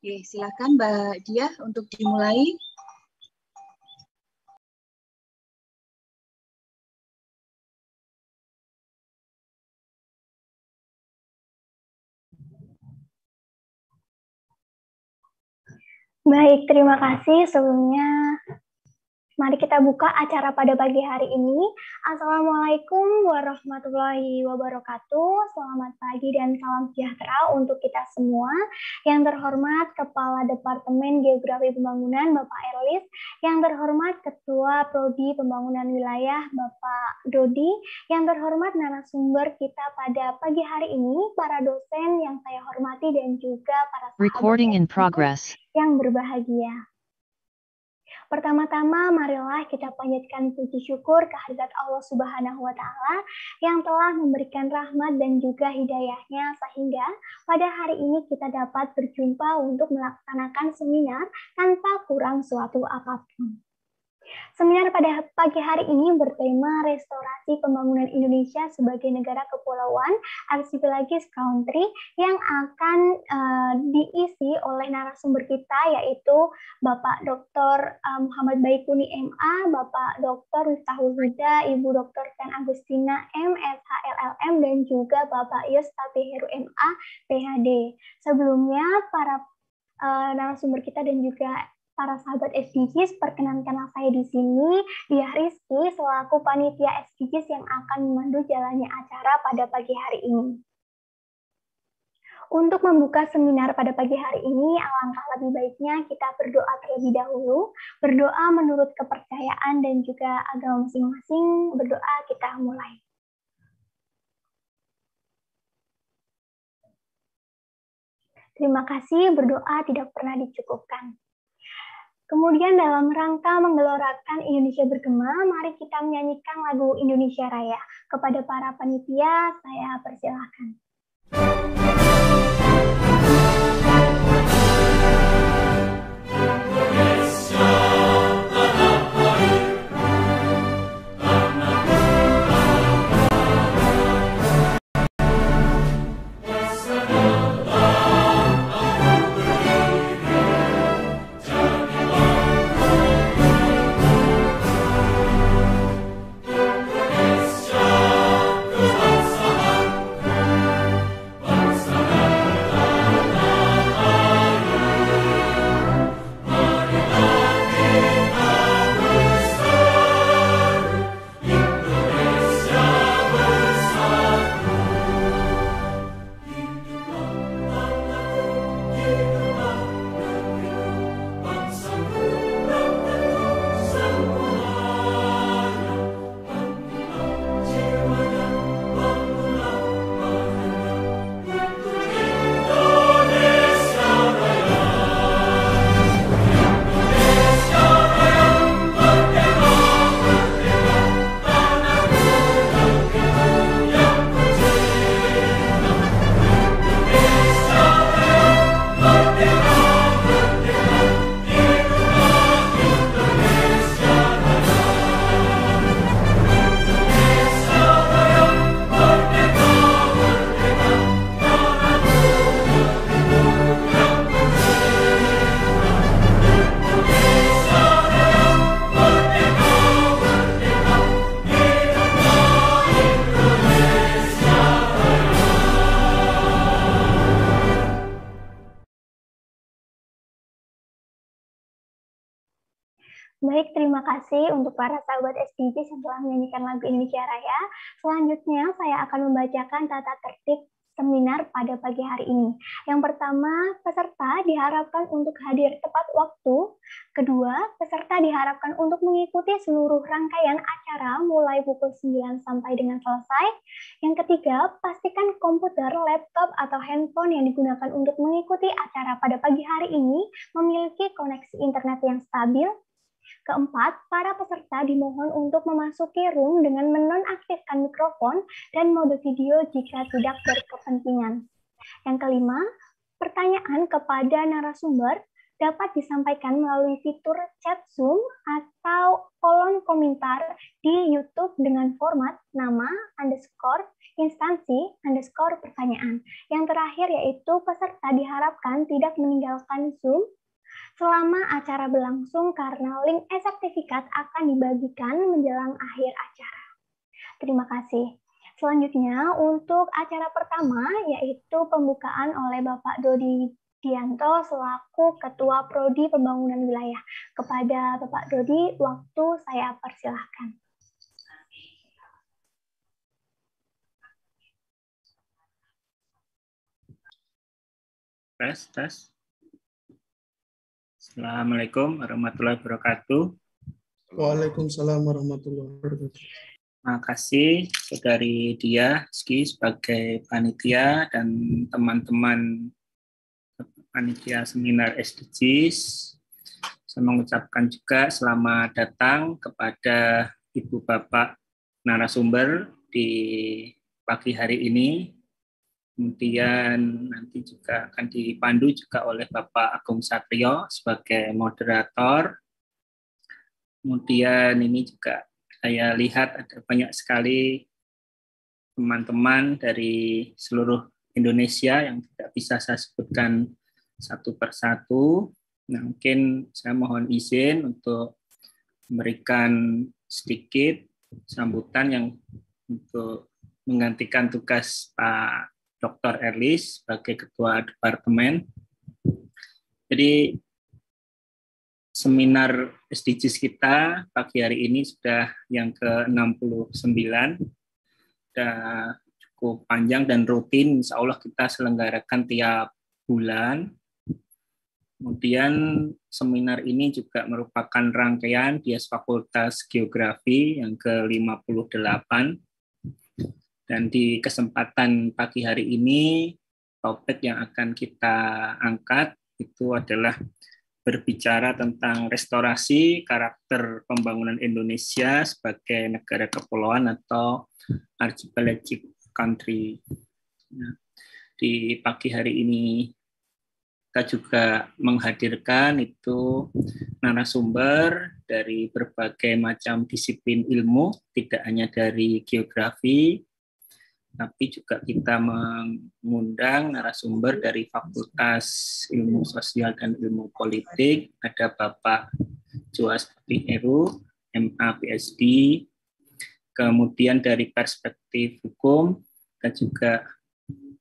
Oke, silakan Mbak Dia untuk dimulai. Baik, terima kasih sebelumnya Mari kita buka acara pada pagi hari ini. Assalamualaikum warahmatullahi wabarakatuh. Selamat pagi dan salam sejahtera untuk kita semua. Yang terhormat Kepala Departemen Geografi Pembangunan Bapak Erlis, yang terhormat Ketua Prodi Pembangunan Wilayah Bapak Dodi, yang terhormat narasumber kita pada pagi hari ini, para dosen yang saya hormati dan juga para Recording in progress. yang berbahagia. Pertama-tama marilah kita panjatkan puji syukur kehadirat Allah Subhanahu wa taala yang telah memberikan rahmat dan juga hidayahnya sehingga pada hari ini kita dapat berjumpa untuk melaksanakan seminar tanpa kurang suatu apapun. Seminar pada pagi hari ini bertema restorasi pembangunan Indonesia sebagai negara kepulauan Archipelagic Country yang akan uh, diisi oleh narasumber kita yaitu Bapak Dr. Eh, Muhammad Baikuni MA, Bapak Dr. Miftahul Huda, Ibu Dr. Tan Agustina M, LLM, dan juga Bapak Yus Heru MA, PHD. Sebelumnya, para uh, narasumber kita dan juga para sahabat SDGs, perkenankanlah saya di sini, Dia Rizky, selaku panitia SDGs yang akan memandu jalannya acara pada pagi hari ini. Untuk membuka seminar pada pagi hari ini, alangkah lebih baiknya kita berdoa terlebih dahulu. Berdoa menurut kepercayaan dan juga agama masing-masing. Berdoa kita mulai. Terima kasih, berdoa tidak pernah dicukupkan. Kemudian dalam rangka menggelorakan Indonesia bergema, mari kita menyanyikan lagu Indonesia Raya. Kepada para panitia, saya persilahkan. Thank kasih untuk para sahabat SDG yang telah menyanyikan lagu Indonesia Raya. Selanjutnya, saya akan membacakan tata tertib seminar pada pagi hari ini. Yang pertama, peserta diharapkan untuk hadir tepat waktu. Kedua, peserta diharapkan untuk mengikuti seluruh rangkaian acara mulai pukul 9 sampai dengan selesai. Yang ketiga, pastikan komputer, laptop, atau handphone yang digunakan untuk mengikuti acara pada pagi hari ini memiliki koneksi internet yang stabil Keempat, para peserta dimohon untuk memasuki room dengan menonaktifkan mikrofon dan mode video jika tidak berkepentingan. Yang kelima, pertanyaan kepada narasumber dapat disampaikan melalui fitur chat Zoom atau kolom komentar di YouTube dengan format nama, underscore, instansi, underscore, pertanyaan. Yang terakhir yaitu peserta diharapkan tidak meninggalkan Zoom selama acara berlangsung karena link e-sertifikat akan dibagikan menjelang akhir acara. Terima kasih. Selanjutnya, untuk acara pertama yaitu pembukaan oleh Bapak Dodi Dianto selaku Ketua Prodi Pembangunan Wilayah. Kepada Bapak Dodi, waktu saya persilahkan. Tes, tes. Assalamualaikum warahmatullahi wabarakatuh. Waalaikumsalam warahmatullahi wabarakatuh. Terima kasih saudari Dia Ski sebagai panitia dan teman-teman panitia seminar SDGs. Saya mengucapkan juga selamat datang kepada Ibu Bapak narasumber di pagi hari ini Kemudian nanti juga akan dipandu juga oleh Bapak Agung Satrio sebagai moderator. Kemudian ini juga saya lihat ada banyak sekali teman-teman dari seluruh Indonesia yang tidak bisa saya sebutkan satu persatu. Nah, mungkin saya mohon izin untuk memberikan sedikit sambutan yang untuk menggantikan tugas Pak Dr. Erlis sebagai ketua departemen. Jadi seminar SDGs kita pagi hari ini sudah yang ke-69 sudah cukup panjang dan rutin insya Allah kita selenggarakan tiap bulan. Kemudian seminar ini juga merupakan rangkaian Dias Fakultas Geografi yang ke-58 dan di kesempatan pagi hari ini, topik yang akan kita angkat itu adalah berbicara tentang restorasi karakter pembangunan Indonesia sebagai negara kepulauan atau archipelagic country. Nah, di pagi hari ini kita juga menghadirkan itu narasumber dari berbagai macam disiplin ilmu, tidak hanya dari geografi, tapi juga kita mengundang narasumber dari Fakultas Ilmu Sosial dan Ilmu Politik. Ada Bapak Joas Eru, MA PhD. Kemudian dari perspektif hukum, kita juga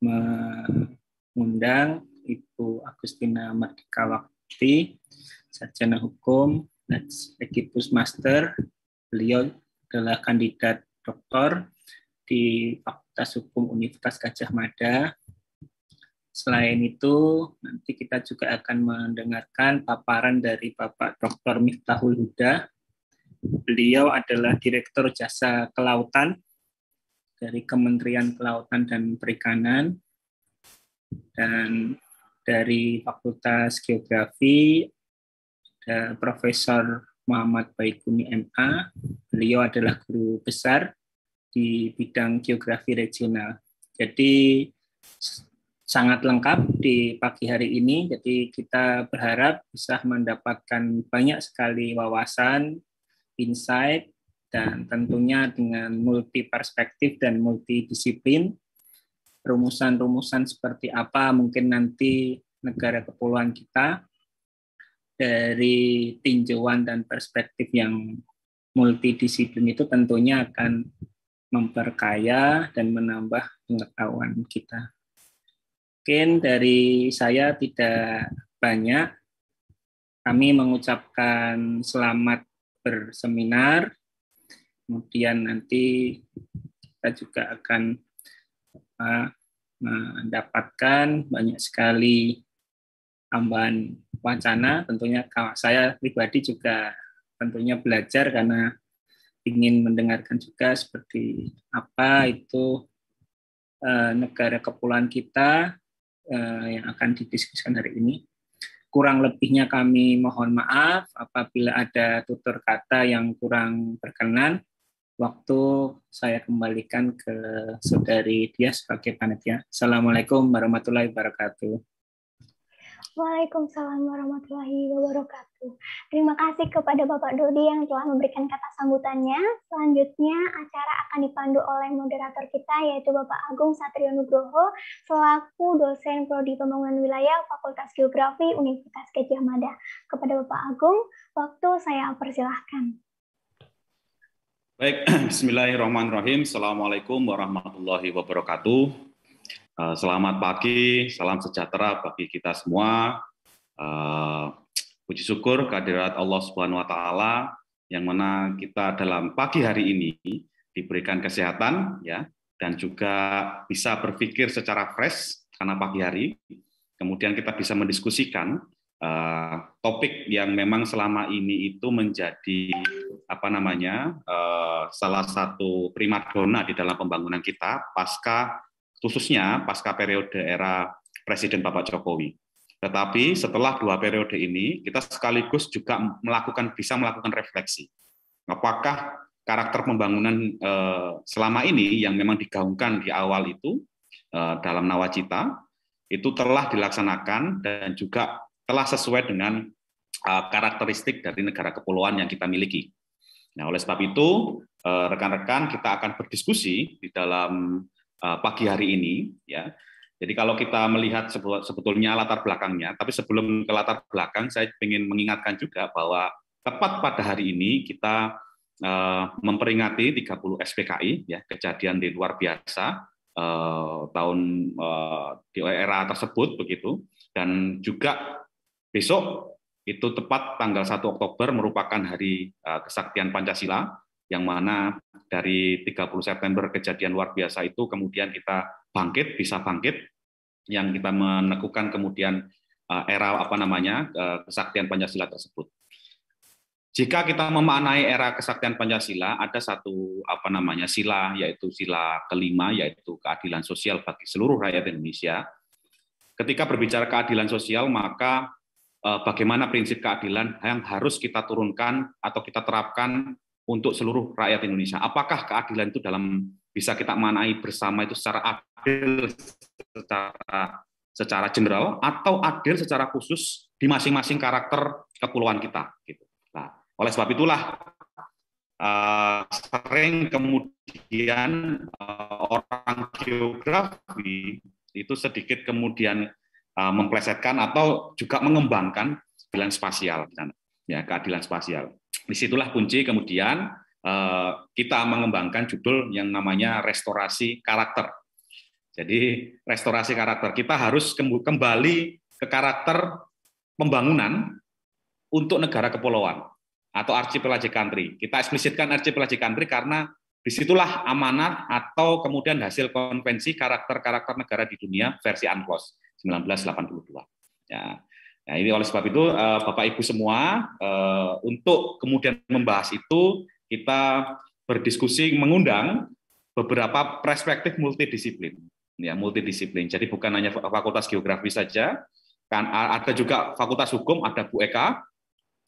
mengundang Ibu Agustina Merdeka Wakti, Sarjana Hukum, ekipus Master. Beliau adalah kandidat doktor di Fakultas Fakultas Hukum Universitas Gajah Mada. Selain itu, nanti kita juga akan mendengarkan paparan dari Bapak Dr. Miftahul Huda. Beliau adalah Direktur Jasa Kelautan dari Kementerian Kelautan dan Perikanan. Dan dari Fakultas Geografi ada Profesor Muhammad Baikuni MA. Beliau adalah guru besar di bidang geografi regional. Jadi sangat lengkap di pagi hari ini. Jadi kita berharap bisa mendapatkan banyak sekali wawasan, insight, dan tentunya dengan multi perspektif dan multidisiplin. Rumusan-rumusan seperti apa mungkin nanti negara kepulauan kita dari tinjauan dan perspektif yang multidisiplin itu tentunya akan memperkaya dan menambah pengetahuan kita. Mungkin dari saya tidak banyak. Kami mengucapkan selamat berseminar. Kemudian nanti kita juga akan eh, mendapatkan banyak sekali tambahan wacana. Tentunya saya pribadi juga tentunya belajar karena ingin mendengarkan juga seperti apa itu eh, negara kepulauan kita eh, yang akan didiskusikan hari ini. Kurang lebihnya kami mohon maaf apabila ada tutur kata yang kurang berkenan. Waktu saya kembalikan ke saudari dia sebagai panitia. Assalamualaikum warahmatullahi wabarakatuh. Waalaikumsalam warahmatullahi wabarakatuh. Terima kasih kepada Bapak Dodi yang telah memberikan kata sambutannya. Selanjutnya, acara akan dipandu oleh moderator kita, yaitu Bapak Agung Satrio Nugroho, selaku dosen Prodi Pembangunan Wilayah Fakultas Geografi Universitas Gajah Mada. Kepada Bapak Agung, waktu saya persilahkan. Baik, Bismillahirrahmanirrahim. Assalamualaikum warahmatullahi wabarakatuh. Eh, selamat pagi, salam sejahtera bagi kita semua. Eh, puji syukur kehadirat Allah Subhanahu wa taala yang mana kita dalam pagi hari ini diberikan kesehatan ya dan juga bisa berpikir secara fresh karena pagi hari. Kemudian kita bisa mendiskusikan uh, topik yang memang selama ini itu menjadi apa namanya uh, salah satu primadona di dalam pembangunan kita pasca khususnya pasca periode era Presiden Bapak Jokowi. Tetapi setelah dua periode ini, kita sekaligus juga melakukan bisa melakukan refleksi. Apakah karakter pembangunan eh, selama ini yang memang digaungkan di awal itu eh, dalam nawacita itu telah dilaksanakan dan juga telah sesuai dengan eh, karakteristik dari negara kepulauan yang kita miliki. Nah, oleh sebab itu rekan-rekan kita akan berdiskusi di dalam Eh, pagi hari ini ya. Jadi kalau kita melihat sebetulnya latar belakangnya, tapi sebelum ke latar belakang saya ingin mengingatkan juga bahwa tepat pada hari ini kita eh, memperingati 30 SPKI ya, kejadian di luar biasa eh, tahun di era tersebut begitu dan juga besok itu tepat tanggal 1 Oktober merupakan hari kesaktian Pancasila yang mana dari 30 September kejadian luar biasa itu kemudian kita bangkit, bisa bangkit, yang kita menekukan kemudian eh, era apa namanya eh, kesaktian Pancasila tersebut. Jika kita memaknai era kesaktian Pancasila, ada satu apa namanya sila, yaitu sila kelima, yaitu keadilan sosial bagi seluruh rakyat Indonesia. Ketika berbicara keadilan sosial, maka eh, bagaimana prinsip keadilan yang harus kita turunkan atau kita terapkan untuk seluruh rakyat Indonesia. Apakah keadilan itu dalam bisa kita manai bersama itu secara adil secara secara general atau adil secara khusus di masing-masing karakter kepulauan kita gitu. Nah, oleh sebab itulah uh, sering kemudian uh, orang geografi itu sedikit kemudian uh, memplesetkan atau juga mengembangkan keadilan spasial ya keadilan spasial disitulah kunci kemudian eh, kita mengembangkan judul yang namanya restorasi karakter. Jadi restorasi karakter kita harus kembali ke karakter pembangunan untuk negara kepulauan atau archipelagic country. Kita eksplisitkan archipelagic country karena disitulah amanat atau kemudian hasil konvensi karakter-karakter negara di dunia versi UNCLOS 1982. Ya. Nah, ini oleh sebab itu eh, Bapak Ibu semua eh, untuk kemudian membahas itu kita berdiskusi mengundang beberapa perspektif multidisiplin. Ya, multidisiplin. Jadi bukan hanya Fakultas Geografi saja, kan ada juga Fakultas Hukum, ada Bu Eka.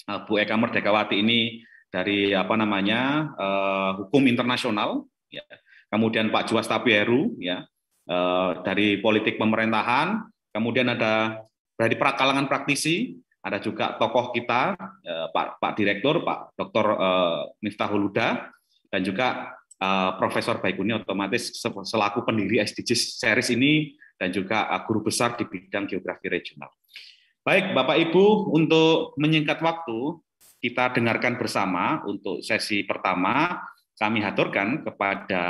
Eh, Bu Eka Merdekawati ini dari apa namanya? hukum internasional ya. Kemudian Pak Juwas ya, dari politik pemerintahan, kemudian ada Nah, Dari kalangan praktisi ada juga tokoh kita eh, Pak Pak Direktur Pak Dr. Eh, Miftahul Huda dan juga eh, Profesor Baikuni otomatis selaku pendiri SDGs series ini dan juga guru besar di bidang geografi regional. Baik, Bapak Ibu, untuk menyingkat waktu, kita dengarkan bersama untuk sesi pertama kami haturkan kepada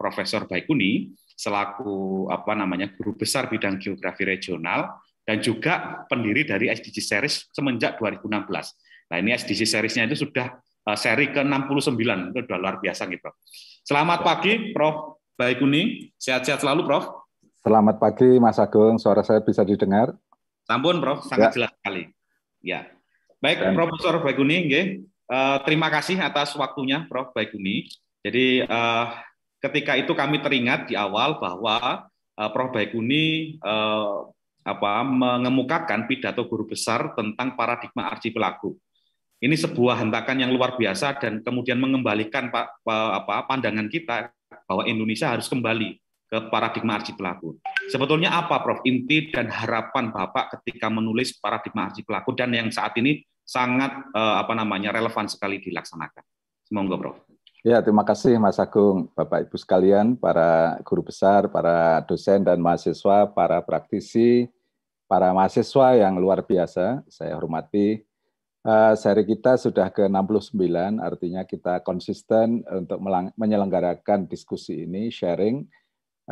Profesor Baikuni selaku apa namanya guru besar bidang geografi regional dan juga pendiri dari SDG Series semenjak 2016. Nah ini SDG Series-nya itu sudah eh, seri ke-69, itu sudah luar biasa nih Prof. Selamat ya. pagi Prof. Baik kuning, sehat-sehat selalu Prof. Selamat pagi Mas Agung, suara saya bisa didengar. Sampun Prof, sangat ya. jelas sekali. Ya. Baik, Dan... Profesor Baik nggih. Uh, terima kasih atas waktunya Prof Baik kuning. Jadi uh, ketika itu kami teringat di awal bahwa uh, Prof Baikuni uh, apa mengemukakan pidato guru besar tentang paradigma pelaku Ini sebuah hentakan yang luar biasa dan kemudian mengembalikan pak apa pandangan kita bahwa Indonesia harus kembali ke paradigma pelaku Sebetulnya apa Prof inti dan harapan Bapak ketika menulis paradigma pelaku dan yang saat ini sangat eh, apa namanya relevan sekali dilaksanakan. Semoga Prof. Ya, terima kasih Mas Agung, Bapak Ibu sekalian, para guru besar, para dosen dan mahasiswa, para praktisi, para mahasiswa yang luar biasa saya hormati. Uh, seri kita sudah ke-69, artinya kita konsisten untuk menyelenggarakan diskusi ini, sharing,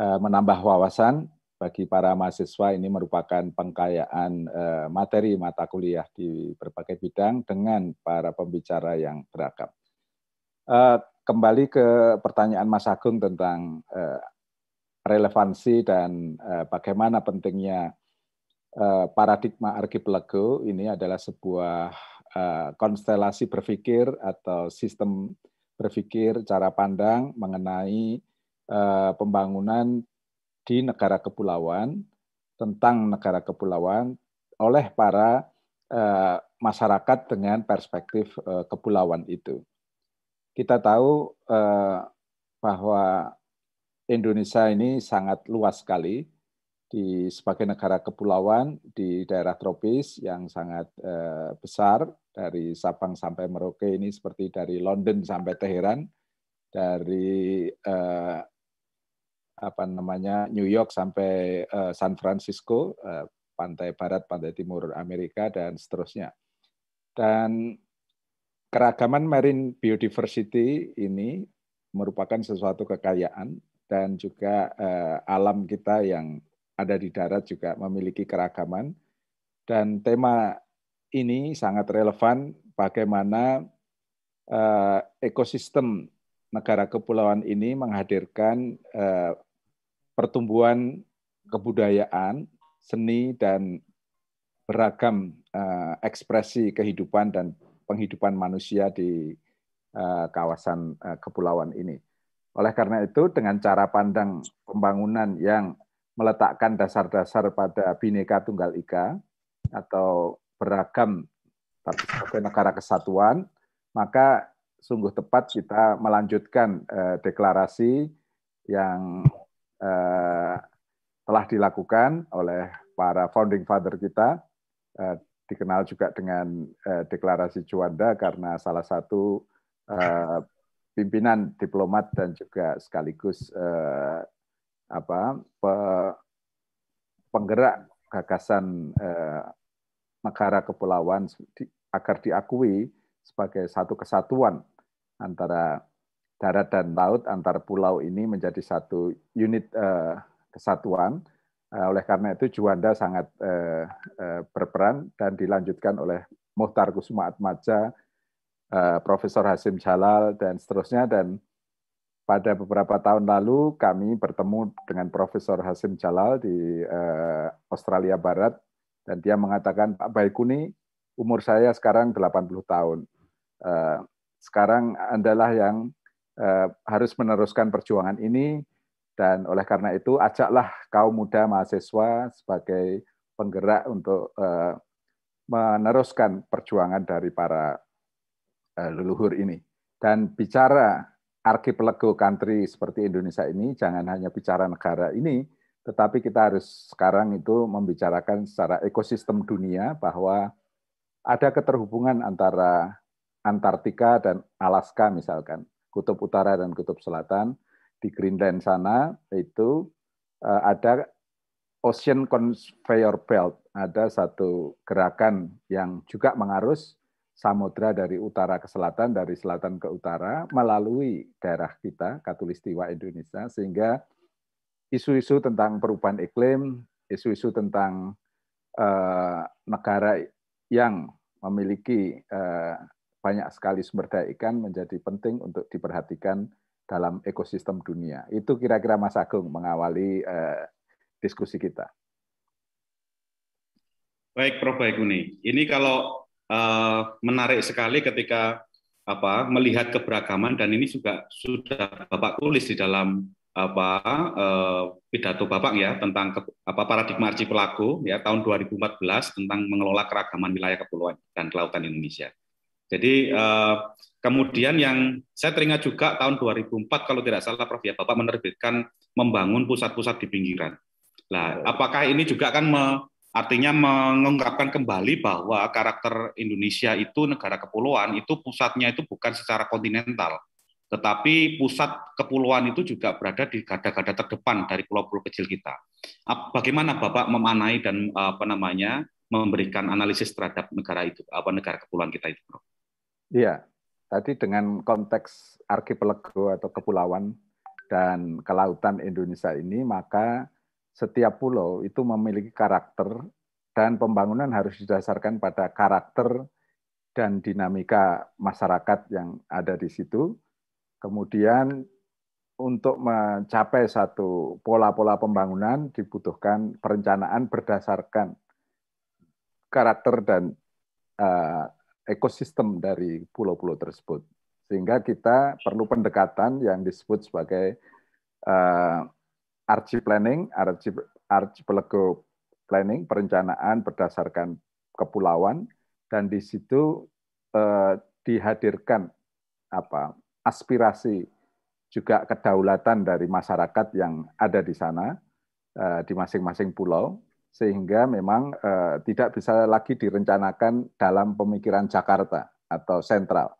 eh, menambah wawasan bagi para mahasiswa ini merupakan pengkayaan eh, materi mata kuliah di berbagai bidang dengan para pembicara yang beragam kembali ke pertanyaan Mas Agung tentang eh, relevansi dan eh, bagaimana pentingnya eh, paradigma archipelago ini adalah sebuah eh, konstelasi berpikir atau sistem berpikir cara pandang mengenai eh, pembangunan di negara kepulauan tentang negara kepulauan oleh para eh, masyarakat dengan perspektif eh, kepulauan itu kita tahu eh, bahwa Indonesia ini sangat luas sekali di sebagai negara kepulauan di daerah tropis yang sangat eh, besar dari Sabang sampai Merauke ini seperti dari London sampai Teheran dari eh, apa namanya New York sampai eh, San Francisco eh, pantai barat pantai timur Amerika dan seterusnya dan keragaman marine biodiversity ini merupakan sesuatu kekayaan dan juga eh, alam kita yang ada di darat juga memiliki keragaman dan tema ini sangat relevan bagaimana eh, ekosistem negara kepulauan ini menghadirkan eh, pertumbuhan kebudayaan, seni dan beragam eh, ekspresi kehidupan dan penghidupan manusia di eh, kawasan eh, kepulauan ini. Oleh karena itu, dengan cara pandang pembangunan yang meletakkan dasar-dasar pada bineka tunggal ika atau beragam tapi sebagai negara kesatuan, maka sungguh tepat kita melanjutkan eh, deklarasi yang eh, telah dilakukan oleh para founding father kita eh, dikenal juga dengan uh, deklarasi Juanda karena salah satu uh, pimpinan diplomat dan juga sekaligus uh, apa pe, penggerak gagasan uh, negara kepulauan di, agar diakui sebagai satu kesatuan antara darat dan laut antar pulau ini menjadi satu unit uh, kesatuan Eh, oleh karena itu Juanda sangat eh, eh, berperan dan dilanjutkan oleh Muhtar Kusuma Atmaja, Profesor Hasim Jalal dan seterusnya dan pada beberapa tahun lalu kami bertemu dengan Profesor Hasim Jalal di Australia Barat dan dia mengatakan Pak Baikuni umur saya sekarang 80 tahun. sekarang andalah yang harus meneruskan perjuangan ini dan oleh karena itu, ajaklah kaum muda mahasiswa sebagai penggerak untuk uh, meneruskan perjuangan dari para uh, leluhur ini. Dan bicara archipelago country seperti Indonesia ini, jangan hanya bicara negara ini, tetapi kita harus sekarang itu membicarakan secara ekosistem dunia bahwa ada keterhubungan antara Antartika dan Alaska misalkan, kutub utara dan kutub selatan, di Greenland sana itu eh, ada Ocean Conveyor Belt, ada satu gerakan yang juga mengarus samudra dari utara ke selatan, dari selatan ke utara melalui daerah kita, Katulistiwa Indonesia, sehingga isu-isu tentang perubahan iklim, isu-isu tentang uh, negara yang memiliki uh, banyak sekali sumber daya ikan menjadi penting untuk diperhatikan dalam ekosistem dunia. Itu kira-kira Mas Agung mengawali eh, diskusi kita. Baik, Prof. Baikuni. Ini kalau eh, menarik sekali ketika apa melihat keberagaman dan ini juga sudah Bapak tulis di dalam apa eh, pidato Bapak ya tentang ke, apa paradigma arci pelaku ya tahun 2014 tentang mengelola keragaman wilayah kepulauan dan kelautan Indonesia. Jadi eh, Kemudian yang saya teringat juga tahun 2004 kalau tidak salah Prof ya Bapak menerbitkan membangun pusat-pusat di pinggiran. Nah, apakah ini juga kan me, artinya mengungkapkan kembali bahwa karakter Indonesia itu negara kepulauan itu pusatnya itu bukan secara kontinental, tetapi pusat kepulauan itu juga berada di gada-gada terdepan dari pulau-pulau kecil kita. Bagaimana Bapak memanai dan apa namanya memberikan analisis terhadap negara itu apa negara kepulauan kita itu, Prof? Iya, Tadi dengan konteks archipelago atau kepulauan dan kelautan Indonesia ini, maka setiap pulau itu memiliki karakter dan pembangunan harus didasarkan pada karakter dan dinamika masyarakat yang ada di situ. Kemudian untuk mencapai satu pola-pola pembangunan dibutuhkan perencanaan berdasarkan karakter dan uh, ekosistem dari pulau-pulau tersebut. Sehingga kita perlu pendekatan yang disebut sebagai uh, planning, archipelago planning, perencanaan berdasarkan kepulauan, dan di situ uh, dihadirkan apa aspirasi juga kedaulatan dari masyarakat yang ada di sana uh, di masing-masing pulau sehingga memang eh, tidak bisa lagi direncanakan dalam pemikiran Jakarta atau sentral.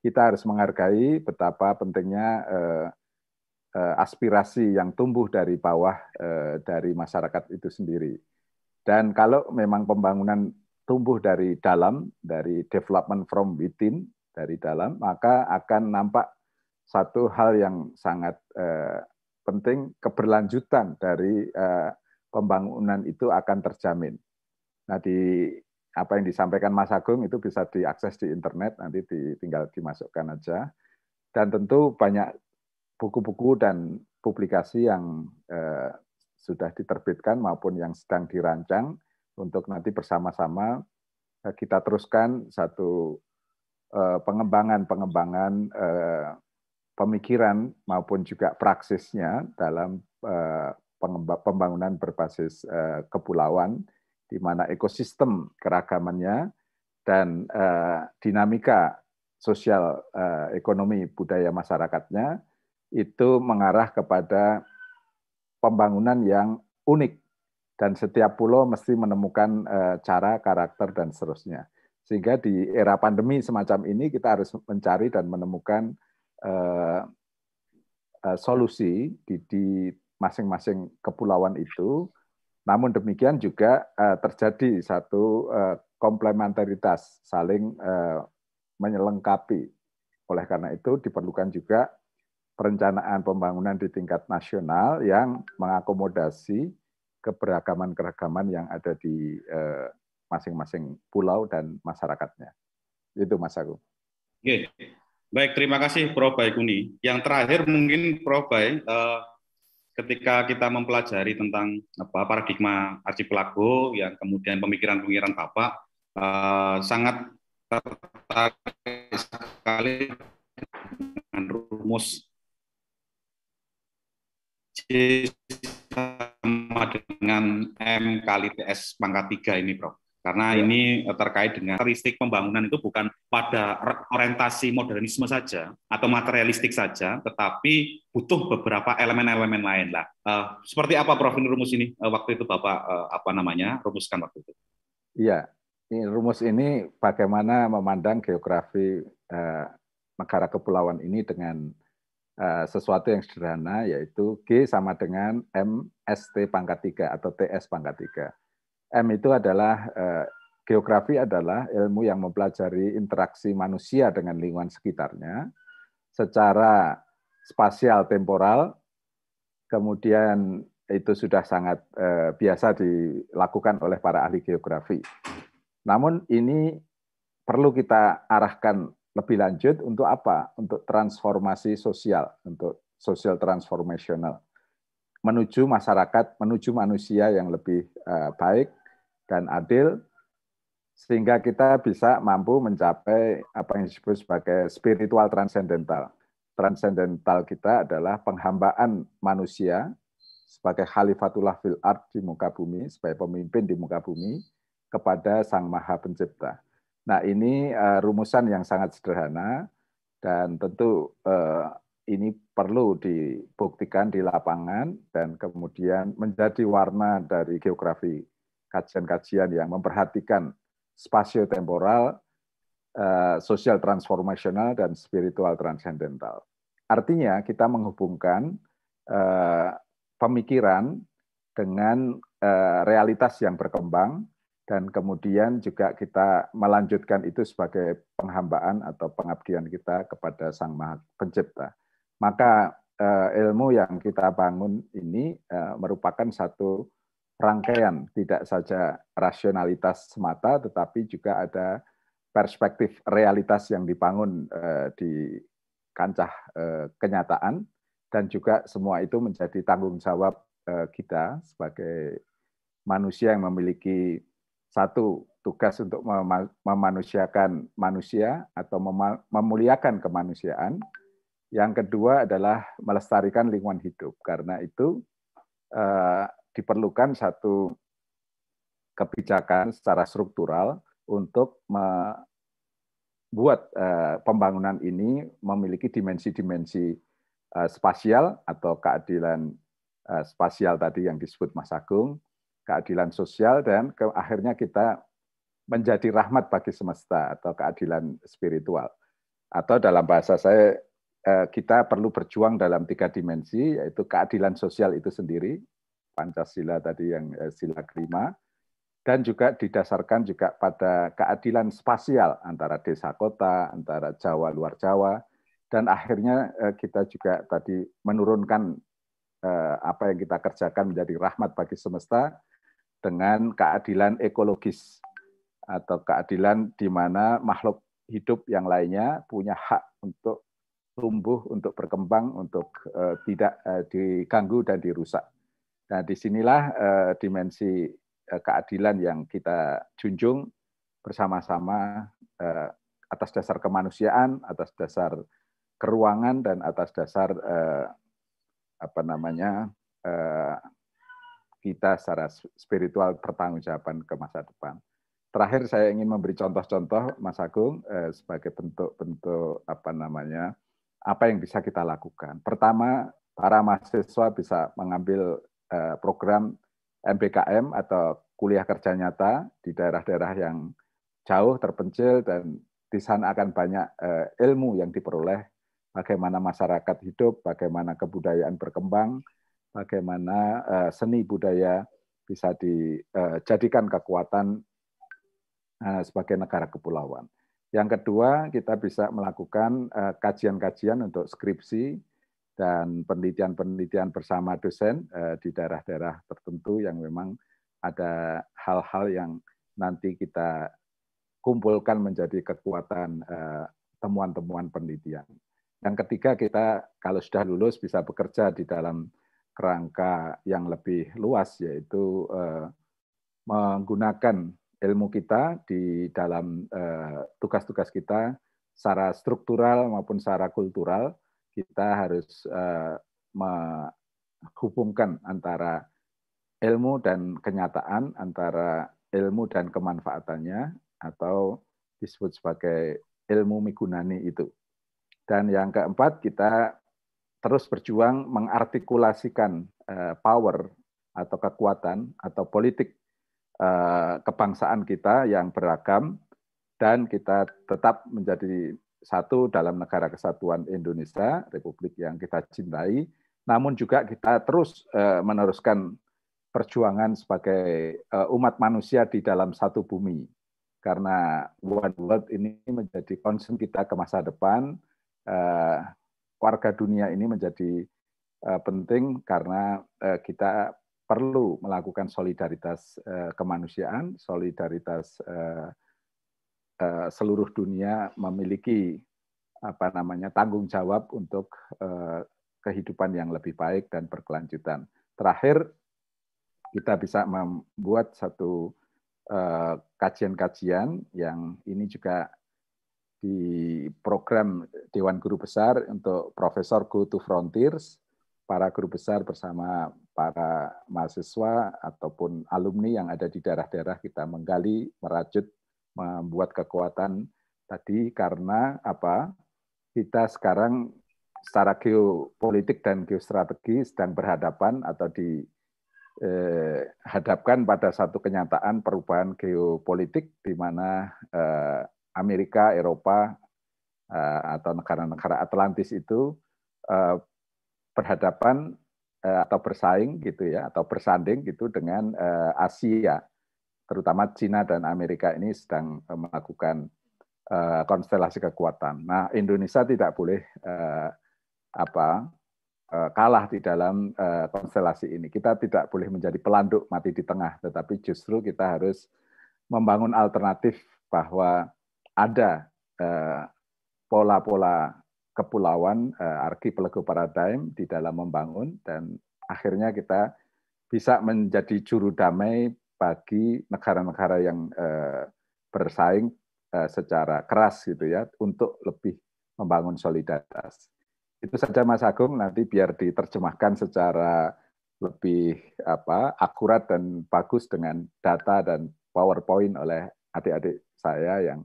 Kita harus menghargai betapa pentingnya eh, eh, aspirasi yang tumbuh dari bawah dari masyarakat itu sendiri. Dan kalau memang pembangunan tumbuh dari dalam, dari development from within, dari dalam, maka akan nampak satu hal yang sangat penting keberlanjutan dari pembangunan itu akan terjamin. Nah, di apa yang disampaikan Mas Agung itu bisa diakses di internet, nanti tinggal dimasukkan aja. Dan tentu banyak buku-buku dan publikasi yang eh, sudah diterbitkan maupun yang sedang dirancang untuk nanti bersama-sama eh, kita teruskan satu pengembangan eh, pengembangan-pengembangan eh, pemikiran maupun juga praksisnya dalam eh, pembangunan berbasis uh, kepulauan di mana ekosistem keragamannya dan uh, dinamika sosial uh, ekonomi budaya masyarakatnya itu mengarah kepada pembangunan yang unik dan setiap pulau mesti menemukan uh, cara karakter dan seterusnya sehingga di era pandemi semacam ini kita harus mencari dan menemukan uh, uh, solusi di, di masing-masing kepulauan itu. Namun demikian juga uh, terjadi satu uh, komplementaritas saling uh, menyelengkapi. Oleh karena itu diperlukan juga perencanaan pembangunan di tingkat nasional yang mengakomodasi keberagaman-keragaman yang ada di masing masing-masing pulau dan masyarakatnya. Itu Mas Agung. Oke. Baik, terima kasih Prof. Baikuni. Yang terakhir mungkin Prof. Baik, eh, ketika kita mempelajari tentang apa paradigma archipelago yang kemudian pemikiran-pemikiran Bapak uh, sangat tertarik sekali dengan rumus C sama dengan M kali TS pangkat 3 ini, Prof. Karena iya. ini eh, terkait dengan karakteristik pembangunan itu bukan pada orientasi modernisme saja atau materialistik saja, tetapi butuh beberapa elemen-elemen lain lah. Uh, seperti apa Prof ini rumus ini uh, waktu itu Bapak uh, apa namanya rumuskan waktu itu? Iya, rumus ini bagaimana memandang geografi uh, negara kepulauan ini dengan sesuatu yang sederhana yaitu G sama dengan MST pangkat 3 atau TS pangkat 3. M itu adalah eh, geografi adalah ilmu yang mempelajari interaksi manusia dengan lingkungan sekitarnya secara spasial temporal. Kemudian itu sudah sangat eh, biasa dilakukan oleh para ahli geografi. Namun ini perlu kita arahkan lebih lanjut untuk apa? Untuk transformasi sosial, untuk sosial transformational menuju masyarakat, menuju manusia yang lebih eh, baik, dan adil sehingga kita bisa mampu mencapai apa yang disebut sebagai spiritual transcendental. Transcendental kita adalah penghambaan manusia sebagai khalifatullah fil art di muka bumi, sebagai pemimpin di muka bumi kepada Sang Maha Pencipta. Nah, ini uh, rumusan yang sangat sederhana dan tentu uh, ini perlu dibuktikan di lapangan dan kemudian menjadi warna dari geografi kajian-kajian yang memperhatikan spasio-temporal, eh, sosial transformasional, dan spiritual transcendental. Artinya kita menghubungkan eh, pemikiran dengan eh, realitas yang berkembang, dan kemudian juga kita melanjutkan itu sebagai penghambaan atau pengabdian kita kepada Sang Maha Pencipta. Maka ilmu yang kita bangun ini merupakan satu rangkaian, tidak saja rasionalitas semata, tetapi juga ada perspektif realitas yang dibangun eh, di kancah eh, kenyataan dan juga semua itu menjadi tanggung jawab eh, kita sebagai manusia yang memiliki satu tugas untuk memanusiakan manusia atau memuliakan kemanusiaan. Yang kedua adalah melestarikan lingkungan hidup karena itu eh, diperlukan satu kebijakan secara struktural untuk membuat eh, pembangunan ini memiliki dimensi-dimensi eh, spasial atau keadilan eh, spasial tadi yang disebut Mas Agung, keadilan sosial dan ke akhirnya kita menjadi rahmat bagi semesta atau keadilan spiritual. Atau dalam bahasa saya kita perlu berjuang dalam tiga dimensi yaitu keadilan sosial itu sendiri Pancasila tadi yang eh, sila kelima dan juga didasarkan juga pada keadilan spasial antara desa kota, antara Jawa luar Jawa dan akhirnya eh, kita juga tadi menurunkan eh, apa yang kita kerjakan menjadi rahmat bagi semesta dengan keadilan ekologis atau keadilan di mana makhluk hidup yang lainnya punya hak untuk tumbuh, untuk berkembang, untuk tidak diganggu dan dirusak. Nah, disinilah eh, dimensi eh, keadilan yang kita junjung bersama-sama eh, atas dasar kemanusiaan, atas dasar keruangan dan atas dasar eh, apa namanya eh, kita secara spiritual pertanggungjawaban ke masa depan. Terakhir saya ingin memberi contoh-contoh Mas Agung eh, sebagai bentuk-bentuk apa namanya apa yang bisa kita lakukan. Pertama, para mahasiswa bisa mengambil Eh, program MBKM atau kuliah kerja nyata di daerah-daerah yang jauh terpencil dan di sana akan banyak eh, ilmu yang diperoleh bagaimana masyarakat hidup, bagaimana kebudayaan berkembang, bagaimana eh, seni budaya bisa dijadikan kekuatan sebagai negara kepulauan. Yang kedua, kita bisa melakukan kajian-kajian untuk skripsi dan penelitian-penelitian bersama dosen eh, di daerah-daerah tertentu yang memang ada hal-hal yang nanti kita kumpulkan menjadi kekuatan eh, temuan-temuan eh, penelitian. Yang ketiga kita kalau sudah lulus bisa bekerja di dalam kerangka yang lebih luas yaitu eh, menggunakan ilmu kita di dalam tugas-tugas kita secara struktural maupun secara kultural kita harus uh, menghubungkan antara ilmu dan kenyataan, antara ilmu dan kemanfaatannya, atau disebut sebagai ilmu migunani itu. Dan yang keempat, kita terus berjuang mengartikulasikan uh, power atau kekuatan atau politik uh, kebangsaan kita yang beragam dan kita tetap menjadi satu dalam negara kesatuan Indonesia, republik yang kita cintai, namun juga kita terus uh, meneruskan perjuangan sebagai uh, umat manusia di dalam satu bumi. Karena One World ini menjadi concern kita ke masa depan, uh, warga dunia ini menjadi penting karena kita perlu melakukan solidaritas kemanusiaan, solidaritas Eh, seluruh dunia memiliki apa namanya tanggung jawab untuk eh, kehidupan yang lebih baik dan berkelanjutan. Terakhir kita bisa membuat satu eh, kajian-kajian yang ini juga di program Dewan Guru Besar untuk Profesor Go to Frontiers, para guru besar bersama para mahasiswa ataupun alumni yang ada di daerah-daerah kita menggali, merajut membuat kekuatan tadi karena apa? Kita sekarang secara geopolitik dan geostrategi sedang berhadapan atau dihadapkan eh, pada satu kenyataan perubahan geopolitik di mana eh, Amerika, Eropa eh, atau negara-negara Atlantis itu berhadapan atau bersaing gitu ya atau bersanding gitu dengan Asia terutama Cina dan Amerika ini sedang eh, melakukan uh, konstelasi kekuatan. Nah, Indonesia tidak boleh uh, apa uh, kalah di dalam uh, konstelasi ini. Kita tidak boleh menjadi pelanduk mati di tengah, tetapi justru kita harus membangun alternatif bahwa ada pola-pola uh, kepulauan uh, archipelago paradigm di dalam membangun dan akhirnya kita bisa menjadi juru damai bagi negara-negara yang eh, bersaing eh, secara keras gitu ya untuk lebih membangun solidaritas. Itu saja Mas Agung nanti biar diterjemahkan secara lebih apa akurat dan bagus dengan data dan PowerPoint oleh adik-adik saya yang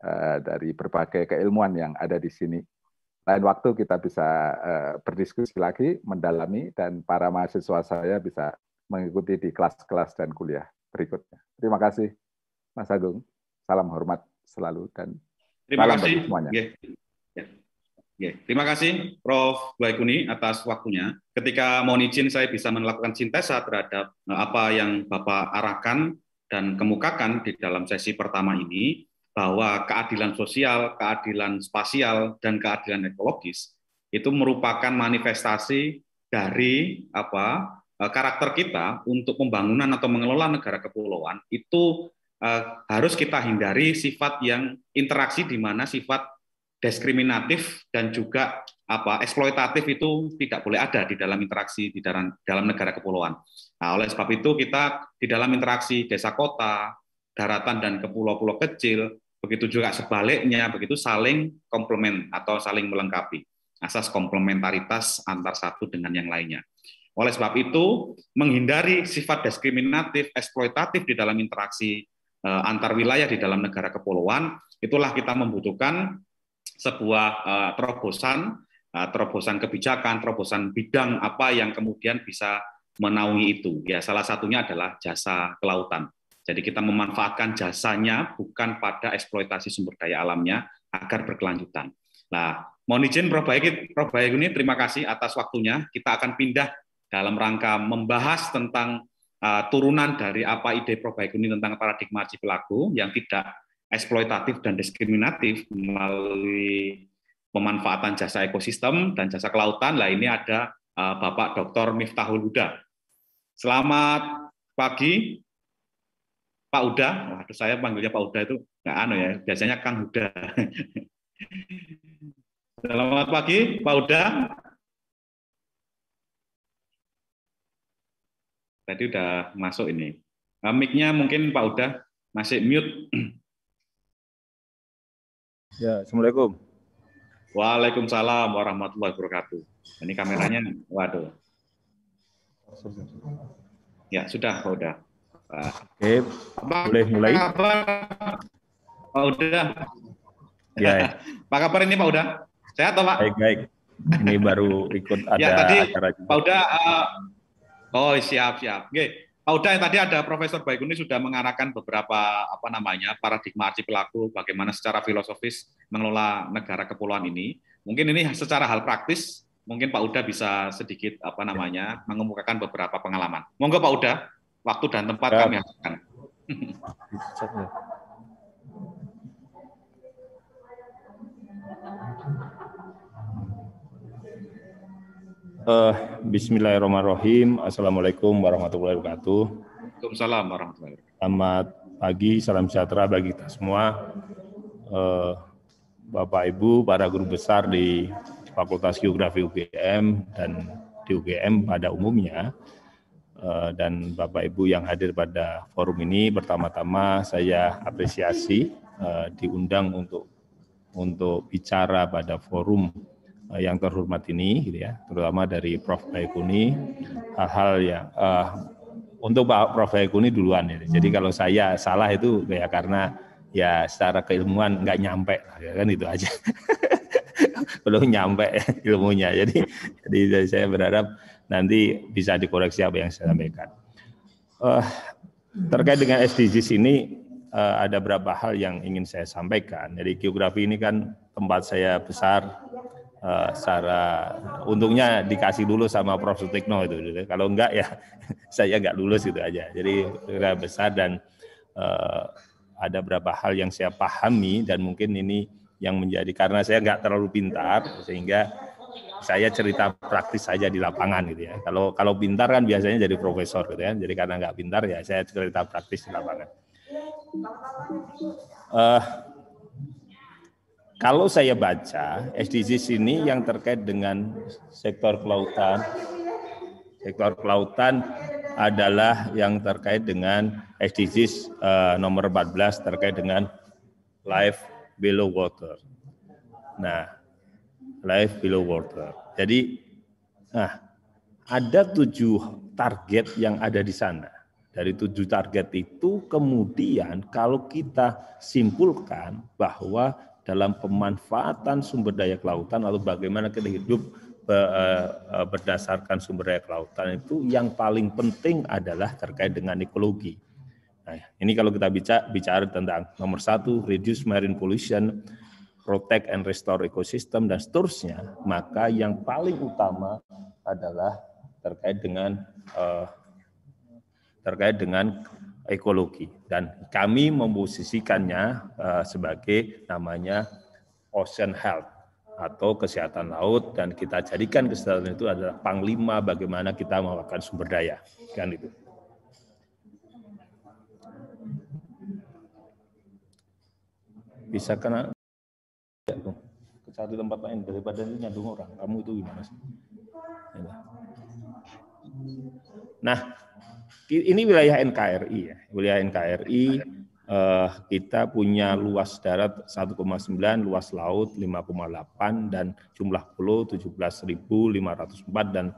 uh, dari berbagai keilmuan yang ada di sini. Lain waktu kita bisa uh, berdiskusi lagi, mendalami dan para mahasiswa saya bisa mengikuti di kelas-kelas dan kuliah berikutnya. Terima kasih Mas Agung. Salam hormat selalu dan Terima salam kasih. semuanya. Yeah. Yeah. Ya. Terima kasih Prof. Baikuni atas waktunya. Ketika mohon izin saya bisa melakukan sintesa terhadap eh, apa yang Bapak arahkan dan kemukakan di dalam sesi pertama ini bahwa keadilan sosial, keadilan spasial, dan keadilan ekologis itu merupakan manifestasi dari apa Eh, karakter kita untuk pembangunan atau mengelola negara kepulauan itu eh, harus kita hindari sifat yang interaksi di mana sifat diskriminatif dan juga apa eksploitatif itu tidak boleh ada di dalam interaksi di dalam dalam negara kepulauan. Nah, oleh sebab itu kita di dalam interaksi desa kota, daratan dan kepulau pulau kecil, begitu juga sebaliknya, begitu saling komplement atau saling melengkapi. Asas komplementaritas antar satu dengan yang lainnya. Oleh sebab itu, menghindari sifat diskriminatif, eksploitatif di dalam interaksi eh, antar wilayah di dalam negara kepulauan, itulah kita membutuhkan sebuah eh, terobosan, eh, terobosan kebijakan, terobosan bidang apa yang kemudian bisa menaungi itu. Ya, salah satunya adalah jasa kelautan. Jadi kita memanfaatkan jasanya bukan pada eksploitasi sumber daya alamnya agar berkelanjutan. Nah, mohon izin Prof. Baik, Prof. Baik ini terima kasih atas waktunya. Kita akan pindah dalam rangka membahas tentang uh, turunan dari apa ide Probaikuni tentang paradigma pelaku yang tidak eksploitatif dan diskriminatif melalui pemanfaatan jasa ekosistem dan jasa kelautan. Lah ini ada uh, Bapak Dr. Miftahul Huda. Selamat pagi, Pak Huda Waduh, saya panggilnya Pak Huda itu nggak anu ya, biasanya Kang Huda. Selamat pagi, Pak Huda Tadi udah masuk ini. Uh, mic-nya mungkin Pak Uda masih mute. Ya, Assalamualaikum. Waalaikumsalam warahmatullahi wabarakatuh. Ini kameranya, waduh. Ya, sudah, Pak Uda. Oke, Oke, boleh mulai. Apa kabar? Pak Uda. Ya. ya. Pak kabar ini Pak Uda? Sehat, Pak? Baik, baik. Ini baru ikut ya, ada ya, tadi, acara. Juga. Pak Uda, uh, Oh siap siap. Oke. Pak Uda yang tadi ada Profesor Baikuni sudah mengarahkan beberapa apa namanya paradigma arti pelaku bagaimana secara filosofis mengelola negara kepulauan ini. Mungkin ini secara hal praktis mungkin Pak Uda bisa sedikit apa namanya mengemukakan beberapa pengalaman. Monggo Pak Uda, waktu dan tempat ya. kami akan. Uh, Bismillahirrahmanirrahim. Assalamualaikum warahmatullahi wabarakatuh. Waalaikumsalam warahmatullahi wabarakatuh. Selamat pagi, salam sejahtera bagi kita semua. Uh, Bapak Ibu, para guru besar di Fakultas Geografi UGM dan di UGM pada umumnya, uh, dan Bapak Ibu yang hadir pada forum ini, pertama-tama saya apresiasi uh, diundang untuk untuk bicara pada forum Eh, yang terhormat ini, gitu ya, terutama dari Prof. Baikuni, hal-hal yang uh, eh, untuk Pak Prof. Baikuni duluan. Ya. Jadi hmm. kalau saya salah itu ya karena ya secara keilmuan nggak nyampe, ya kan itu aja. belum nyampe ilmunya. Jadi, jadi saya berharap nanti bisa dikoreksi apa yang saya sampaikan. Uh, terkait dengan SDGs ini uh, ada beberapa hal yang ingin saya sampaikan. Jadi geografi ini kan tempat saya besar, uh, secara untungnya dikasih dulu sama Prof Sutikno itu. Kalau enggak ya saya enggak lulus gitu aja. Jadi kira besar dan uh, ada beberapa hal yang saya pahami dan mungkin ini yang menjadi karena saya enggak terlalu pintar sehingga saya cerita praktis saja di lapangan gitu ya. Kalau kalau pintar kan biasanya jadi profesor gitu ya. Jadi karena nggak pintar ya saya cerita praktis di lapangan. Uh, kalau saya baca SDGs ini yang terkait dengan sektor kelautan, sektor kelautan adalah yang terkait dengan SDGs uh, eh, nomor 14 terkait dengan life below water. Nah, life below water. Jadi, nah ada tujuh target yang ada di sana. Dari tujuh target itu kemudian kalau kita simpulkan bahwa dalam pemanfaatan sumber daya kelautan atau bagaimana kita hidup eh, eh, berdasarkan sumber daya kelautan itu yang paling penting adalah terkait dengan ekologi. Nah, ini kalau kita bicara, bicara tentang nomor satu, reduce marine pollution, protect and restore ecosystem, dan seterusnya, maka yang paling utama adalah terkait dengan uh, terkait dengan ekologi dan kami memposisikannya eh, sebagai namanya ocean health atau kesehatan laut dan kita jadikan kesehatan itu adalah panglima bagaimana kita melakukan sumber daya kan itu bisa kena ke cari tempat lain daripada ini nyadung orang kamu itu gimana sih nah ini wilayah NKRI ya, wilayah NKRI eh, kita punya luas darat 1,9, luas laut 5,8 dan jumlah pulau 17.504 dan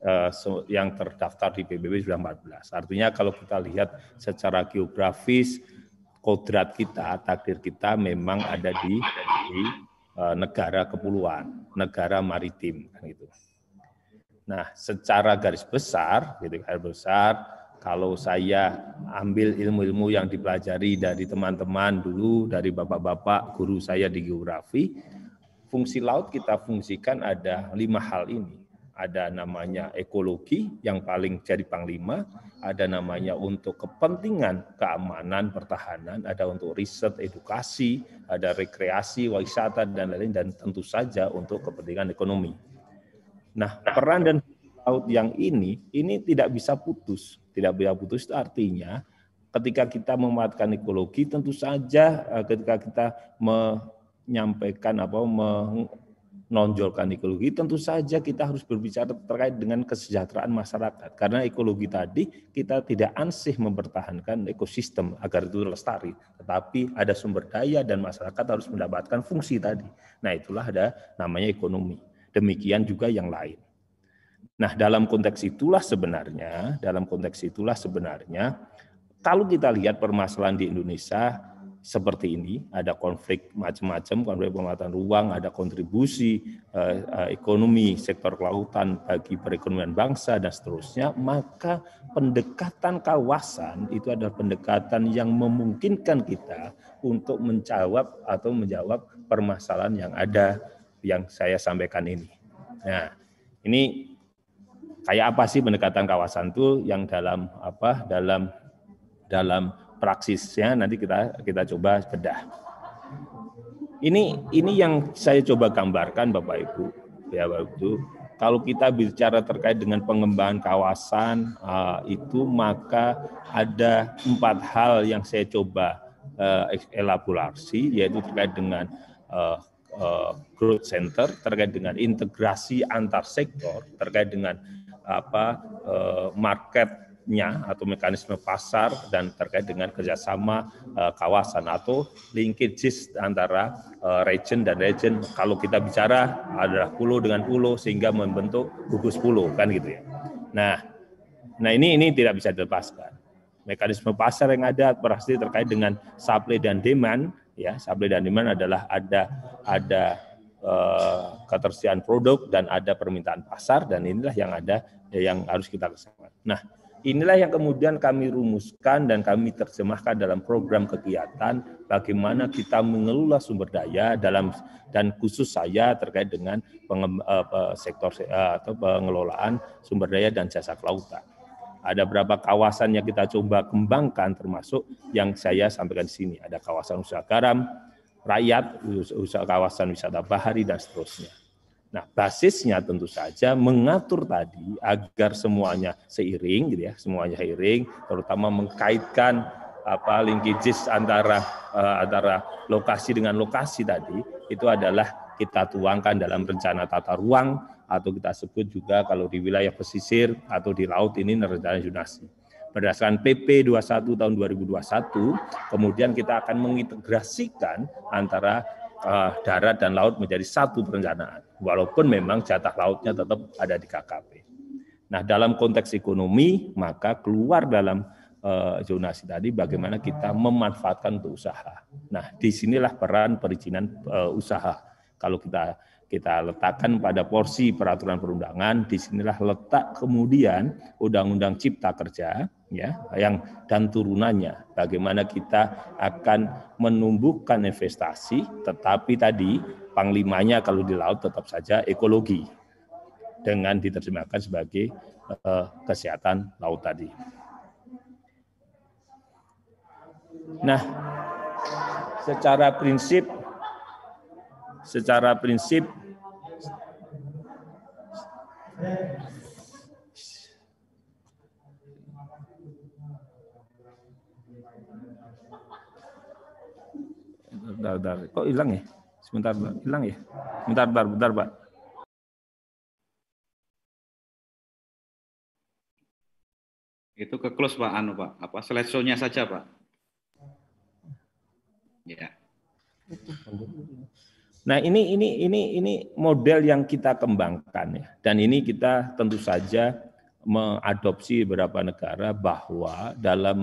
eh, yang terdaftar di PBB sudah 14. Artinya kalau kita lihat secara geografis kodrat kita, takdir kita memang ada di, di eh, negara kepulauan, negara maritim kan gitu. Nah, secara garis besar, gitu, garis besar kalau saya ambil ilmu-ilmu yang dipelajari dari teman-teman dulu, dari bapak-bapak, guru saya di geografi, fungsi laut kita fungsikan ada lima hal ini. Ada namanya ekologi yang paling jadi panglima, ada namanya untuk kepentingan keamanan, pertahanan, ada untuk riset, edukasi, ada rekreasi, wisata, dan lain-lain, dan tentu saja untuk kepentingan ekonomi. Nah, peran dan laut yang ini, ini tidak bisa putus tidak bisa putus itu artinya ketika kita memanfaatkan ekologi tentu saja eh, ketika kita menyampaikan apa menonjolkan ekologi tentu saja kita harus berbicara terkait dengan kesejahteraan masyarakat karena ekologi tadi kita tidak ansih mempertahankan ekosistem agar itu lestari tetapi ada sumber daya dan masyarakat harus mendapatkan fungsi tadi nah itulah ada namanya ekonomi demikian juga yang lain Nah, dalam konteks itulah sebenarnya, dalam konteks itulah sebenarnya kalau kita lihat permasalahan di Indonesia seperti ini, ada konflik macam-macam, konflik pemanfaatan ruang, ada kontribusi eh, eh, ekonomi sektor kelautan bagi perekonomian bangsa dan seterusnya, maka pendekatan kawasan itu adalah pendekatan yang memungkinkan kita untuk menjawab atau menjawab permasalahan yang ada yang saya sampaikan ini. Nah, ini kayak apa sih pendekatan kawasan itu yang dalam apa dalam dalam praksisnya nanti kita kita coba bedah. Ini ini yang saya coba gambarkan Bapak Ibu ya Bapak Ibu. Kalau kita bicara terkait dengan pengembangan kawasan uh, itu maka ada empat hal yang saya coba uh, elaborasi yaitu terkait dengan uh, uh, growth center, terkait dengan integrasi antar sektor, terkait dengan apa eh, marketnya atau mekanisme pasar dan terkait dengan kerjasama eh, kawasan atau linkages antara eh, region dan region. Kalau kita bicara adalah pulau dengan pulau sehingga membentuk gugus pulau kan gitu ya. Nah, nah ini ini tidak bisa dilepaskan. Mekanisme pasar yang ada pasti terkait dengan supply dan demand ya supply dan demand adalah ada ada Eh, ketersediaan produk dan ada permintaan pasar dan inilah yang ada eh, yang harus kita kesamakan. Nah, inilah yang kemudian kami rumuskan dan kami terjemahkan dalam program kegiatan bagaimana kita mengelola sumber daya dalam dan khusus saya terkait dengan penge, eh, sektor atau pengelolaan sumber daya dan jasa kelautan. Ada beberapa kawasan yang kita coba kembangkan termasuk yang saya sampaikan di sini. Ada kawasan usaha garam, rakyat, usaha kawasan wisata bahari dan seterusnya. Nah, basisnya tentu saja mengatur tadi agar semuanya seiring gitu ya, semuanya seiring terutama mengkaitkan apa linkages antara uh, antara lokasi dengan lokasi tadi itu adalah kita tuangkan dalam rencana tata ruang atau kita sebut juga kalau di wilayah pesisir atau di laut ini rencana zonasi berdasarkan PP 21 tahun 2021, kemudian kita akan mengintegrasikan antara uh, darat dan laut menjadi satu perencanaan, walaupun memang jatah lautnya tetap ada di KKP. Nah, dalam konteks ekonomi, maka keluar dalam uh, zonasi tadi bagaimana kita memanfaatkan untuk usaha. Nah, disinilah peran perizinan uh, usaha. Kalau kita kita letakkan pada porsi peraturan perundangan disinilah letak kemudian undang-undang cipta kerja ya yang dan turunannya bagaimana kita akan menumbuhkan investasi tetapi tadi panglimanya kalau di laut tetap saja ekologi dengan diterjemahkan sebagai eh, kesehatan laut tadi nah secara prinsip secara prinsip Bentar, bentar. Kok hilang ya? Sebentar, hilang ya? Bentar, bentar, bentar, Pak. Itu ke close Pak Anu Pak. Apa slideshow-nya saja Pak? Ya. Nah, ini ini ini ini model yang kita kembangkan ya. Dan ini kita tentu saja mengadopsi beberapa negara bahwa dalam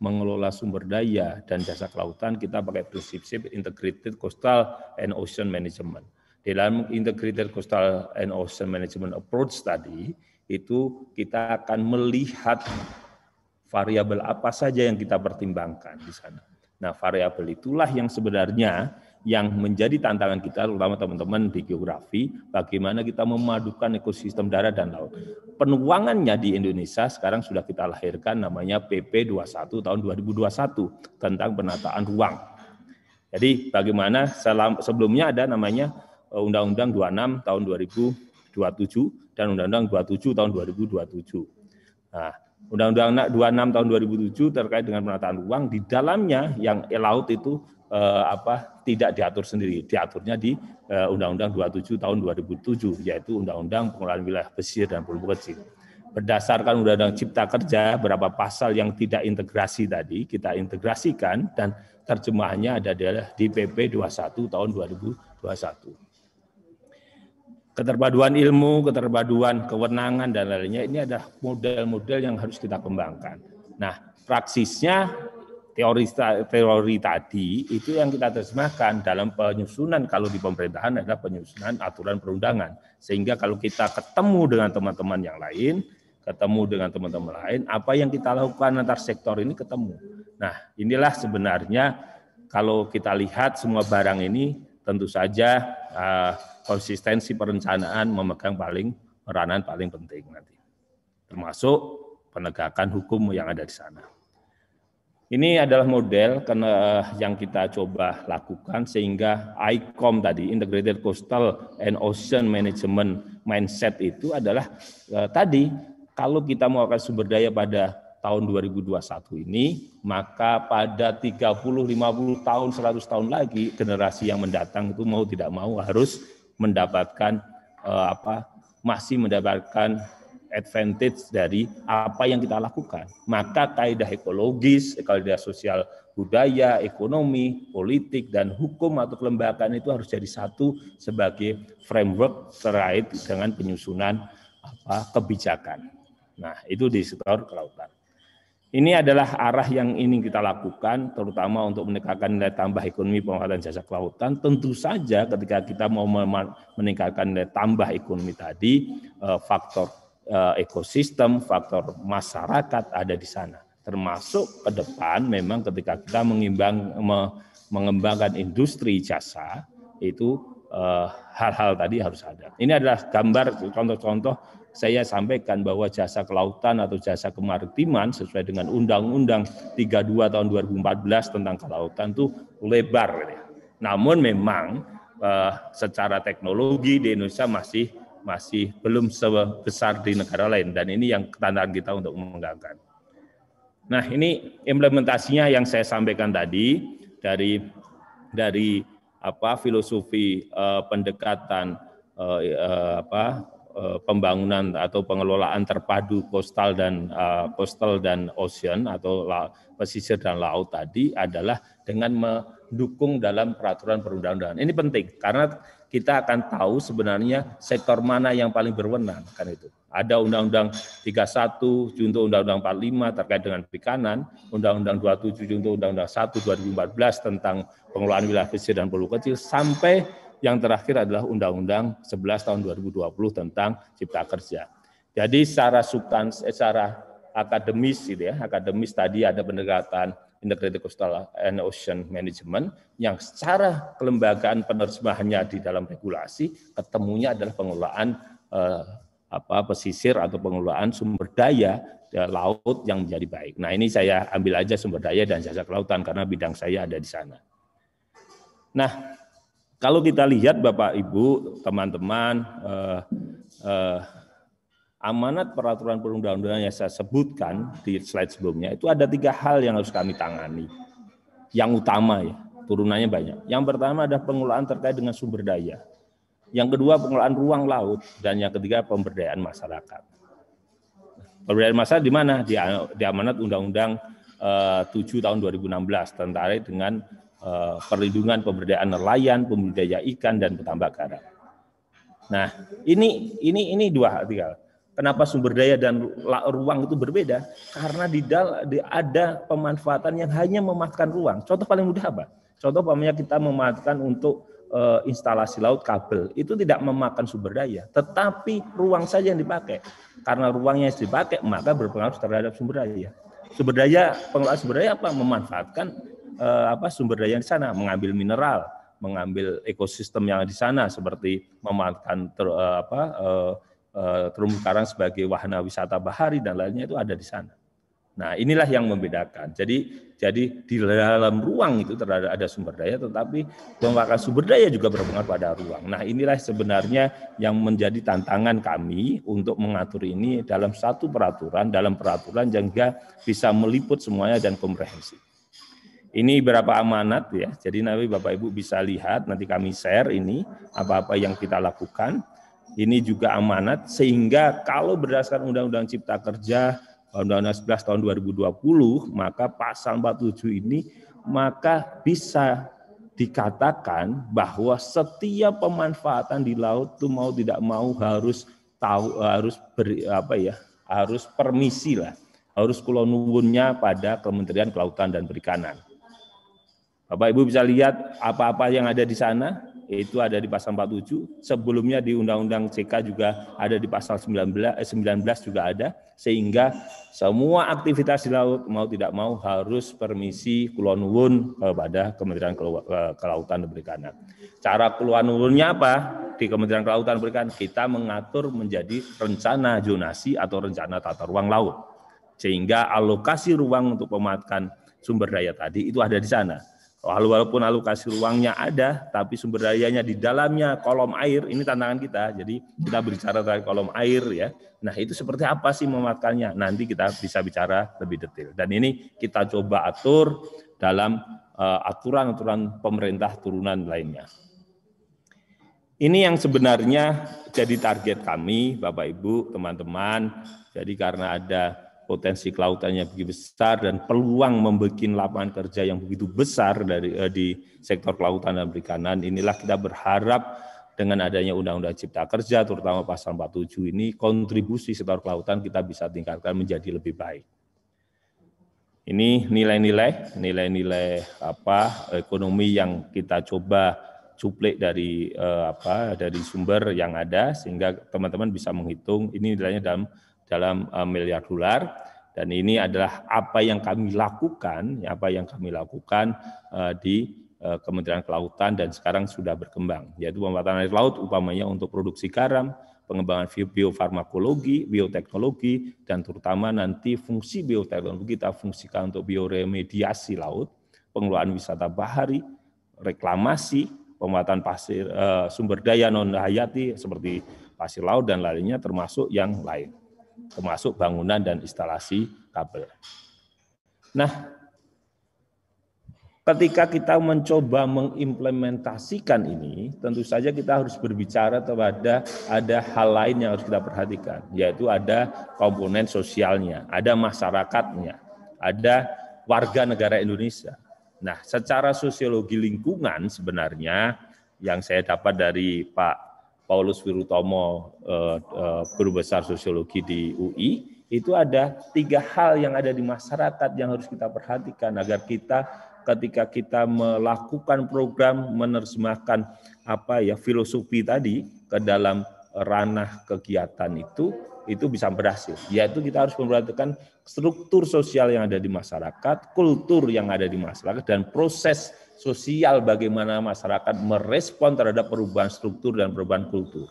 mengelola sumber daya dan jasa kelautan kita pakai prinsip integrated coastal and ocean management. dalam integrated coastal and ocean management approach tadi itu kita akan melihat variabel apa saja yang kita pertimbangkan di sana. Nah, variabel itulah yang sebenarnya yang menjadi tantangan kita, terutama teman-teman di geografi, bagaimana kita memadukan ekosistem darat dan laut. Penuangannya di Indonesia sekarang sudah kita lahirkan namanya PP 21 tahun 2021 tentang penataan ruang. Jadi bagaimana sebelumnya ada namanya eh, Undang-Undang 26 tahun 2027 dan Undang-Undang 27 tahun 2027. Nah, Undang-Undang 26 tahun 2007 terkait dengan penataan ruang di dalamnya yang laut itu eh, apa tidak diatur sendiri, diaturnya di eh, Undang-Undang 27 tahun 2007 yaitu Undang-Undang Pengelolaan Wilayah Pesisir dan Pulau Kecil. Berdasarkan Undang-Undang Cipta Kerja, berapa pasal yang tidak integrasi tadi kita integrasikan dan terjemahannya ada adalah di PP 21 tahun 2021 keterpaduan ilmu, keterpaduan kewenangan dan lainnya ini adalah model-model yang harus kita kembangkan. Nah, praksisnya teori teori tadi itu yang kita terjemahkan dalam penyusunan kalau di pemerintahan adalah penyusunan aturan perundangan sehingga kalau kita ketemu dengan teman-teman yang lain ketemu dengan teman-teman lain apa yang kita lakukan antar sektor ini ketemu nah inilah sebenarnya kalau kita lihat semua barang ini tentu saja uh, konsistensi perencanaan memegang paling peranan paling penting nanti termasuk penegakan hukum yang ada di sana. Ini adalah model yang kita coba lakukan sehingga ICOM tadi Integrated Coastal and Ocean Management mindset itu adalah eh, tadi kalau kita mau akan sumber daya pada tahun 2021 ini, maka pada 30, 50 tahun, 100 tahun lagi generasi yang mendatang itu mau tidak mau harus mendapatkan eh, apa masih mendapatkan advantage dari apa yang kita lakukan. Maka kaidah ekologis, kaidah sosial budaya, ekonomi, politik dan hukum atau kelembagaan itu harus jadi satu sebagai framework terkait dengan penyusunan apa kebijakan. Nah, itu di sektor kelautan. Ini adalah arah yang ingin kita lakukan, terutama untuk meningkatkan nilai tambah ekonomi pemanfaatan jasa kelautan. Tentu saja ketika kita mau meningkatkan nilai tambah ekonomi tadi, eh, faktor Eh, ekosistem, faktor masyarakat ada di sana. Termasuk ke depan memang ketika kita mengimbang, mengembangkan industri jasa itu eh, hal-hal tadi harus ada. Ini adalah gambar contoh-contoh saya sampaikan bahwa jasa kelautan atau jasa kemaritiman sesuai dengan Undang-Undang 32 tahun 2014 tentang kelautan itu lebar. Namun memang eh, secara teknologi di Indonesia masih masih belum sebesar di negara lain dan ini yang tantangan kita untuk mengembangkan. Nah, ini implementasinya yang saya sampaikan tadi dari dari apa filosofi uh, pendekatan uh, uh, apa uh, pembangunan atau pengelolaan terpadu kostal dan uh, coastal dan ocean atau la, pesisir dan laut tadi adalah dengan mendukung dalam peraturan perundang-undangan. Ini penting karena kita akan tahu sebenarnya sektor mana yang paling berwenang kan itu. Ada Undang-Undang 31 Junto Undang-Undang 45 terkait dengan perikanan, Undang-Undang 27 Junto Undang-Undang 1 2014 tentang pengelolaan wilayah pesisir dan pulau kecil sampai yang terakhir adalah Undang-Undang 11 tahun 2020 tentang cipta kerja. Jadi secara substansi, eh, secara akademis gitu ya, akademis tadi ada pendekatan Integrated Coastal and Ocean Management yang secara kelembagaan penerjemahannya di dalam regulasi ketemunya adalah pengelolaan eh, apa pesisir atau pengelolaan sumber daya ya, laut yang menjadi baik. Nah ini saya ambil aja sumber daya dan jasa kelautan karena bidang saya ada di sana. Nah kalau kita lihat Bapak Ibu teman-teman eh, eh, amanat peraturan perundang-undangan yang saya sebutkan di slide sebelumnya itu ada tiga hal yang harus kami tangani. Yang utama ya, turunannya banyak. Yang pertama ada pengelolaan terkait dengan sumber daya. Yang kedua pengelolaan ruang laut dan yang ketiga pemberdayaan masyarakat. Pemberdayaan masyarakat di mana? Di, di amanat Undang-Undang eh, 7 tahun 2016 tentang dengan eh, perlindungan pemberdayaan nelayan, pemberdayaan ikan dan petambak garam. Nah, ini ini ini dua tiga. Kenapa sumber daya dan ruang itu berbeda? Karena di, dalam ada pemanfaatan yang hanya memanfaatkan ruang. Contoh paling mudah apa? Contoh umpamanya kita memanfaatkan untuk e, instalasi laut kabel. Itu tidak memakan sumber daya, tetapi ruang saja yang dipakai. Karena ruangnya yang dipakai maka berpengaruh terhadap sumber daya. Sumber daya pengelola sumber daya apa? Memanfaatkan e, apa sumber daya di sana, mengambil mineral, mengambil ekosistem yang di sana seperti memanfaatkan ter, eh, apa, Eh, terumbu karang sebagai wahana wisata bahari dan lainnya itu ada di sana. Nah, inilah yang membedakan. Jadi jadi di dalam ruang itu terada ada sumber daya tetapi memakan sumber daya juga berpengaruh pada ruang. Nah, inilah sebenarnya yang menjadi tantangan kami untuk mengatur ini dalam satu peraturan, dalam peraturan jangka bisa meliput semuanya dan komprehensif. Ini berapa amanat ya. Jadi nanti Bapak Ibu bisa lihat nanti kami share ini apa-apa yang kita lakukan ini juga amanat sehingga kalau berdasarkan Undang-Undang Cipta Kerja Undang-Undang 11 tahun 2020 maka pasal 47 ini maka bisa dikatakan bahwa setiap pemanfaatan di laut itu mau tidak mau harus tahu harus beri, apa ya harus permisi lah harus kulo pada Kementerian Kelautan dan Perikanan. Bapak Ibu bisa lihat apa-apa yang ada di sana. Itu ada di pasal 47, sebelumnya di Undang-Undang CK juga ada di pasal 19, eh, 19 juga ada, sehingga semua aktivitas di laut mau tidak mau harus permisi kulonwun kepada Kementerian eh, Kelautan dan Perikanan. Cara kulonwunnya apa? Di Kementerian Kelautan dan Perikanan kita mengatur menjadi rencana zonasi atau rencana tata ruang laut, sehingga alokasi ruang untuk pemanfaatan sumber daya tadi itu ada di sana Walaupun alokasi ruangnya ada, tapi sumber dayanya di dalamnya kolom air, ini tantangan kita. Jadi kita berbicara tentang kolom air ya. Nah itu seperti apa sih memanfaatkannya? Nanti kita bisa bicara lebih detail. Dan ini kita coba atur dalam eh, aturan-aturan pemerintah turunan lainnya. Ini yang sebenarnya jadi target kami, Bapak Ibu, teman-teman. Jadi karena ada potensi kelautannya begitu besar dan peluang membuat lapangan kerja yang begitu besar dari eh, di sektor kelautan dan perikanan inilah kita berharap dengan adanya undang-undang cipta kerja terutama pasal 47 ini kontribusi sektor kelautan kita bisa tingkatkan menjadi lebih baik. Ini nilai-nilai nilai-nilai apa ekonomi yang kita coba cuplik dari eh, apa dari sumber yang ada sehingga teman-teman bisa menghitung ini nilainya dalam dalam eh, miliar dolar dan ini adalah apa yang kami lakukan, ya, apa yang kami lakukan eh, di eh, Kementerian Kelautan dan sekarang sudah berkembang, yaitu pembuatan air laut upamanya untuk produksi garam, pengembangan biofarmakologi, bioteknologi, dan terutama nanti fungsi bioteknologi kita fungsikan untuk bioremediasi laut, pengelolaan wisata bahari, reklamasi, pembuatan pasir sumber daya non hayati seperti pasir laut dan lainnya termasuk yang lain termasuk bangunan dan instalasi kabel. Nah, ketika kita mencoba mengimplementasikan ini, tentu saja kita harus berbicara kepada ada hal lain yang harus kita perhatikan, yaitu ada komponen sosialnya, ada masyarakatnya, ada warga negara Indonesia. Nah, secara sosiologi lingkungan sebenarnya yang saya dapat dari Pak Paulus Wirutomo eh, eh, guru besar sosiologi di UI itu ada tiga hal yang ada di masyarakat yang harus kita perhatikan agar kita ketika kita melakukan program menerjemahkan apa ya filosofi tadi ke dalam ranah kegiatan itu itu bisa berhasil yaitu kita harus memperhatikan struktur sosial yang ada di masyarakat, kultur yang ada di masyarakat dan proses sosial bagaimana masyarakat merespon terhadap perubahan struktur dan perubahan kultur.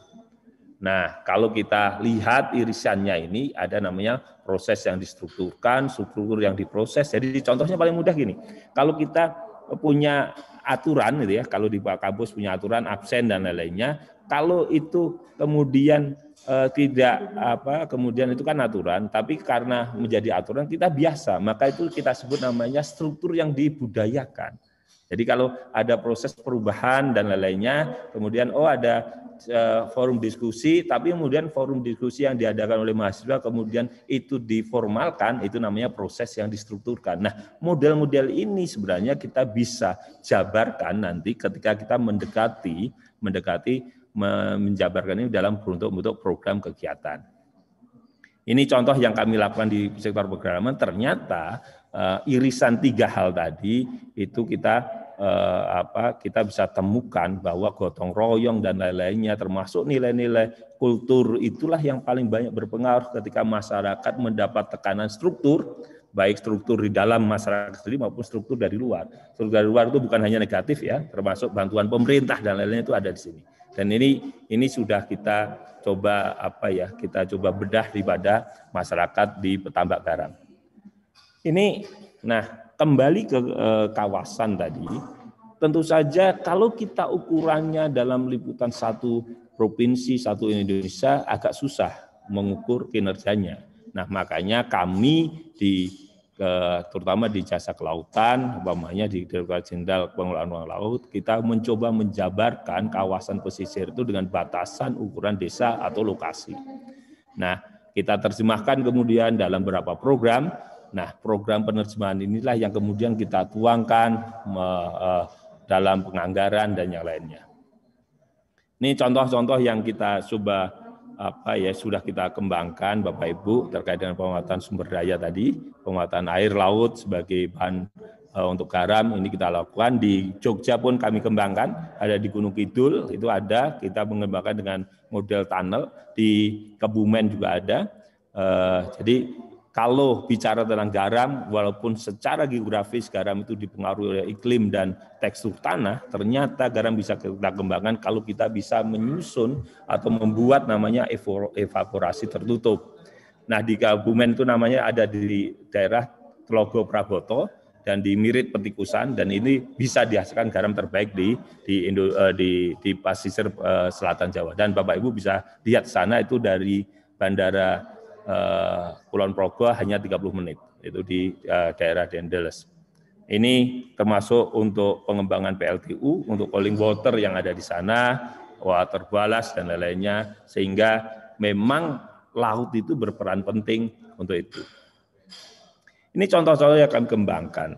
Nah, kalau kita lihat irisannya ini ada namanya proses yang distrukturkan, struktur yang diproses. Jadi contohnya paling mudah gini. Kalau kita punya aturan gitu ya, kalau di Pak Kabus punya aturan absen dan lain-lainnya, kalau itu kemudian eh, tidak apa kemudian itu kan aturan, tapi karena menjadi aturan kita biasa, maka itu kita sebut namanya struktur yang dibudayakan. Jadi kalau ada proses perubahan dan lain-lainnya, kemudian oh ada eh, forum diskusi, tapi kemudian forum diskusi yang diadakan oleh mahasiswa kemudian itu diformalkan, itu namanya proses yang distrukturkan. Nah, model-model ini sebenarnya kita bisa jabarkan nanti ketika kita mendekati mendekati menjabarkan ini dalam bentuk-bentuk program kegiatan. Ini contoh yang kami lakukan di sektor pemrograman. Ternyata eh, irisan tiga hal tadi itu kita eh, apa kita bisa temukan bahwa gotong royong dan lain-lainnya termasuk nilai-nilai kultur itulah yang paling banyak berpengaruh ketika masyarakat mendapat tekanan struktur baik struktur di dalam masyarakat sendiri maupun struktur dari luar. Struktur dari luar itu bukan hanya negatif ya, termasuk bantuan pemerintah dan lain-lain itu ada di sini. Dan ini ini sudah kita coba apa ya, kita coba bedah daripada masyarakat di Petambak Garam. Ini nah kembali ke eh, kawasan tadi, tentu saja kalau kita ukurannya dalam liputan satu provinsi, satu Indonesia agak susah mengukur kinerjanya. Nah, makanya kami di terutama di jasa kelautan, umpamanya di Direktorat Jenderal Pengelolaan Ruang Laut, kita mencoba menjabarkan kawasan pesisir itu dengan batasan ukuran desa atau lokasi. Nah, kita terjemahkan kemudian dalam beberapa program Nah, program penerjemahan inilah yang kemudian kita tuangkan eh, dalam penganggaran dan yang lainnya. Ini contoh-contoh yang kita coba apa ya sudah kita kembangkan Bapak Ibu terkait dengan penguatan sumber daya tadi, penguatan air laut sebagai bahan eh, untuk garam ini kita lakukan di Jogja pun kami kembangkan, ada di Gunung Kidul itu ada, kita mengembangkan dengan model tunnel di Kebumen juga ada. Eh, jadi kalau bicara tentang garam, walaupun secara geografis garam itu dipengaruhi oleh iklim dan tekstur tanah, ternyata garam bisa kita kembangkan kalau kita bisa menyusun atau membuat namanya evaporasi tertutup. Nah di Kabupaten itu namanya ada di daerah Telogo Praboto dan di Mirit Petikusan dan ini bisa dihasilkan garam terbaik di di Indo, eh, di, di pasisir eh, selatan Jawa dan Bapak Ibu bisa lihat sana itu dari bandara Eh, Kulon Progo hanya 30 menit, itu di eh, daerah Dendeles. Ini termasuk untuk pengembangan PLTU, untuk calling water yang ada di sana, water balas dan lain-lainnya, sehingga memang laut itu berperan penting untuk itu. Ini contoh-contoh yang akan kembangkan.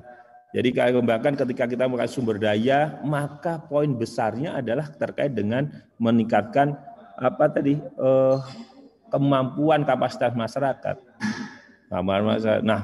Jadi kami kembangkan ketika kita menggunakan sumber daya, maka poin besarnya adalah terkait dengan meningkatkan apa tadi eh, kemampuan kapasitas masyarakat. Nah, nah,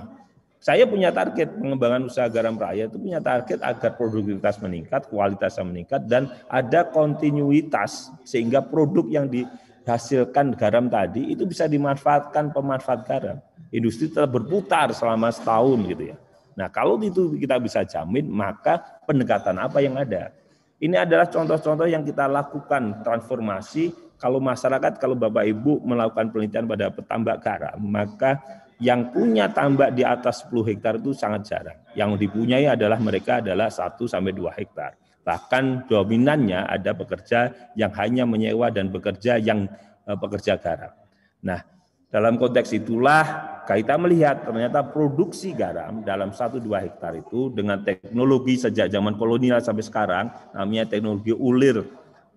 saya punya target pengembangan usaha garam raya itu punya target agar produktivitas meningkat, kualitasnya meningkat dan ada kontinuitas sehingga produk yang dihasilkan garam tadi itu bisa dimanfaatkan pemanfaat garam. Industri tetap berputar selama setahun gitu ya. Nah, kalau itu kita bisa jamin, maka pendekatan apa yang ada? Ini adalah contoh-contoh yang kita lakukan transformasi kalau masyarakat, kalau Bapak Ibu melakukan penelitian pada petambak garam, maka yang punya tambak di atas 10 hektar itu sangat jarang. Yang dipunyai adalah mereka adalah 1 sampai 2 hektar. Bahkan dominannya ada pekerja yang hanya menyewa dan bekerja yang eh, pekerja garam. Nah, dalam konteks itulah kita melihat ternyata produksi garam dalam 1-2 hektar itu dengan teknologi sejak zaman kolonial sampai sekarang namanya teknologi ulir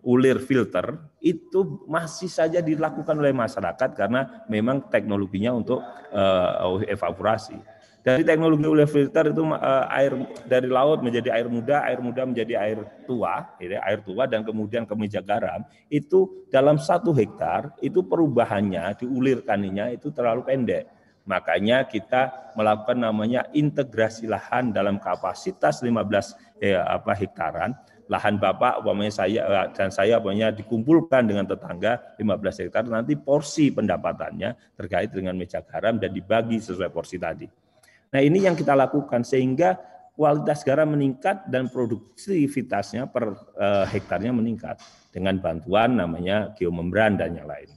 ulir filter itu masih saja dilakukan oleh masyarakat karena memang teknologinya untuk uh, evaporasi. Dari teknologi ulir filter itu uh, air dari laut menjadi air muda, air muda menjadi air tua, ya, air tua dan kemudian ke meja garam itu dalam satu hektar itu perubahannya diulirkannya itu terlalu pendek. Makanya kita melakukan namanya integrasi lahan dalam kapasitas 15 ya, eh, apa hektaran lahan Bapak umpamanya saya eh, dan saya umpamanya dikumpulkan dengan tetangga 15 hektar nanti porsi pendapatannya terkait dengan meja garam dan dibagi sesuai porsi tadi. Nah, ini yang kita lakukan sehingga kualitas garam meningkat dan produktivitasnya per eh, hektarnya meningkat dengan bantuan namanya geomembran dan yang lain.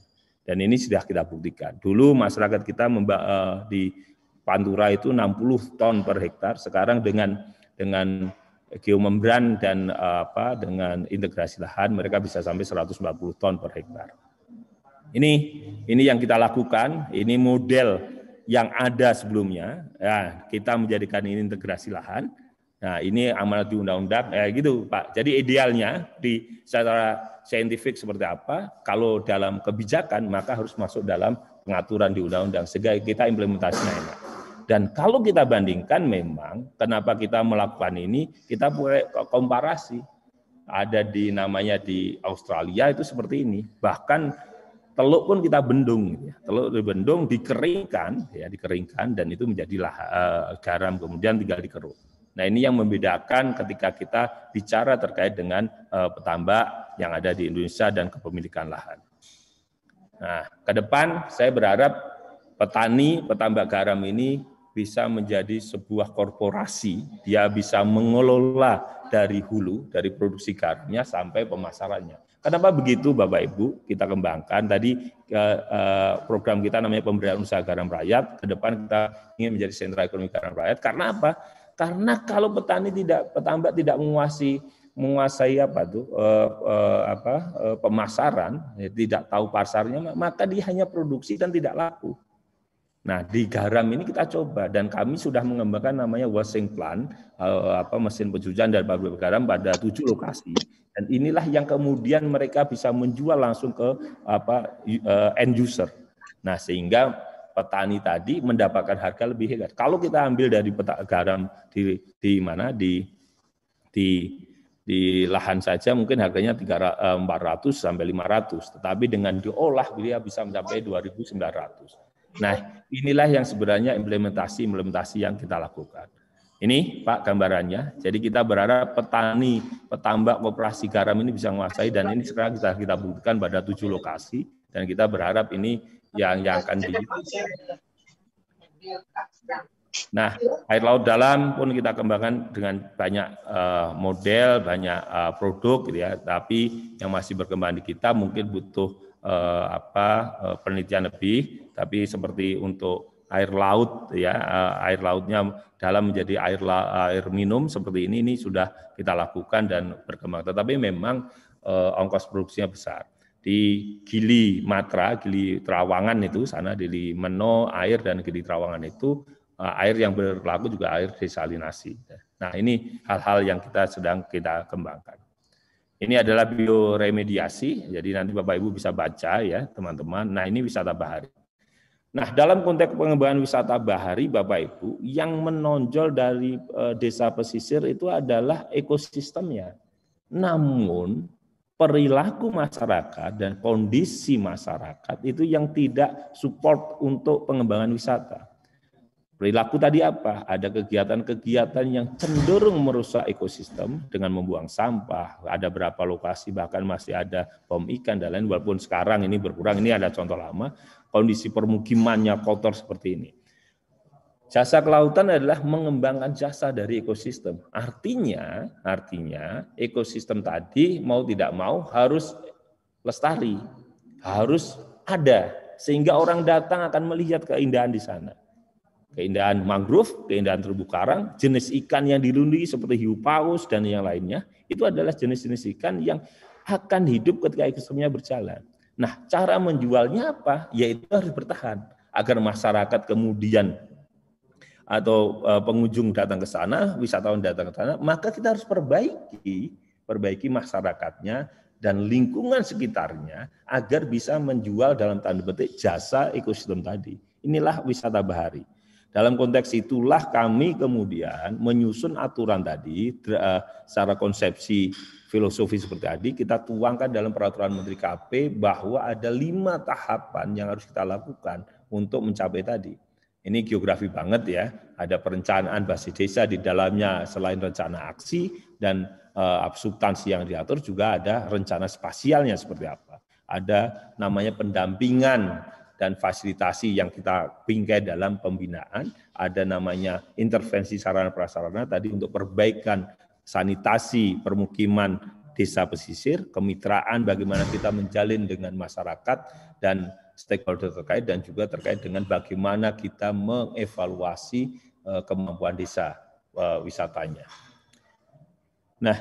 Dan ini sudah kita buktikan. Dulu masyarakat kita eh, di Pantura itu 60 ton per hektar, sekarang dengan dengan geomembran dan eh, apa dengan integrasi lahan mereka bisa sampai 140 ton per hektar. Ini ini yang kita lakukan, ini model yang ada sebelumnya. Ya, kita menjadikan ini integrasi lahan. Nah, ini amanat di undang-undang eh, gitu, Pak. Jadi idealnya di secara saintifik seperti apa? Kalau dalam kebijakan maka harus masuk dalam pengaturan di undang-undang sehingga kita implementasinya enak. Dan kalau kita bandingkan memang kenapa kita melakukan ini, kita boleh komparasi. Ada di namanya di Australia itu seperti ini. Bahkan teluk pun kita bendung, gitu ya. teluk dibendung, dikeringkan, ya dikeringkan dan itu menjadi uh, garam kemudian tinggal dikeruk. Nah ini yang membedakan ketika kita bicara terkait dengan uh, petambak yang ada di Indonesia dan kepemilikan lahan. Nah ke depan saya berharap petani petambak garam ini bisa menjadi sebuah korporasi, dia bisa mengelola dari hulu, dari produksi garamnya sampai pemasarannya. Kenapa begitu Bapak Ibu? Kita kembangkan tadi eh, eh, program kita namanya pemberdayaan usaha garam rakyat, ke depan kita ingin menjadi sentra ekonomi garam rakyat. Karena apa? Karena kalau petani tidak petambak tidak menguasai menguasai apa tuh eh, eh, apa eh, pemasaran, ya, tidak tahu pasarnya, maka dia hanya produksi dan tidak laku. Nah, di garam ini kita coba dan kami sudah mengembangkan namanya washing plan eh, apa mesin pencucian dan pabrik garam pada tujuh lokasi dan inilah yang kemudian mereka bisa menjual langsung ke apa eh, end user. Nah, sehingga petani tadi mendapatkan harga lebih hebat. Kalau kita ambil dari petak garam di di mana di di di lahan saja mungkin harganya 400 eh, sampai 500, tetapi dengan diolah dia bisa mencapai 2.900. Nah, inilah yang sebenarnya implementasi-implementasi yang kita lakukan. Ini Pak gambarannya. Jadi kita berharap petani, petambak koperasi garam ini bisa menguasai dan ini sekarang kita kita buktikan pada tujuh lokasi dan kita berharap ini yang yang akan di Nah, air laut dalam pun kita kembangkan dengan banyak uh, model, banyak uh, produk gitu ya, tapi yang masih berkembang di kita mungkin butuh eh, apa eh, penelitian lebih, tapi seperti untuk air laut ya eh, air lautnya dalam menjadi air la, air minum seperti ini ini sudah kita lakukan dan berkembang. Tetapi memang eh, ongkos produksinya besar di Gili Matra, Gili Terawangan itu sana di Meno air dan Gili Terawangan itu eh, air yang berlaku juga air desalinasi. Nah, ini hal-hal yang kita sedang kita kembangkan. Ini adalah bioremediasi, jadi nanti Bapak Ibu bisa baca ya teman-teman. Nah ini wisata bahari. Nah dalam konteks pengembangan wisata bahari Bapak Ibu, yang menonjol dari eh, desa pesisir itu adalah ekosistemnya. Namun perilaku masyarakat dan kondisi masyarakat itu yang tidak support untuk pengembangan wisata. Perilaku tadi apa? Ada kegiatan-kegiatan yang cenderung merusak ekosistem dengan membuang sampah. Ada berapa lokasi bahkan masih ada bom ikan dan lain walaupun sekarang ini berkurang. Ini ada contoh lama kondisi permukimannya kotor seperti ini. Jasa kelautan adalah mengembangkan jasa dari ekosistem. Artinya, artinya ekosistem tadi mau tidak mau harus lestari, harus ada sehingga orang datang akan melihat keindahan di sana Keindahan mangrove, keindahan terumbu karang, jenis ikan yang dilindungi seperti hiu paus dan yang lainnya, itu adalah jenis-jenis ikan yang akan hidup ketika ekosistemnya berjalan. Nah, cara menjualnya apa? Yaitu harus bertahan agar masyarakat kemudian atau eh, pengunjung datang ke sana, wisatawan datang ke sana, maka kita harus perbaiki, perbaiki masyarakatnya, dan lingkungan sekitarnya agar bisa menjual dalam tanda petik jasa ekosistem tadi. Inilah wisata bahari. Dalam konteks itulah kami kemudian menyusun aturan tadi eh, secara konsepsi filosofi seperti tadi kita tuangkan dalam peraturan Menteri KP bahwa ada lima tahapan yang harus kita lakukan untuk mencapai tadi. Ini geografi banget ya, ada perencanaan basis desa di dalamnya selain rencana aksi dan uh, substansi yang diatur juga ada rencana spasialnya seperti apa. Ada namanya pendampingan dan fasilitasi yang kita bingkai dalam pembinaan. Ada namanya intervensi sarana prasarana tadi untuk perbaikan sanitasi permukiman desa pesisir, kemitraan bagaimana kita menjalin dengan masyarakat dan stakeholder terkait dan juga terkait dengan bagaimana kita mengevaluasi eh, kemampuan desa eh, wisatanya. Nah,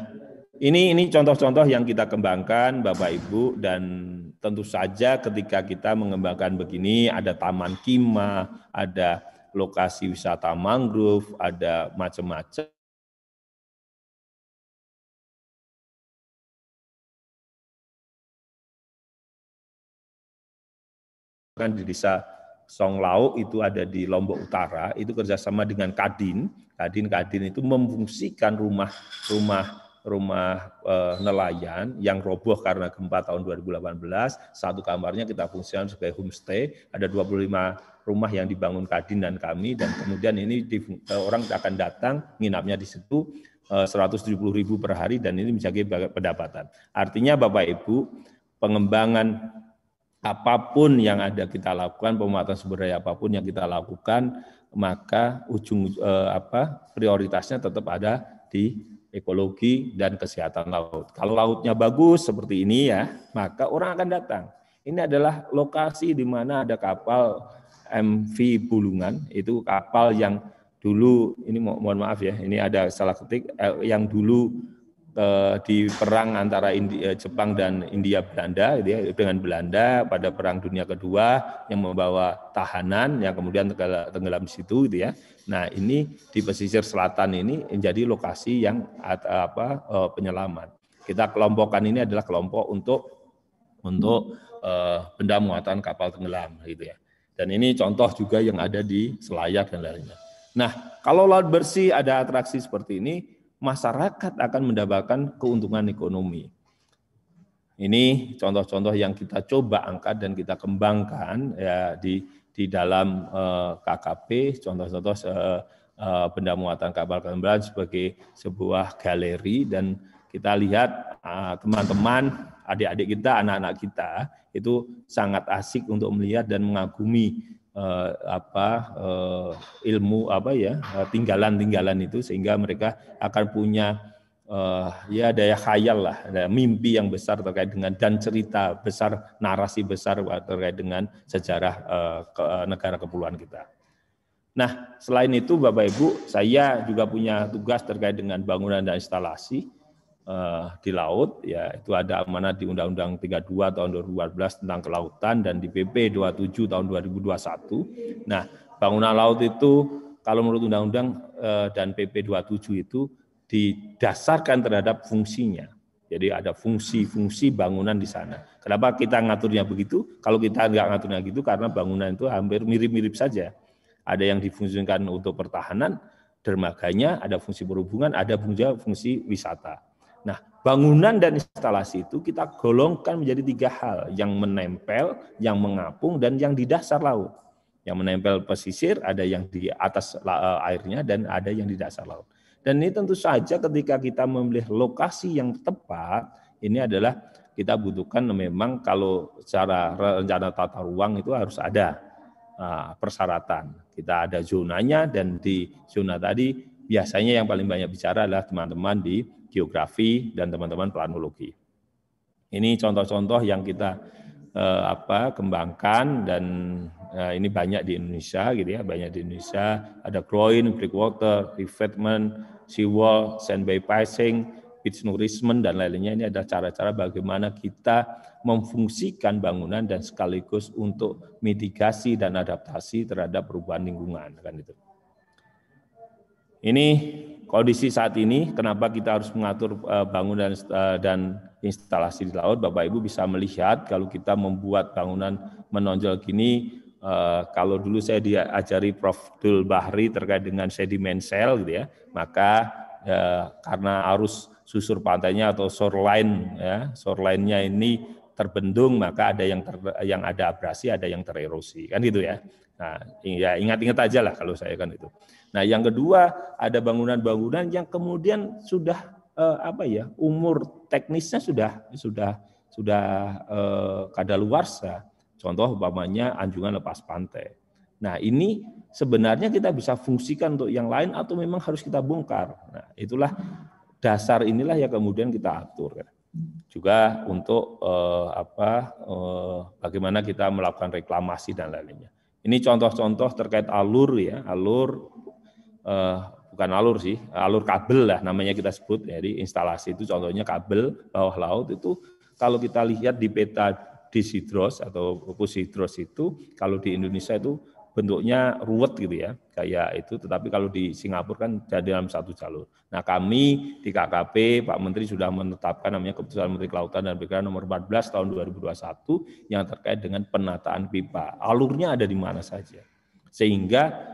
ini ini contoh-contoh yang kita kembangkan Bapak Ibu dan tentu saja ketika kita mengembangkan begini ada taman kima, ada lokasi wisata mangrove, ada macam-macam kan di desa Songlau itu ada di Lombok Utara, itu kerjasama dengan Kadin, kadin kadin itu memfungsikan rumah rumah rumah eh, nelayan yang roboh karena gempa tahun 2018, satu kamarnya kita fungsikan sebagai homestay, ada 25 rumah yang dibangun Kadin dan kami dan kemudian ini di, eh, orang akan datang nginapnya di situ 170 eh, ribu per hari dan ini menjadi pendapatan. Artinya Bapak Ibu pengembangan apapun yang ada kita lakukan, pemanfaatan sumber daya apapun yang kita lakukan, maka ujung eh, apa prioritasnya tetap ada di ekologi dan kesehatan laut. Kalau lautnya bagus seperti ini ya, maka orang akan datang. Ini adalah lokasi di mana ada kapal MV Bulungan, itu kapal yang dulu ini mo mohon maaf ya, ini ada salah ketik eh, yang dulu eh, di perang antara India, eh, Jepang dan India Belanda gitu ya, dengan Belanda pada perang dunia kedua yang membawa tahanan yang kemudian tenggelam, di situ gitu ya. Nah, ini di pesisir selatan ini menjadi lokasi yang eh, apa eh, penyelamat. Kita kelompokkan ini adalah kelompok untuk untuk eh, benda muatan kapal tenggelam gitu ya. Dan ini contoh juga yang ada di Selayar dan lainnya. Nah, kalau laut bersih ada atraksi seperti ini, masyarakat akan mendapatkan keuntungan ekonomi. Ini contoh-contoh yang kita coba angkat dan kita kembangkan ya di di dalam eh, KKP contoh-contoh eh, eh, benda muatan kapal kelembagaan sebagai sebuah galeri dan kita lihat eh, teman-teman, adik-adik kita, anak-anak kita itu sangat asik untuk melihat dan mengagumi eh, apa eh, ilmu apa ya eh, tinggalan-tinggalan itu sehingga mereka akan punya eh, ya daya khayal lah, ada mimpi yang besar terkait dengan dan cerita besar, narasi besar terkait dengan sejarah eh, ke, eh, negara kepulauan kita. Nah, selain itu Bapak Ibu, saya juga punya tugas terkait dengan bangunan dan instalasi uh, di laut ya itu ada amanat di Undang-Undang 32 tahun 2012 tentang kelautan dan di PP 27 tahun 2021. Nah, bangunan laut itu kalau menurut undang-undang uh, dan PP 27 itu didasarkan terhadap fungsinya. Jadi ada fungsi-fungsi bangunan di sana. Kenapa kita ngaturnya begitu? Kalau kita nggak ngaturnya gitu, karena bangunan itu hampir mirip-mirip saja. Ada yang difungsikan untuk pertahanan, dermaganya, ada fungsi perhubungan, ada fungsi wisata. Nah, bangunan dan instalasi itu kita golongkan menjadi tiga hal, yang menempel, yang mengapung, dan yang di dasar laut. Yang menempel pesisir, ada yang di atas eh, airnya, dan ada yang di dasar laut. Dan ini tentu saja ketika kita memilih lokasi yang tepat, ini adalah kita butuhkan memang kalau secara rencana tata ruang itu harus ada eh, persyaratan. Kita ada zonanya dan di zona tadi biasanya yang paling banyak bicara adalah teman-teman di geografi dan teman-teman planologi. Ini contoh-contoh yang kita eh, apa kembangkan dan eh, ini banyak di Indonesia gitu ya, banyak di Indonesia ada groin, breakwater, revetment, seawall, sand passing, beach nourishment dan lain lainnya ini ada cara-cara bagaimana kita memfungsikan bangunan dan sekaligus untuk mitigasi dan adaptasi terhadap perubahan lingkungan kan itu. Ini kondisi saat ini kenapa kita harus mengatur eh, bangunan eh, dan instalasi di laut Bapak Ibu bisa melihat kalau kita membuat bangunan menonjol gini eh, kalau dulu saya diajari Prof. Dul Bahri terkait dengan sedimen sel gitu ya, maka karena arus susur pantainya atau shoreline ya, shoreline-nya ini terbendung maka ada yang ter, yang ada abrasi, ada yang tererosi kan gitu ya. Nah, ya ingat-ingat aja lah kalau saya kan itu. Nah, yang kedua ada bangunan-bangunan yang kemudian sudah eh, apa ya umur teknisnya sudah sudah sudah eh, kadaluarsa. Contoh umpamanya anjungan lepas pantai. Nah, ini sebenarnya kita bisa fungsikan untuk yang lain atau memang harus kita bongkar. Nah, itulah dasar inilah yang kemudian kita atur. Ya. Juga untuk eh, apa eh, bagaimana kita melakukan reklamasi dan lainnya. Ini contoh-contoh terkait alur ya, alur eh, bukan alur sih, alur kabel lah namanya kita sebut. Jadi instalasi itu contohnya kabel bawah laut itu kalau kita lihat di peta disidros atau pusidros itu kalau di Indonesia itu bentuknya ruwet gitu ya kayak itu tetapi kalau di Singapura kan jadi dalam satu jalur. Nah kami di KKP Pak Menteri sudah menetapkan namanya keputusan Menteri Kelautan dan Perikanan nomor 14 tahun 2021 yang terkait dengan penataan pipa alurnya ada di mana saja sehingga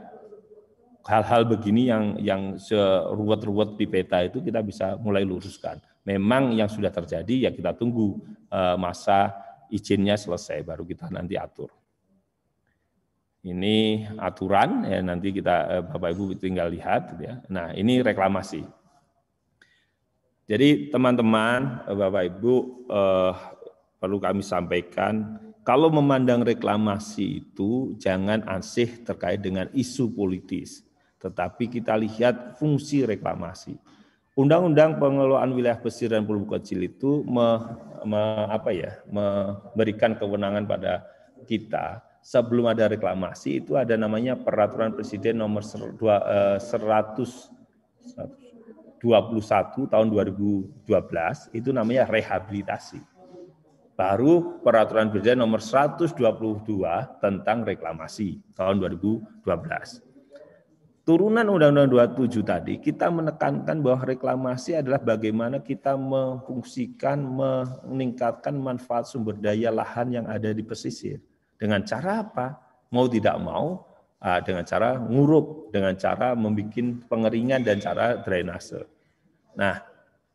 hal-hal begini yang yang seruwet-ruwet di peta itu kita bisa mulai luruskan. Memang yang sudah terjadi ya kita tunggu eh, masa izinnya selesai baru kita nanti atur. Ini aturan ya nanti kita eh, Bapak Ibu tinggal lihat ya. Nah, ini reklamasi. Jadi teman-teman, eh, Bapak Ibu eh, perlu kami sampaikan kalau memandang reklamasi itu jangan asih terkait dengan isu politis. Tetapi kita lihat fungsi reklamasi. Undang-undang pengelolaan wilayah pesisir dan pulau kecil itu me, me, apa ya, memberikan kewenangan pada kita sebelum ada reklamasi itu ada namanya peraturan presiden nomor 121 eh, tahun 2012 itu namanya rehabilitasi. Baru peraturan presiden nomor 122 tentang reklamasi tahun 2012 turunan Undang-Undang 27 tadi, kita menekankan bahwa reklamasi adalah bagaimana kita memfungsikan, meningkatkan manfaat sumber daya lahan yang ada di pesisir. Dengan cara apa? Mau tidak mau, ah, dengan cara nguruk, dengan cara membuat pengeringan dan cara drainase. Nah,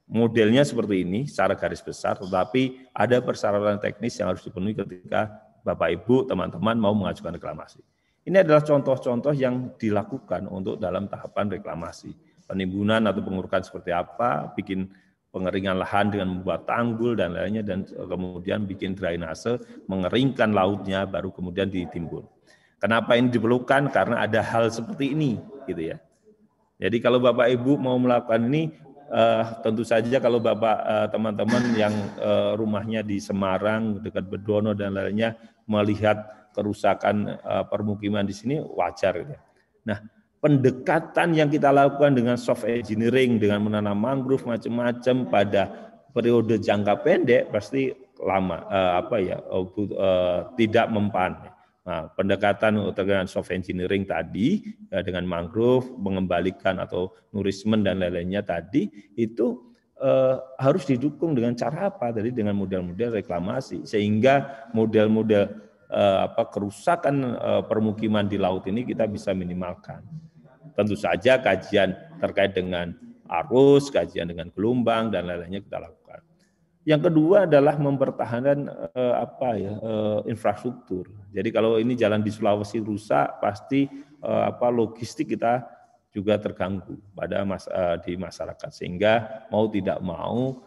modelnya seperti ini secara garis besar, tetapi ada persyaratan teknis yang harus dipenuhi ketika Bapak Ibu, teman-teman mau mengajukan reklamasi. Ini adalah contoh-contoh yang dilakukan untuk dalam tahapan reklamasi. Penimbunan atau pengurukan seperti apa, bikin pengeringan lahan dengan membuat tanggul dan lainnya, dan kemudian bikin drainase, mengeringkan lautnya, baru kemudian ditimbun. Kenapa ini diperlukan? Karena ada hal seperti ini, gitu ya. Jadi kalau Bapak Ibu mau melakukan ini, uh, tentu saja kalau bapak eh, teman-teman uh, yang uh, rumahnya di Semarang dekat Bedono dan lainnya melihat kerusakan eh, permukiman di sini wajar. Gitu ya. Nah, pendekatan yang kita lakukan dengan soft engineering, dengan menanam mangrove macam-macam pada periode jangka pendek pasti lama eh, apa ya eh, tidak mempan. Nah, pendekatan dengan soft engineering tadi dengan mangrove mengembalikan atau nourishment dan lain-lainnya tadi itu eh, harus didukung dengan cara apa tadi dengan model-model reklamasi sehingga model-model Eh, apa kerusakan eh, permukiman di laut ini kita bisa minimalkan. Tentu saja kajian terkait dengan arus, kajian dengan gelombang dan lain-lainnya kita lakukan. Yang kedua adalah mempertahankan eh, apa ya infrastruktur. Jadi kalau ini jalan di Sulawesi rusak, pasti apa logistik kita juga terganggu pada mas, di masyarakat sehingga mau tidak mau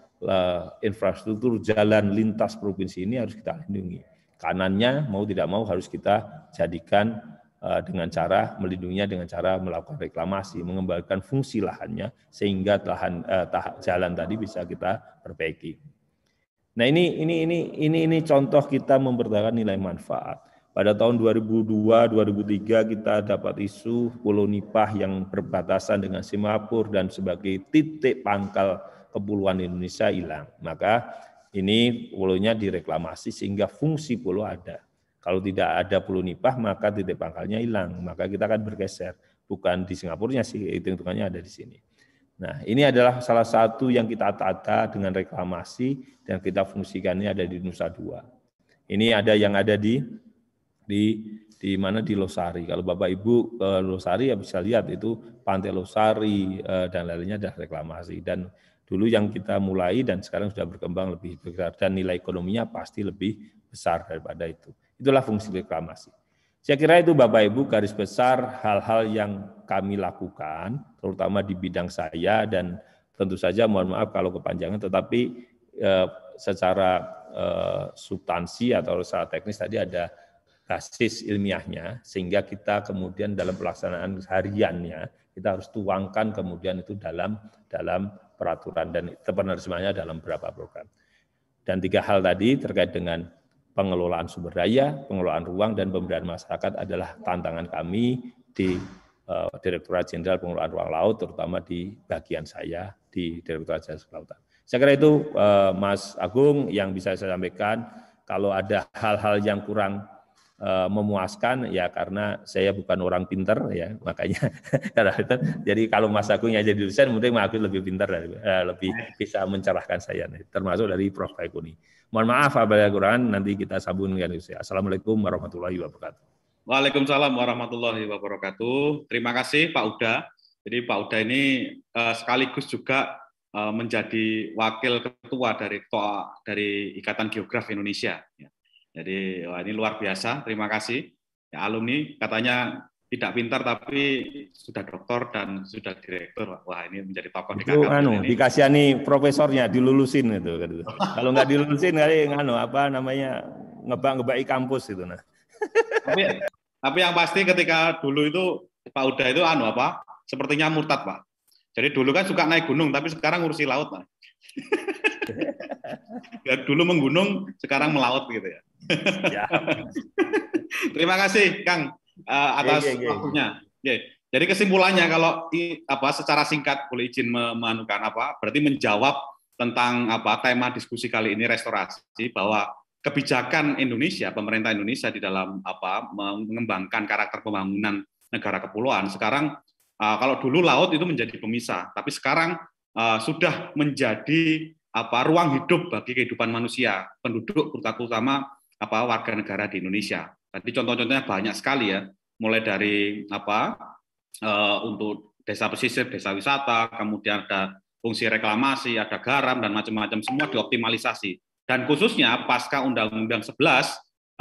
infrastruktur jalan lintas provinsi ini harus kita lindungi kanannya mau tidak mau harus kita jadikan eh, dengan cara melindunginya dengan cara melakukan reklamasi, mengembalikan fungsi lahannya sehingga lahan eh, jalan tadi bisa kita perbaiki. Nah, ini ini ini ini ini contoh kita mempertahankan nilai manfaat. Pada tahun 2002, 2003 kita dapat isu Pulau Nipah yang berbatasan dengan Singapura dan sebagai titik pangkal kepulauan Indonesia hilang. Maka ini pulunya direklamasi sehingga fungsi pulau ada. Kalau tidak ada pulau nipah maka titik pangkalnya hilang, maka kita akan bergeser. Bukan di Singapura sih, hitung-hitungannya ada di sini. Nah, ini adalah salah satu yang kita tata dengan reklamasi dan kita fungsikan ini ada di Nusa Dua. Ini ada yang ada di di di mana di Losari. Kalau Bapak Ibu ke Losari ya bisa lihat itu Pantai Losari eh, dan lainnya ada reklamasi dan dulu yang kita mulai dan sekarang sudah berkembang lebih besar dan nilai ekonominya pasti lebih besar daripada itu. Itulah fungsi reklamasi. Saya kira itu Bapak Ibu garis besar hal-hal yang kami lakukan terutama di bidang saya dan tentu saja mohon maaf kalau kepanjangan tetapi eh, secara eh, substansi atau secara teknis tadi ada basis ilmiahnya sehingga kita kemudian dalam pelaksanaan hariannya kita harus tuangkan kemudian itu dalam dalam peraturan dan penerjemahannya dalam beberapa program. Dan tiga hal tadi terkait dengan pengelolaan sumber daya, pengelolaan ruang, dan pemberdayaan masyarakat adalah tantangan kami di uh, eh, Direktorat Jenderal Pengelolaan Ruang Laut, terutama di bagian saya di Direktorat Jenderal Kelautan. Saya kira itu uh, Mas Agung yang bisa saya sampaikan. Kalau ada hal-hal yang kurang Eh, memuaskan ya karena saya bukan orang pinter ya makanya jadi kalau Mas Agung yang jadi dosen mungkin Mas Agung lebih pinter dari eh, lebih bisa mencerahkan saya termasuk dari Prof Baikuni. Mohon maaf apabila kurang nanti kita sabun dengan Assalamualaikum warahmatullahi wabarakatuh. Waalaikumsalam warahmatullahi wabarakatuh. Terima kasih Pak Uda. Jadi Pak Uda ini uh, sekaligus juga uh, menjadi wakil ketua dari TOA dari Ikatan Geograf Indonesia. Ya. Jadi wah ini luar biasa, terima kasih. Ya, alumni katanya tidak pintar tapi sudah doktor dan sudah direktur. Wah ini menjadi tokoh di KKP anu, Dikasihani profesornya, dilulusin itu. Gitu. Kalau nggak dilulusin kali anu apa namanya ngebak ngebaki kampus itu nah. tapi, tapi yang pasti ketika dulu itu Pak Uda itu anu apa? Sepertinya murtad Pak. Jadi dulu kan suka naik gunung tapi sekarang ngurusi laut Pak. Ya, dulu menggunung, sekarang melaut gitu ya ya. Terima kasih Kang eh, atas waktunya. Jadi kesimpulannya kalau apa secara singkat boleh izin memanukan apa berarti menjawab tentang apa tema diskusi kali ini restorasi bahwa kebijakan Indonesia pemerintah Indonesia di dalam apa mengembangkan karakter pembangunan negara kepulauan sekarang eh, kalau dulu laut itu menjadi pemisah tapi sekarang eh, sudah menjadi apa ruang hidup bagi kehidupan manusia penduduk terutama apa warga negara di Indonesia. Tadi contoh-contohnya banyak sekali ya, mulai dari apa e, untuk desa pesisir, desa wisata, kemudian ada fungsi reklamasi, ada garam dan macam-macam semua dioptimalisasi. Dan khususnya pasca Undang-Undang 11 e,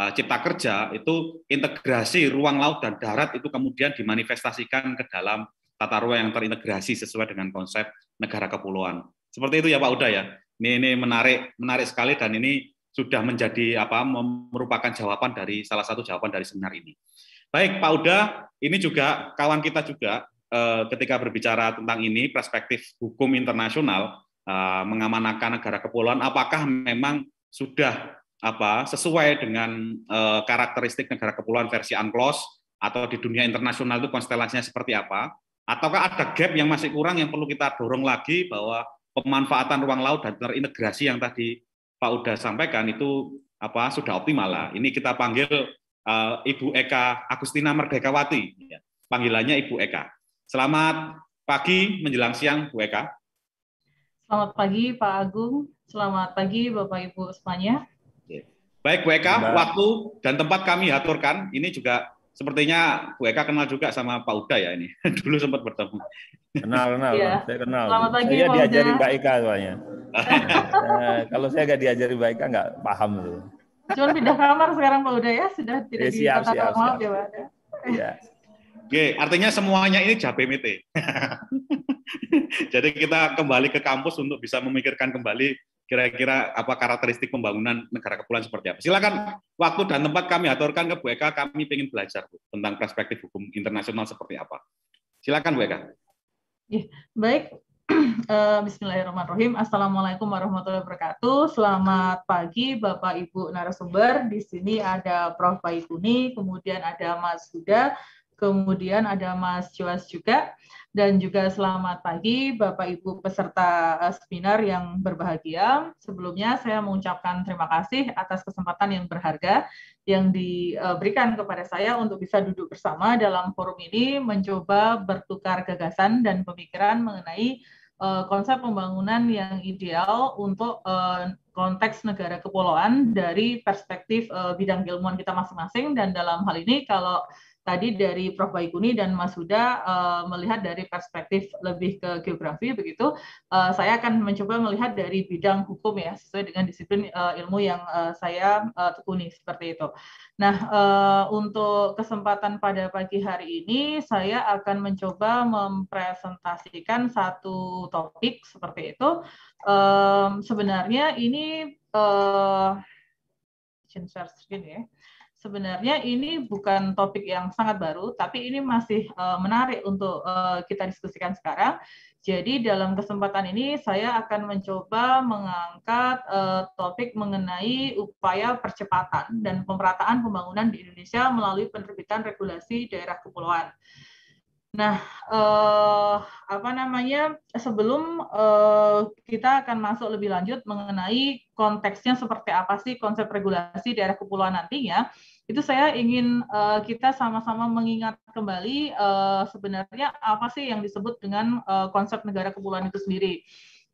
eh, Cipta Kerja itu integrasi ruang laut dan darat itu kemudian dimanifestasikan ke dalam tata ruang yang terintegrasi sesuai dengan konsep negara kepulauan. Seperti itu ya Pak Uda ya. Ini, ini menarik menarik sekali dan ini sudah menjadi apa merupakan jawaban dari salah satu jawaban dari seminar ini. Baik, Pak Uda, ini juga kawan kita juga eh, ketika berbicara tentang ini perspektif hukum internasional eh, mengamanakan negara kepulauan apakah memang sudah apa sesuai dengan eh, karakteristik negara kepulauan versi UNCLOS atau di dunia internasional itu konstelasinya seperti apa? Ataukah ada gap yang masih kurang yang perlu kita dorong lagi bahwa pemanfaatan ruang laut dan terintegrasi yang tadi Pak Uda sampaikan itu apa sudah optimal lah. Ini kita panggil uh, Ibu Eka Agustina Merdekawati. Ya. Panggilannya Ibu Eka. Selamat pagi menjelang siang, Bu Eka. Selamat pagi Pak Agung. Selamat pagi Bapak Ibu semuanya. Baik Bu Eka, Mbak. waktu dan tempat kami aturkan. Ini juga sepertinya Bu Eka kenal juga sama Pak Uda ya ini. Dulu sempat bertemu. Kenal, kenal. Ya. Saya kenal. Selamat pagi, saya diajari Mbak Eka soalnya. Eh, kalau saya nggak diajari Mbak Eka nggak paham. Tuh. Cuma pindah kamar sekarang Pak Uda ya, sudah eh, tidak ya, siap, di tempat maaf ya Pak. Ya. Oke, artinya semuanya ini JPMT. Jadi kita kembali ke kampus untuk bisa memikirkan kembali kira-kira apa karakteristik pembangunan negara kepulauan seperti apa. Silakan waktu dan tempat kami aturkan ke Bu Eka, kami ingin belajar Bu, tentang perspektif hukum internasional seperti apa. Silakan Bu Eka. Ya, baik, eh, Bismillahirrahmanirrahim. Assalamualaikum warahmatullahi wabarakatuh. Selamat pagi Bapak Ibu narasumber. Di sini ada Prof. Baikuni, kemudian ada Mas Huda, kemudian ada Mas Joas juga, dan juga selamat pagi Bapak Ibu peserta eh, seminar yang berbahagia. Sebelumnya saya mengucapkan terima kasih atas kesempatan yang berharga yang diberikan kepada saya untuk bisa duduk bersama dalam forum ini mencoba bertukar gagasan dan pemikiran mengenai eh, konsep pembangunan yang ideal untuk eh, konteks negara kepulauan dari perspektif bidang ilmuwan kita masing-masing dan dalam hal ini kalau tadi dari Prof. Baikuni dan Mas Huda uh, melihat dari perspektif lebih ke geografi begitu, uh, saya akan mencoba melihat dari bidang hukum ya sesuai dengan disiplin uh, ilmu yang uh, saya uh, tekuni seperti itu. Nah uh, untuk kesempatan pada pagi hari ini saya akan mencoba mempresentasikan satu topik seperti itu. Um, sebenarnya ini uh, share ya sebenarnya ini bukan topik yang sangat baru, tapi ini masih uh, menarik untuk uh, kita diskusikan sekarang. Jadi dalam kesempatan ini saya akan mencoba mengangkat uh, topik mengenai upaya percepatan dan pemerataan pembangunan di Indonesia melalui penerbitan regulasi daerah kepulauan. Nah, eh, apa namanya? Sebelum eh, kita akan masuk lebih lanjut mengenai konteksnya seperti apa sih konsep regulasi daerah kepulauan nantinya, itu saya ingin uh, kita sama-sama mengingat kembali uh, sebenarnya apa sih yang disebut dengan uh, konsep negara kepulauan itu sendiri.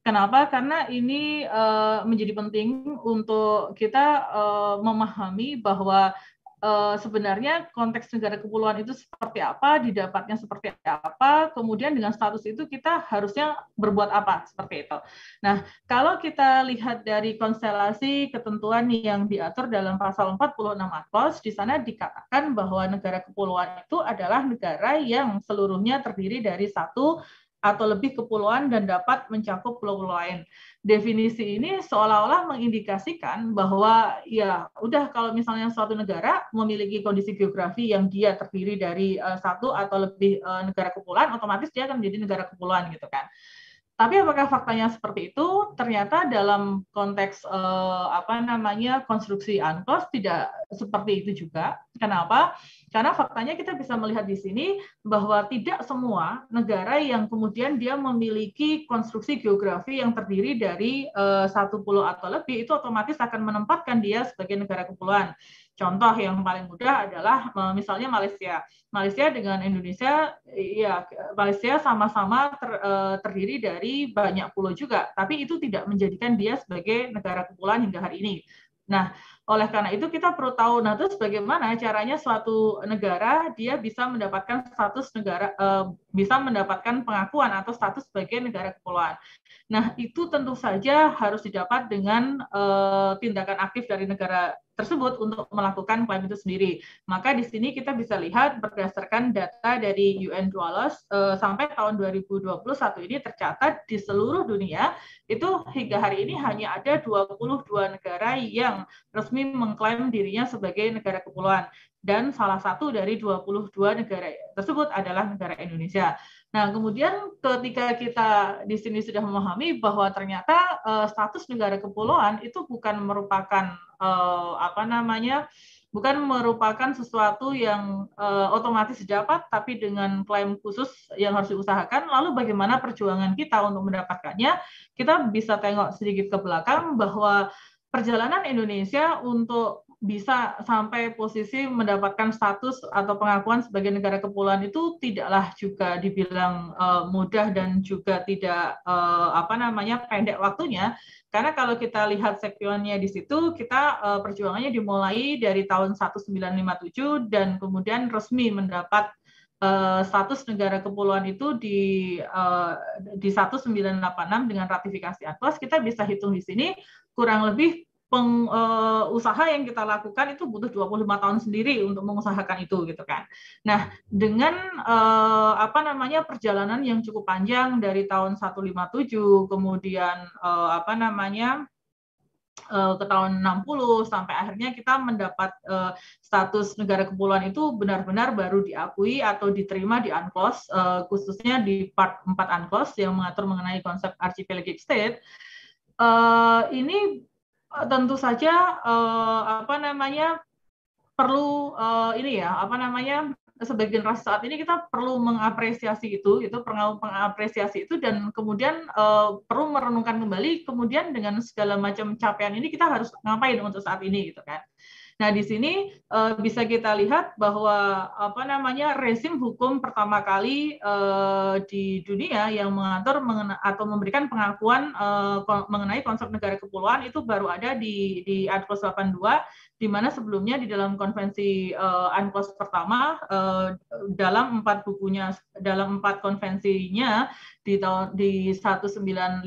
Kenapa? Karena ini uh, menjadi penting untuk kita uh, memahami bahwa Eh, sebenarnya konteks negara kepulauan itu seperti apa, didapatnya seperti apa, kemudian dengan status itu kita harusnya berbuat apa seperti itu. Nah, kalau kita lihat dari konstelasi ketentuan yang diatur dalam pasal 46 Atlas, di sana dikatakan bahwa negara kepulauan itu adalah negara yang seluruhnya terdiri dari satu atau lebih kepulauan dan dapat mencakup pulau-pulau lain. Definisi ini seolah-olah mengindikasikan bahwa ya udah kalau misalnya suatu negara memiliki kondisi geografi yang dia terdiri dari uh, satu atau lebih uh, negara kepulauan, otomatis dia akan menjadi negara kepulauan gitu kan. Tapi apakah faktanya seperti itu? Ternyata dalam konteks uh, apa namanya konstruksi UNCLOS tidak seperti itu juga. Kenapa? Karena faktanya kita bisa melihat di sini bahwa tidak semua negara yang kemudian dia memiliki konstruksi geografi yang terdiri dari eh, satu pulau atau lebih itu otomatis akan menempatkan dia sebagai negara kepulauan. Contoh yang paling mudah adalah eh, misalnya Malaysia. Malaysia dengan Indonesia, ya Malaysia sama-sama ter, eh, terdiri dari banyak pulau juga, tapi itu tidak menjadikan dia sebagai negara kepulauan hingga hari ini. Nah, oleh karena itu kita perlu tahu nah terus bagaimana caranya suatu negara dia bisa mendapatkan status negara eh, bisa mendapatkan pengakuan atau status sebagai negara kepulauan. Nah, itu tentu saja harus didapat dengan uh, tindakan aktif dari negara tersebut untuk melakukan klaim itu sendiri. Maka di sini kita bisa lihat berdasarkan data dari UN Dwellers uh, eh, sampai tahun 2021 ini tercatat di seluruh dunia itu hingga hari ini hanya ada 22 negara yang resmi mengklaim dirinya sebagai negara kepulauan dan salah satu dari 22 negara tersebut adalah negara Indonesia. Nah, kemudian ketika kita di sini sudah memahami bahwa ternyata uh, status negara kepulauan itu bukan merupakan uh, apa namanya bukan merupakan sesuatu yang uh, otomatis didapat tapi dengan klaim khusus yang harus diusahakan lalu bagaimana perjuangan kita untuk mendapatkannya kita bisa tengok sedikit ke belakang bahwa perjalanan Indonesia untuk bisa sampai posisi mendapatkan status atau pengakuan sebagai negara kepulauan itu tidaklah juga dibilang uh, mudah dan juga tidak uh, apa namanya pendek waktunya karena kalau kita lihat sekpionnya di situ kita uh, perjuangannya dimulai dari tahun 1957 dan kemudian resmi mendapat Uh, status negara kepulauan itu di uh, di 1986 dengan ratifikasi Atlas kita bisa hitung di sini kurang lebih pengusaha eh, uh, yang kita lakukan itu butuh 25 tahun sendiri untuk mengusahakan itu gitu kan. Nah, dengan uh, apa namanya perjalanan yang cukup panjang dari tahun 157 kemudian uh, apa namanya ke tahun 60 sampai akhirnya kita mendapat uh, status negara kepulauan itu benar-benar baru diakui atau diterima di UNCLOS uh, khususnya di part 4 UNCLOS yang mengatur mengenai konsep archipelagic state. Uh, ini Eh, tentu saja uh, apa namanya perlu uh, ini ya apa namanya sebagai generasi saat ini kita perlu mengapresiasi itu itu perlu mengapresiasi itu dan kemudian uh, perlu merenungkan kembali kemudian dengan segala macam capaian ini kita harus ngapain untuk saat ini gitu kan Nah, di sini uh, bisa kita lihat bahwa apa namanya rezim hukum pertama kali uh, di dunia yang mengatur mengena, atau memberikan pengakuan uh, mengenai konsep negara kepulauan itu baru ada di di UNCLOS 82 di mana sebelumnya di dalam konvensi uh, UNCLOS pertama uh, dalam empat bukunya dalam empat konvensinya di tahun di 1958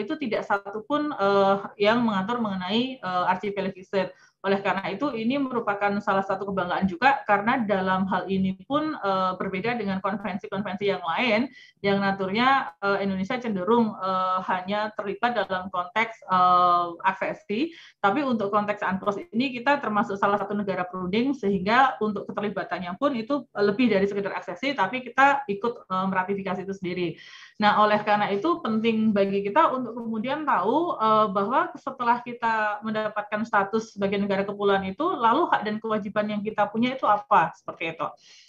itu tidak satupun uh, yang mengatur mengenai uh, archipelagic state oleh karena itu, ini merupakan salah satu kebanggaan juga karena dalam hal ini pun e, berbeda dengan konvensi-konvensi yang lain yang naturnya e, Indonesia cenderung e, hanya terlibat dalam konteks e, aksesi, tapi untuk konteks antros ini kita termasuk salah satu negara perunding sehingga untuk keterlibatannya pun itu lebih dari sekedar aksesi, tapi kita ikut e, meratifikasi itu sendiri. Nah, oleh karena itu penting bagi kita untuk kemudian tahu e, bahwa setelah kita mendapatkan status sebagai negara negara kepulauan itu, lalu hak dan kewajiban yang kita punya itu apa seperti itu.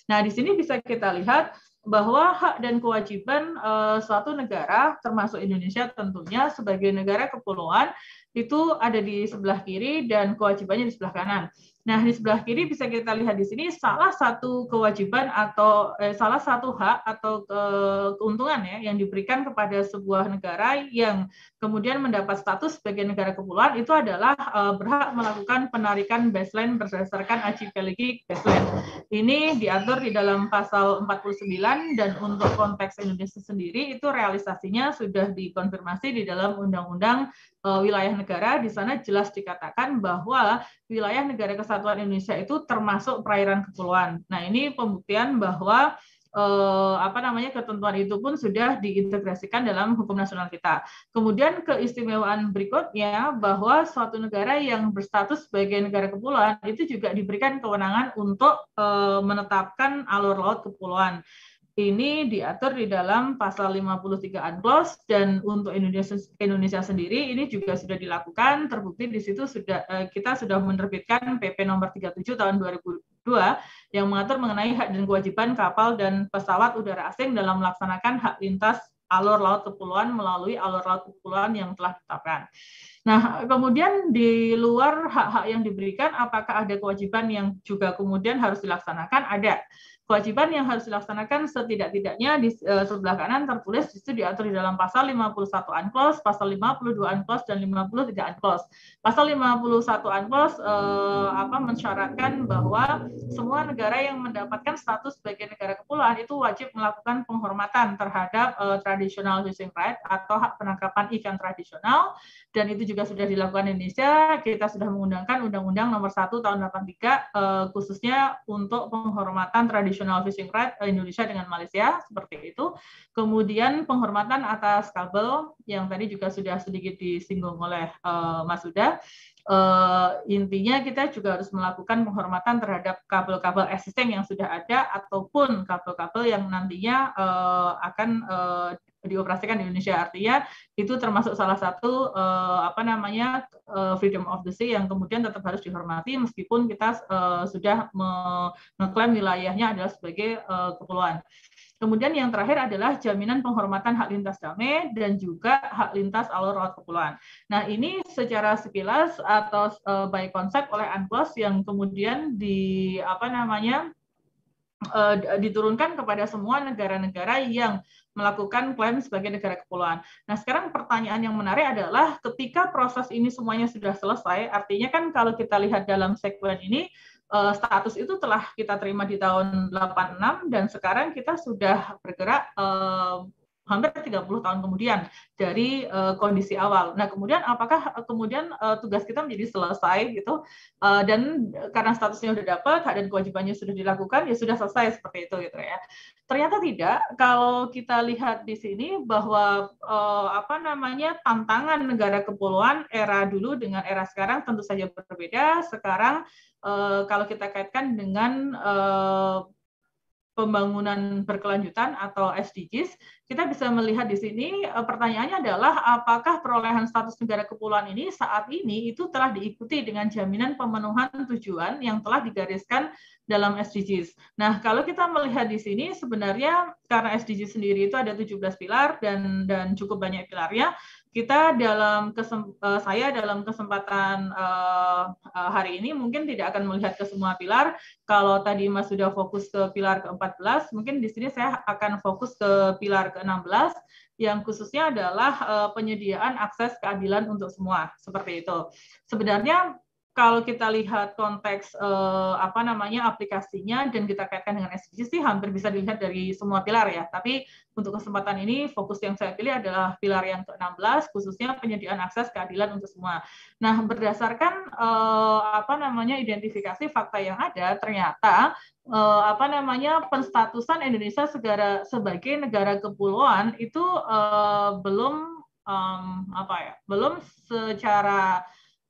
Nah, di sini bisa kita lihat bahwa hak dan kewajiban uh, suatu negara, termasuk Indonesia tentunya sebagai negara kepulauan, itu ada di sebelah kiri dan kewajibannya di sebelah kanan. Nah, di sebelah kiri bisa kita lihat di sini salah satu kewajiban atau eh, salah satu hak atau keuntungan ya yang diberikan kepada sebuah negara yang kemudian mendapat status sebagai negara kepulauan itu adalah eh, berhak melakukan penarikan baseline berdasarkan archipelagic baseline. Ini diatur di dalam pasal 49 dan untuk konteks Indonesia sendiri itu realisasinya sudah dikonfirmasi di dalam Undang-Undang Eh, wilayah negara di sana jelas dikatakan bahwa wilayah negara kesatuan Indonesia itu termasuk perairan kepulauan. Nah, ini pembuktian bahwa eh, apa namanya ketentuan itu pun sudah diintegrasikan dalam hukum nasional kita. Kemudian keistimewaan berikutnya bahwa suatu negara yang berstatus sebagai negara kepulauan itu juga diberikan kewenangan untuk eh, menetapkan alur laut kepulauan ini diatur di dalam pasal 53 UNCLOS dan untuk Indonesia Indonesia sendiri ini juga sudah dilakukan terbukti di situ sudah eh, kita sudah menerbitkan PP nomor 37 tahun 2002 yang mengatur mengenai hak dan kewajiban kapal dan pesawat udara asing dalam melaksanakan hak lintas alur laut kepulauan melalui alur laut kepulauan yang telah ditetapkan. Nah, kemudian di luar hak-hak yang diberikan, apakah ada kewajiban yang juga kemudian harus dilaksanakan? Ada kewajiban yang harus dilaksanakan setidak-tidaknya di e, sebelah kanan tertulis itu diatur di dalam pasal 51 unclosed, pasal 52 unclosed dan 53 unclosed. Pasal 51 unclosed e, apa mensyaratkan bahwa semua negara yang mendapatkan status sebagai negara kepulauan itu wajib melakukan penghormatan terhadap tradisional eh, traditional fishing right atau hak penangkapan ikan tradisional dan itu juga sudah dilakukan Indonesia. Kita sudah mengundangkan Undang-Undang Nomor 1 Tahun 83 e, khususnya untuk penghormatan tradisional International Fishing Right eh, Indonesia dengan Malaysia seperti itu. Kemudian penghormatan atas kabel yang tadi juga sudah sedikit disinggung oleh uh, Mas Uda. Uh, eh, intinya kita juga harus melakukan penghormatan terhadap kabel-kabel existing yang sudah ada ataupun kabel-kabel yang nantinya uh, akan uh, dioperasikan di Indonesia artinya itu termasuk salah satu uh, apa namanya uh, freedom of the sea yang kemudian tetap harus dihormati meskipun kita uh, sudah mengklaim wilayahnya adalah sebagai uh, kepulauan. Kemudian yang terakhir adalah jaminan penghormatan hak lintas damai dan juga hak lintas alur laut kepulauan. Nah ini secara sekilas atau uh, by konsep oleh UNCLOS yang kemudian di apa namanya uh, diturunkan kepada semua negara-negara yang melakukan klaim sebagai negara kepulauan. Nah, sekarang pertanyaan yang menarik adalah ketika proses ini semuanya sudah selesai, artinya kan kalau kita lihat dalam sekuen ini eh, status itu telah kita terima di tahun 86 dan sekarang kita sudah bergerak eh, hampir 30 tahun kemudian dari uh, kondisi awal. Nah, kemudian apakah eh, kemudian uh, tugas kita menjadi selesai gitu uh, dan karena statusnya sudah dapat hak dan kewajibannya sudah dilakukan ya sudah selesai seperti itu gitu ya. Ternyata tidak. Kalau kita lihat di sini bahwa uh, apa namanya tantangan negara kepulauan era dulu dengan era sekarang tentu saja berbeda. Sekarang uh, kalau kita kaitkan dengan uh, pembangunan berkelanjutan atau SDGs, kita bisa melihat di sini eh, pertanyaannya adalah apakah perolehan status negara kepulauan ini saat ini itu telah diikuti dengan jaminan pemenuhan tujuan yang telah digariskan dalam SDGs. Nah, kalau kita melihat di sini sebenarnya karena SDGs sendiri itu ada 17 pilar dan dan cukup banyak pilarnya, kita dalam eh, saya dalam kesempatan eh, eh, hari ini mungkin tidak akan melihat ke semua pilar. Kalau tadi Mas sudah fokus ke pilar ke-14, mungkin di sini saya akan fokus ke pilar ke-16 yang khususnya adalah penyediaan akses keadilan untuk semua, seperti itu. Sebenarnya kalau kita lihat konteks eh, apa namanya aplikasinya dan kita kaitkan dengan SDGs sih hampir bisa dilihat dari semua pilar ya. Tapi untuk kesempatan ini fokus yang saya pilih adalah pilar yang ke-16 khususnya penyediaan akses keadilan untuk semua. Nah, berdasarkan eh, apa namanya identifikasi fakta yang ada ternyata eh, apa namanya penstatusan Indonesia segera, sebagai negara kepulauan itu eh, belum um, apa ya? belum secara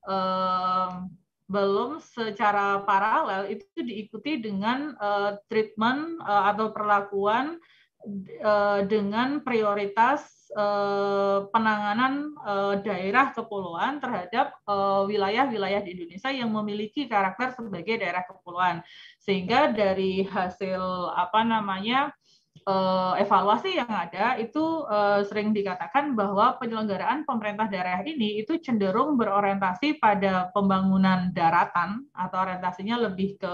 um, belum secara paralel itu diikuti dengan uh, treatment uh, atau perlakuan uh, dengan prioritas uh, penanganan uh, daerah kepulauan terhadap wilayah-wilayah uh, di Indonesia yang memiliki karakter sebagai daerah kepulauan sehingga dari hasil apa namanya uh, evaluasi yang ada itu uh, sering dikatakan bahwa penyelenggaraan pemerintah daerah ini itu cenderung berorientasi pada pembangunan daratan atau orientasinya lebih ke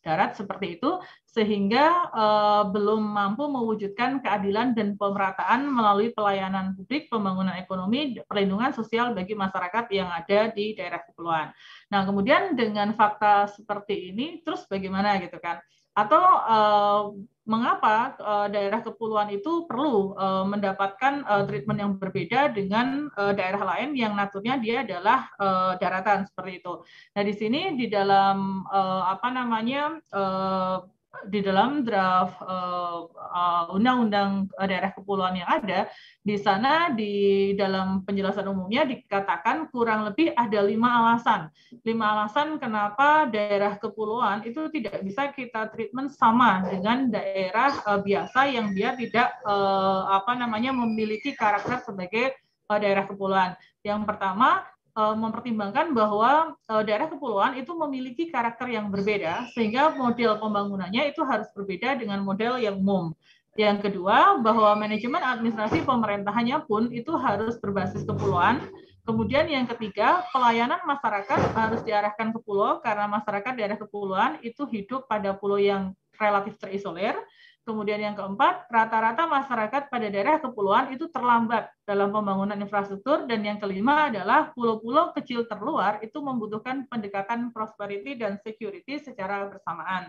darat seperti itu sehingga uh, belum mampu mewujudkan keadilan dan pemerataan melalui pelayanan publik, pembangunan ekonomi, perlindungan sosial bagi masyarakat yang ada di daerah kepulauan. Nah, kemudian dengan fakta seperti ini terus bagaimana gitu kan? atau uh, mengapa uh, daerah kepulauan itu perlu uh, mendapatkan uh, treatment yang berbeda dengan uh, daerah lain yang naturnya dia adalah uh, daratan seperti itu. Nah di sini di dalam uh, apa namanya uh, di dalam draft eh, eh, undang-undang uh, uh, daerah kepulauan yang ada di sana di dalam penjelasan umumnya dikatakan kurang lebih ada lima alasan lima alasan kenapa daerah kepulauan itu tidak bisa kita treatment sama dengan daerah uh, biasa yang dia tidak uh, apa namanya memiliki karakter sebagai uh, daerah kepulauan yang pertama Eh, mempertimbangkan bahwa eh, daerah kepulauan itu memiliki karakter yang berbeda sehingga model pembangunannya itu harus berbeda dengan model yang umum. Yang kedua, bahwa manajemen administrasi pemerintahannya pun itu harus berbasis kepulauan. Kemudian yang ketiga, pelayanan masyarakat harus diarahkan ke pulau karena masyarakat daerah kepulauan itu hidup pada pulau yang relatif terisolir Kemudian yang keempat, rata-rata masyarakat pada daerah kepulauan itu terlambat dalam pembangunan infrastruktur. Dan yang kelima adalah pulau-pulau kecil terluar itu membutuhkan pendekatan prosperity dan security secara bersamaan.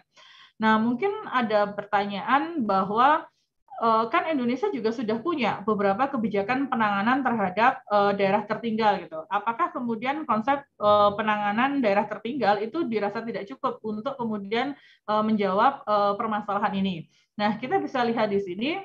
Nah, mungkin ada pertanyaan bahwa eh, kan Indonesia juga sudah punya beberapa kebijakan penanganan terhadap eh, daerah tertinggal gitu. Apakah kemudian konsep eh, penanganan daerah tertinggal itu dirasa tidak cukup untuk kemudian menjawab permasalahan ini? Nah, kita bisa lihat di sini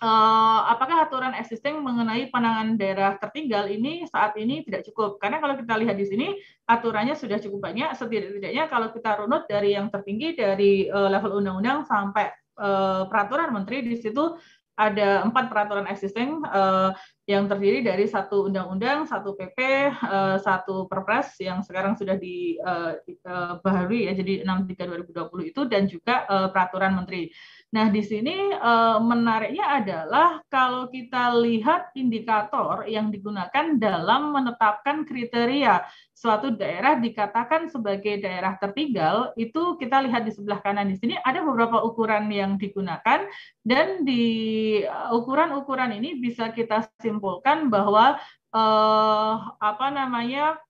eh, apakah aturan existing mengenai penanganan daerah tertinggal ini saat ini tidak cukup. Karena kalau kita lihat di sini aturannya sudah cukup banyak setidaknya kalau kita runut dari yang tertinggi dari eh, level undang-undang sampai eh, peraturan menteri di situ ada empat peraturan existing yang terdiri dari satu undang-undang, satu PP, eh, satu perpres yang sekarang sudah dibaharui eh, eh, ya jadi 63 2020 itu dan juga peraturan menteri. Nah, di sini eh, menariknya adalah kalau kita lihat indikator yang digunakan dalam menetapkan kriteria suatu daerah dikatakan sebagai daerah tertinggal, itu kita lihat di sebelah kanan di sini ada beberapa ukuran yang digunakan dan di eh, ukuran-ukuran ini bisa kita simpulkan bahwa eh, apa namanya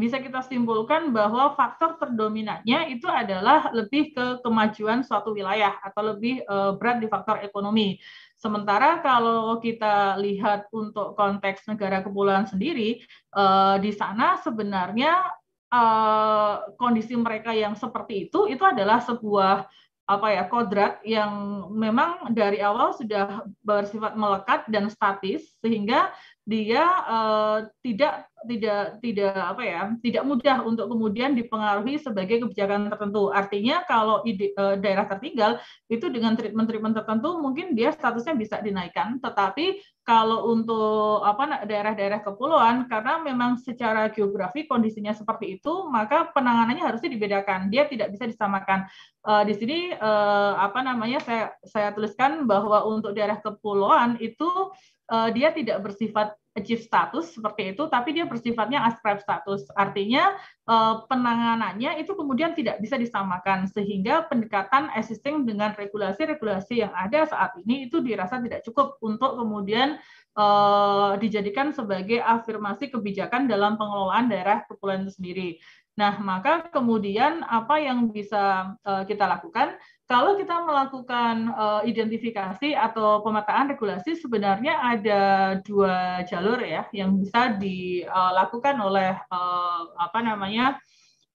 bisa kita simpulkan bahwa faktor terdominannya itu adalah lebih ke kemajuan suatu wilayah atau lebih eh, berat di faktor ekonomi. Sementara kalau kita lihat untuk konteks negara kepulauan sendiri, eh, di sana sebenarnya eh, kondisi mereka yang seperti itu itu adalah sebuah apa ya kodrat yang memang dari awal sudah bersifat melekat dan statis sehingga dia uh, tidak tidak tidak apa ya tidak mudah untuk kemudian dipengaruhi sebagai kebijakan tertentu artinya kalau ide, uh, daerah tertinggal itu dengan treatment treatment tertentu mungkin dia statusnya bisa dinaikkan tetapi kalau untuk apa daerah-daerah kepulauan karena memang secara geografi kondisinya seperti itu maka penanganannya harusnya dibedakan dia tidak bisa disamakan uh, di sini uh, apa namanya saya saya tuliskan bahwa untuk daerah kepulauan itu Eh, dia tidak bersifat achieve status seperti itu, tapi dia bersifatnya ascribe status. Artinya eh, penanganannya itu kemudian tidak bisa disamakan sehingga pendekatan existing dengan regulasi-regulasi yang ada saat ini itu dirasa tidak cukup untuk kemudian eh, dijadikan sebagai afirmasi kebijakan dalam pengelolaan daerah kepulauan itu sendiri. Nah, maka kemudian apa yang bisa kita lakukan? kalau kita melakukan uh, identifikasi atau pemetaan regulasi sebenarnya ada dua jalur ya yang bisa dilakukan eh, oleh uh, apa namanya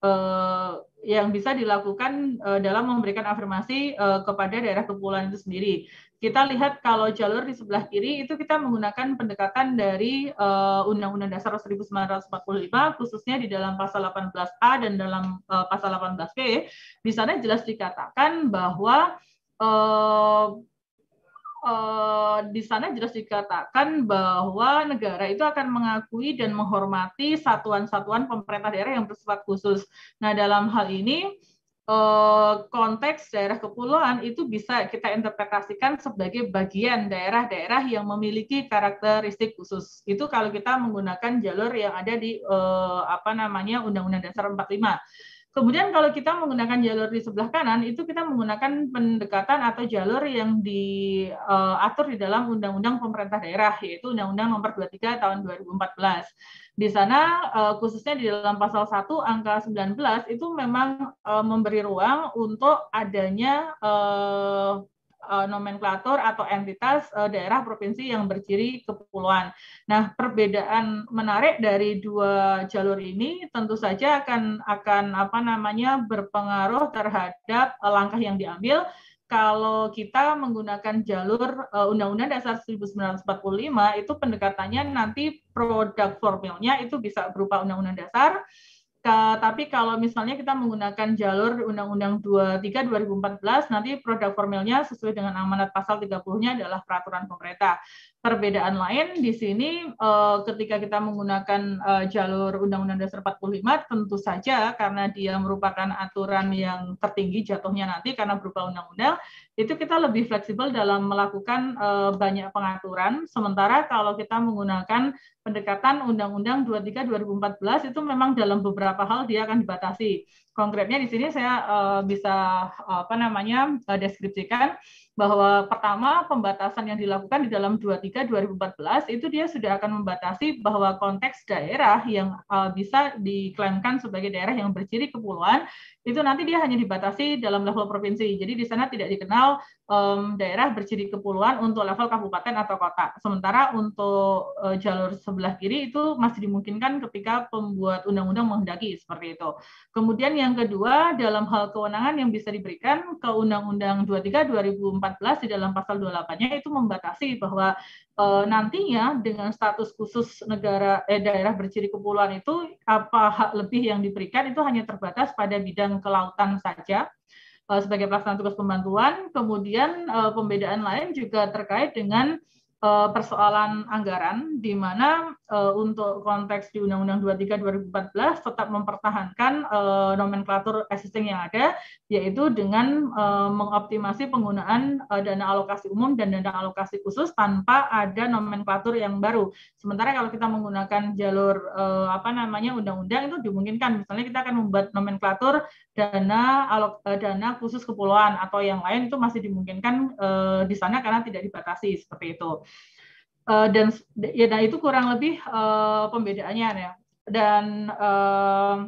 uh, yang bisa dilakukan uh, dalam memberikan afirmasi uh, kepada daerah kepulauan itu sendiri. Kita lihat kalau jalur di sebelah kiri itu kita menggunakan pendekatan dari eh, Undang-Undang Dasar 1945 khususnya di dalam pasal 18A dan dalam eh, pasal 18B di sana jelas dikatakan bahwa uh, di sana jelas dikatakan bahwa negara itu akan mengakui dan menghormati satuan-satuan pemerintah daerah yang bersifat khusus. Nah, dalam hal ini Eh, konteks daerah kepulauan itu bisa kita interpretasikan sebagai bagian daerah-daerah yang memiliki karakteristik khusus. Itu kalau kita menggunakan jalur yang ada di eh, apa namanya Undang-Undang Dasar 45. Kemudian kalau kita menggunakan jalur di sebelah kanan, itu kita menggunakan pendekatan atau jalur yang diatur eh, di dalam Undang-Undang Pemerintah Daerah, yaitu Undang-Undang Nomor 23 Tahun 2014. Di sana, eh, khususnya di dalam Pasal 1 Angka 19, itu memang eh, memberi ruang untuk adanya Eh, nomenklatur atau entitas eh, daerah provinsi yang berciri kepulauan. Nah, perbedaan menarik dari dua jalur ini tentu saja akan akan apa namanya berpengaruh terhadap eh, langkah yang diambil kalau kita menggunakan jalur Undang-Undang Dasar 1945 itu pendekatannya nanti produk formilnya itu bisa berupa Undang-Undang Dasar Eh, tapi kalau misalnya kita menggunakan jalur Undang-Undang 23 2014 nanti produk formilnya sesuai dengan amanat pasal 30-nya adalah peraturan pemerintah. Perbedaan lain di sini uh, ketika kita menggunakan uh, jalur Undang-Undang Dasar 45 tentu saja karena dia merupakan aturan yang tertinggi jatuhnya nanti karena berupa undang-undang itu kita lebih fleksibel dalam melakukan uh, banyak pengaturan sementara kalau kita menggunakan pendekatan Undang-Undang 23 2014 itu memang dalam beberapa hal dia akan dibatasi. Konkretnya di sini saya uh, bisa apa namanya uh, deskripsikan bahwa pertama pembatasan yang dilakukan di dalam 23 2014 itu dia sudah akan membatasi bahwa konteks daerah yang uh, bisa diklaimkan sebagai daerah yang berciri kepulauan itu nanti dia hanya dibatasi dalam level provinsi. Jadi di sana tidak dikenal um, daerah berciri kepulauan untuk level kabupaten atau kota. Sementara untuk uh, jalur sebelah kiri itu masih dimungkinkan ketika pembuat undang-undang menghendaki seperti itu. Kemudian yang kedua dalam hal kewenangan yang bisa diberikan ke Undang-Undang 23 2014 2014 di dalam pasal 28-nya itu membatasi bahwa e, nantinya dengan status khusus negara eh, daerah berciri kepulauan itu apa hak lebih yang diberikan itu hanya terbatas pada bidang kelautan saja e, sebagai pelaksana tugas pembantuan. Kemudian e, pembedaan lain juga terkait dengan Eh, persoalan anggaran di mana eh, untuk konteks di Undang-Undang 23 2014 tetap mempertahankan eh, nomenklatur existing yang ada yaitu dengan mengoptimasi penggunaan dana alokasi umum dan dana alokasi khusus tanpa ada nomenklatur yang baru. Sementara kalau kita menggunakan jalur apa namanya undang-undang itu dimungkinkan misalnya kita akan membuat nomenklatur dana alok, eh, dana khusus kepulauan atau yang lain itu masih dimungkinkan uh, di sana karena tidak dibatasi seperti itu. Uh, dan ya nah itu kurang lebih uh, pembedaannya ya. Dan uh,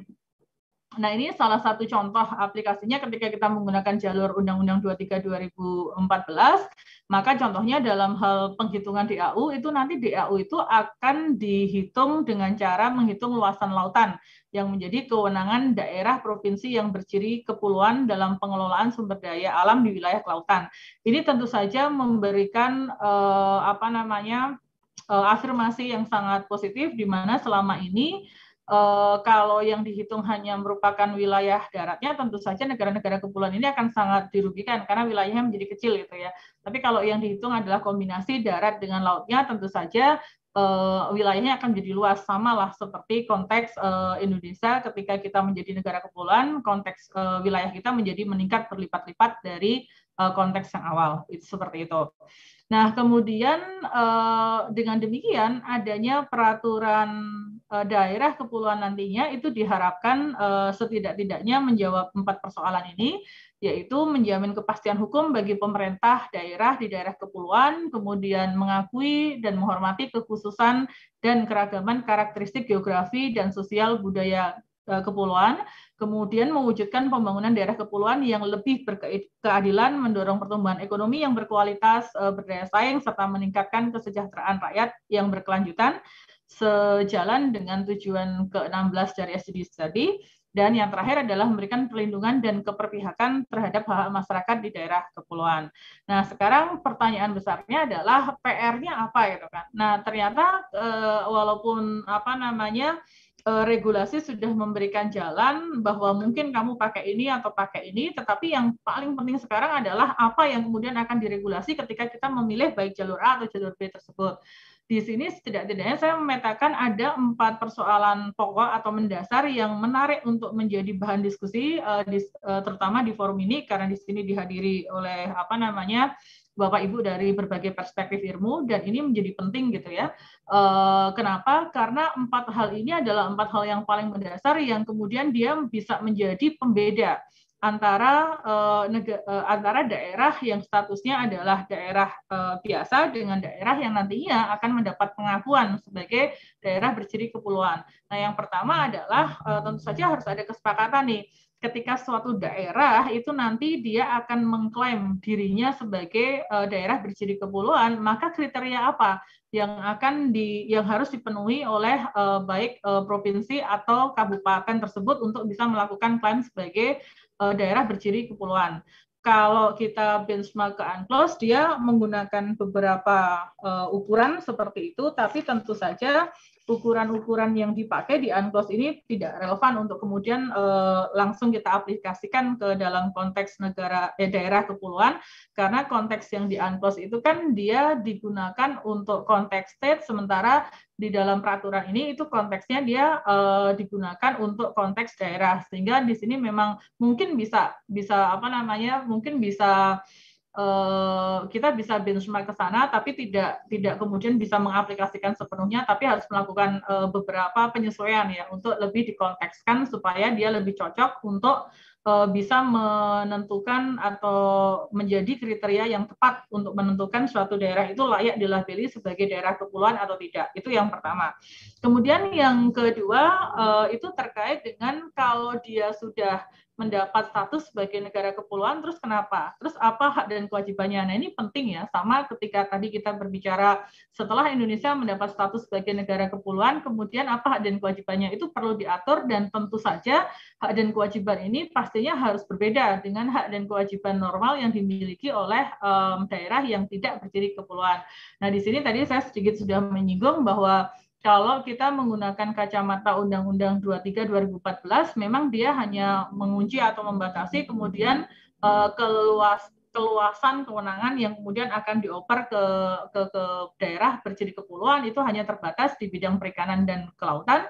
nah ini salah satu contoh aplikasinya ketika kita menggunakan jalur Undang-Undang 23 2014 maka contohnya dalam hal penghitungan DAU itu nanti DAU itu akan dihitung dengan cara menghitung luasan lautan yang menjadi kewenangan daerah provinsi yang berciri kepulauan dalam pengelolaan sumber daya alam di wilayah kelautan. Ini tentu saja memberikan eh, apa namanya eh, afirmasi yang sangat positif di mana selama ini Eh, kalau yang dihitung hanya merupakan wilayah daratnya, tentu saja negara-negara kepulauan ini akan sangat dirugikan karena wilayahnya menjadi kecil gitu ya. Tapi kalau yang dihitung adalah kombinasi darat dengan lautnya, tentu saja eh, wilayahnya akan menjadi luas. Sama lah seperti konteks eh, Indonesia ketika kita menjadi negara kepulauan, konteks wilayah kita menjadi meningkat berlipat-lipat dari konteks yang awal. Itu seperti itu. Nah, kemudian eh, dengan demikian adanya peraturan eh, daerah kepulauan nantinya itu diharapkan eh, setidak-tidaknya menjawab empat persoalan ini, yaitu menjamin kepastian hukum bagi pemerintah daerah di daerah kepulauan, kemudian mengakui dan menghormati kekhususan dan keragaman karakteristik geografi dan sosial budaya Eh, kepulauan, kemudian mewujudkan pembangunan daerah kepulauan yang lebih berkeadilan, mendorong pertumbuhan ekonomi yang berkualitas, eh, berdaya saing, serta meningkatkan kesejahteraan rakyat yang berkelanjutan, sejalan dengan tujuan ke-16 dari SDGs tadi, dan yang terakhir adalah memberikan perlindungan dan keperpihakan terhadap hak masyarakat di daerah kepulauan. Nah, sekarang pertanyaan besarnya adalah PR-nya apa gitu kan. Nah, ternyata eh, walaupun apa namanya Eh, regulasi sudah memberikan jalan bahwa mungkin kamu pakai ini atau pakai ini, tetapi yang paling penting sekarang adalah apa yang kemudian akan diregulasi ketika kita memilih baik jalur A atau jalur B tersebut. Di sini setidak-tidaknya saya memetakan ada empat persoalan pokok atau mendasar yang menarik untuk menjadi bahan diskusi, eh, eh, terutama di forum ini karena di sini dihadiri oleh apa namanya Bapak Ibu dari berbagai perspektif ilmu dan ini menjadi penting gitu ya. Eh, kenapa? Karena empat hal ini adalah empat hal yang paling mendasar yang kemudian dia bisa menjadi pembeda antara eh, eh, antara daerah yang statusnya adalah daerah biasa dengan daerah yang nantinya akan mendapat pengakuan sebagai daerah berciri kepulauan. Nah, yang pertama adalah tentu saja harus ada kesepakatan nih ketika suatu daerah itu nanti dia akan mengklaim dirinya sebagai eh, daerah berciri kepulauan, maka kriteria apa yang akan di yang harus dipenuhi oleh eh, baik eh, provinsi atau kabupaten tersebut untuk bisa melakukan klaim sebagai daerah berciri kepulauan kalau kita benchmark ke UNCLOS, dia menggunakan beberapa uh, ukuran seperti itu, tapi tentu saja ukuran-ukuran yang dipakai di UNCLOS ini tidak relevan untuk kemudian uh, langsung kita aplikasikan ke dalam konteks negara eh, daerah kepulauan, karena konteks yang di UNCLOS itu kan dia digunakan untuk konteks state, sementara di dalam peraturan ini itu konteksnya dia uh, digunakan untuk konteks daerah sehingga di sini memang mungkin bisa bisa apa namanya mungkin bisa uh, kita bisa benchmark ke sana tapi tidak tidak kemudian bisa mengaplikasikan sepenuhnya tapi harus melakukan uh, beberapa penyesuaian ya untuk lebih dikontekskan supaya dia lebih cocok untuk Eh, bisa menentukan atau menjadi kriteria yang tepat untuk menentukan suatu daerah itu layak dilabeli sebagai daerah kepulauan atau tidak. Itu yang pertama. Kemudian yang kedua eh, itu terkait dengan kalau dia sudah mendapat status sebagai negara kepulauan terus kenapa? Terus apa hak dan kewajibannya? Nah, ini penting ya. Sama ketika tadi kita berbicara setelah Indonesia mendapat status sebagai negara kepulauan, kemudian apa hak dan kewajibannya? Itu perlu diatur dan tentu saja hak dan kewajiban ini pastinya harus berbeda dengan hak dan kewajiban normal yang dimiliki oleh um, daerah yang tidak berdiri kepulauan. Nah, di sini tadi saya sedikit sudah menyinggung bahwa kalau kita menggunakan kacamata Undang-Undang 23 2014 memang dia hanya mengunci atau membatasi kemudian uh, keluas keluasan kewenangan yang kemudian akan dioper ke, ke, ke daerah berciri kepulauan itu hanya terbatas di bidang perikanan dan kelautan.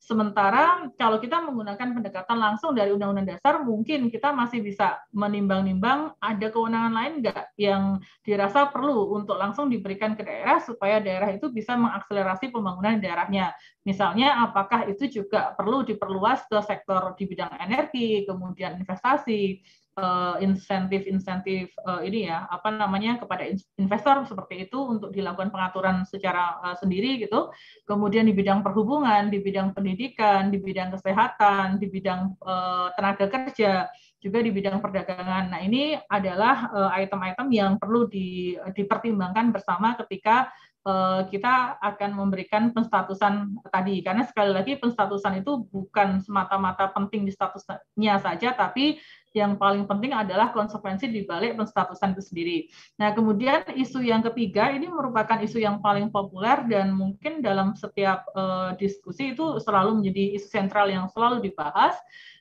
Sementara kalau kita menggunakan pendekatan langsung dari Undang-Undang Dasar, mungkin kita masih bisa menimbang-nimbang ada kewenangan lain nggak yang dirasa perlu untuk langsung diberikan ke daerah supaya daerah itu bisa mengakselerasi pembangunan daerahnya. Misalnya apakah itu juga perlu diperluas ke sektor di bidang energi, kemudian investasi, insentif-insentif eh, uh, eh, uh, ini ya apa namanya kepada investor seperti itu untuk dilakukan pengaturan secara uh, sendiri gitu. Kemudian di bidang perhubungan, di bidang pendidikan, di bidang kesehatan, di bidang uh, tenaga kerja, juga di bidang perdagangan. Nah ini adalah item-item uh, yang perlu di, dipertimbangkan bersama ketika Eh, kita akan memberikan penstatusan tadi karena sekali lagi penstatusan itu bukan semata-mata penting di statusnya saja tapi yang paling penting adalah konsekuensi di balik penstatusan itu sendiri. Nah, kemudian isu yang ketiga ini merupakan isu yang paling populer dan mungkin dalam setiap uh, diskusi itu selalu menjadi isu sentral yang selalu dibahas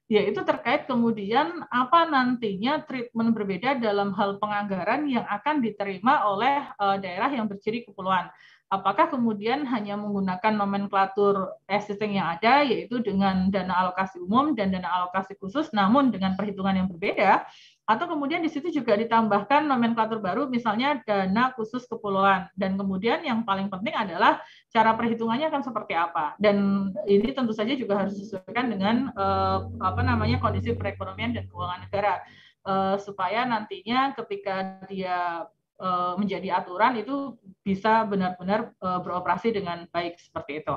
yaitu terkait kemudian apa nantinya treatment berbeda dalam hal penganggaran yang akan diterima oleh eh, daerah yang berciri kepulauan. Apakah kemudian hanya menggunakan nomenklatur existing yang ada, yaitu dengan dana alokasi umum dan dana alokasi khusus, namun dengan perhitungan yang berbeda, atau kemudian di situ juga ditambahkan nomenklatur baru, misalnya dana khusus kepulauan. Dan kemudian yang paling penting adalah cara perhitungannya akan seperti apa. Dan ini tentu saja juga harus disesuaikan dengan eh, apa namanya kondisi perekonomian dan keuangan negara Uh, supaya nantinya ketika dia Eh, menjadi aturan itu bisa benar-benar eh, beroperasi dengan baik seperti itu.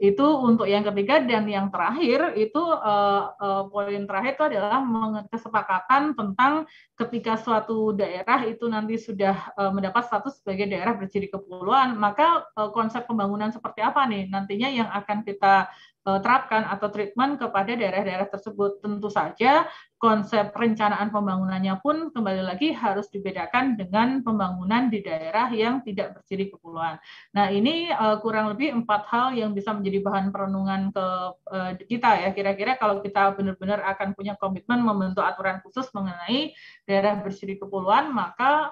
Itu untuk yang ketiga dan yang terakhir itu eh, poin terakhir itu adalah kesepakatan tentang ketika suatu daerah itu nanti sudah mendapat status sebagai daerah berciri kepulauan, maka konsep pembangunan seperti apa nih nantinya yang akan kita Eh, terapkan atau treatment kepada daerah-daerah tersebut. Tentu saja konsep perencanaan pembangunannya pun kembali lagi harus dibedakan dengan pembangunan di daerah yang tidak berciri kepulauan. Nah ini eh, kurang lebih empat hal yang bisa menjadi bahan perenungan ke eh, kita ya kira-kira kalau kita benar-benar akan punya komitmen membentuk aturan khusus mengenai daerah berciri kepulauan maka